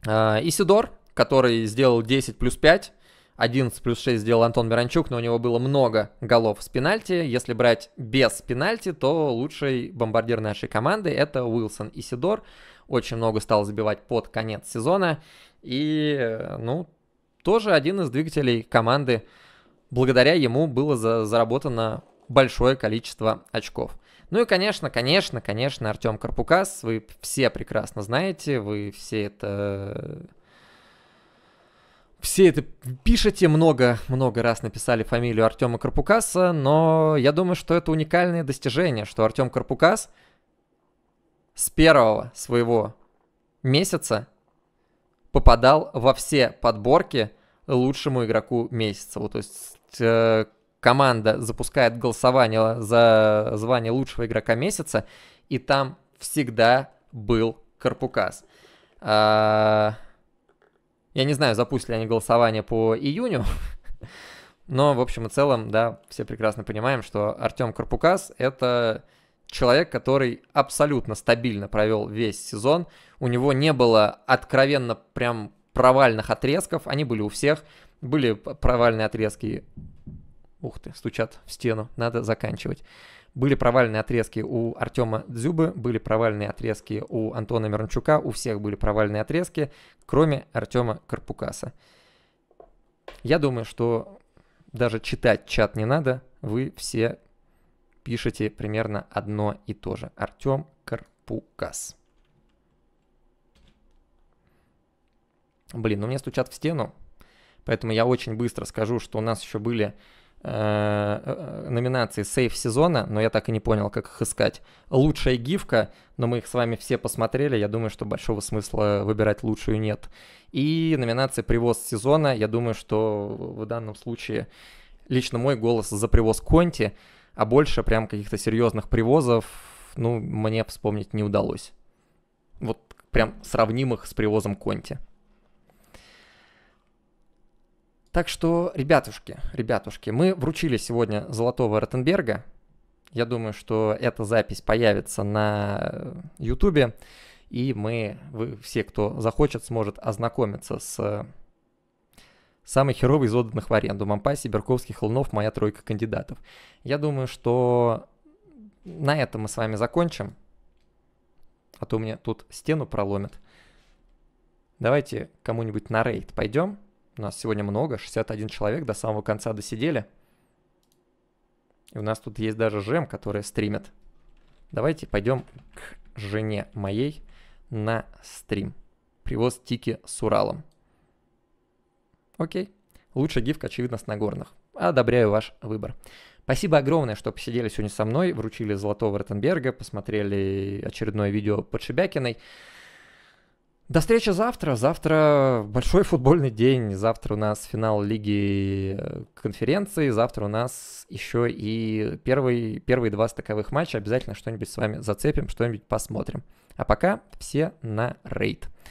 А, Исидор, который сделал 10 плюс 5, 11 плюс 6 сделал Антон Миранчук, но у него было много голов с пенальти. Если брать без пенальти, то лучший бомбардир нашей команды это Уилсон Исидор. Сидор очень много стал забивать под конец сезона. И, э, ну, тоже один из двигателей команды. Благодаря ему было за заработано большое количество очков. Ну и, конечно, конечно, конечно, Артем Карпукас, вы все прекрасно знаете, вы все это... Все это пишете, много-много раз написали фамилию Артема Карпукаса, но я думаю, что это уникальное достижение, что Артем Карпукас – с первого своего месяца попадал во все подборки лучшему игроку месяца. Вот, то есть э, команда запускает голосование за звание лучшего игрока месяца, и там всегда был Карпукас. А, я не знаю, запустили они голосование по июню, но, в общем и целом, да, все прекрасно понимаем, что Артем Карпукас — это человек, который абсолютно стабильно провел весь сезон. У него не было откровенно прям провальных отрезков, они были у всех. Были провальные отрезки. Ух ты, стучат в стену, надо заканчивать. Были провальные отрезки у Артема Дзюбы, были провальные отрезки у Антона Мирончука, у всех были провальные отрезки, кроме Артема Карпукаса. Я думаю, что даже читать чат не надо, вы все пишете примерно одно и то же. Артем Карпукас. Блин, ну мне стучат в стену, поэтому я очень быстро скажу, что у нас еще были э, э, номинации сейф сезона, но я так и не понял, как их искать. Лучшая гифка, но мы их с вами все посмотрели, я думаю, что большого смысла выбирать лучшую нет. И номинация привоз сезона, я думаю, что в данном случае лично мой голос за привоз Конти, а больше прям каких-то серьезных привозов, ну, мне вспомнить не удалось. Вот прям сравнимых с привозом Конти. Так что, ребятушки, ребятушки, мы вручили сегодня золотого Ротенберга. Я думаю, что эта запись появится на э, Ютубе, и мы, вы все, кто захочет, сможет ознакомиться с э, Самый херовый из отданных в аренду. Мампаси, Берковский, Холнов, моя тройка кандидатов. Я думаю, что на этом мы с вами закончим. А то у меня тут стену проломят. Давайте кому-нибудь на рейд пойдем. У нас сегодня много, 61 человек, до самого конца досидели. И у нас тут есть даже Жем, который стримит. Давайте пойдем к жене моей на стрим. Привоз тики с Уралом. Окей. Лучше гифка, очевидно, с Нагорных. Одобряю ваш выбор. Спасибо огромное, что посидели сегодня со мной, вручили Золотого Ротенберга, посмотрели очередное видео под Шебякиной. До встречи завтра. Завтра большой футбольный день. Завтра у нас финал лиги э, конференции. Завтра у нас еще и первый, первые два стыковых матча. Обязательно что-нибудь с вами зацепим, что-нибудь посмотрим. А пока все на рейд.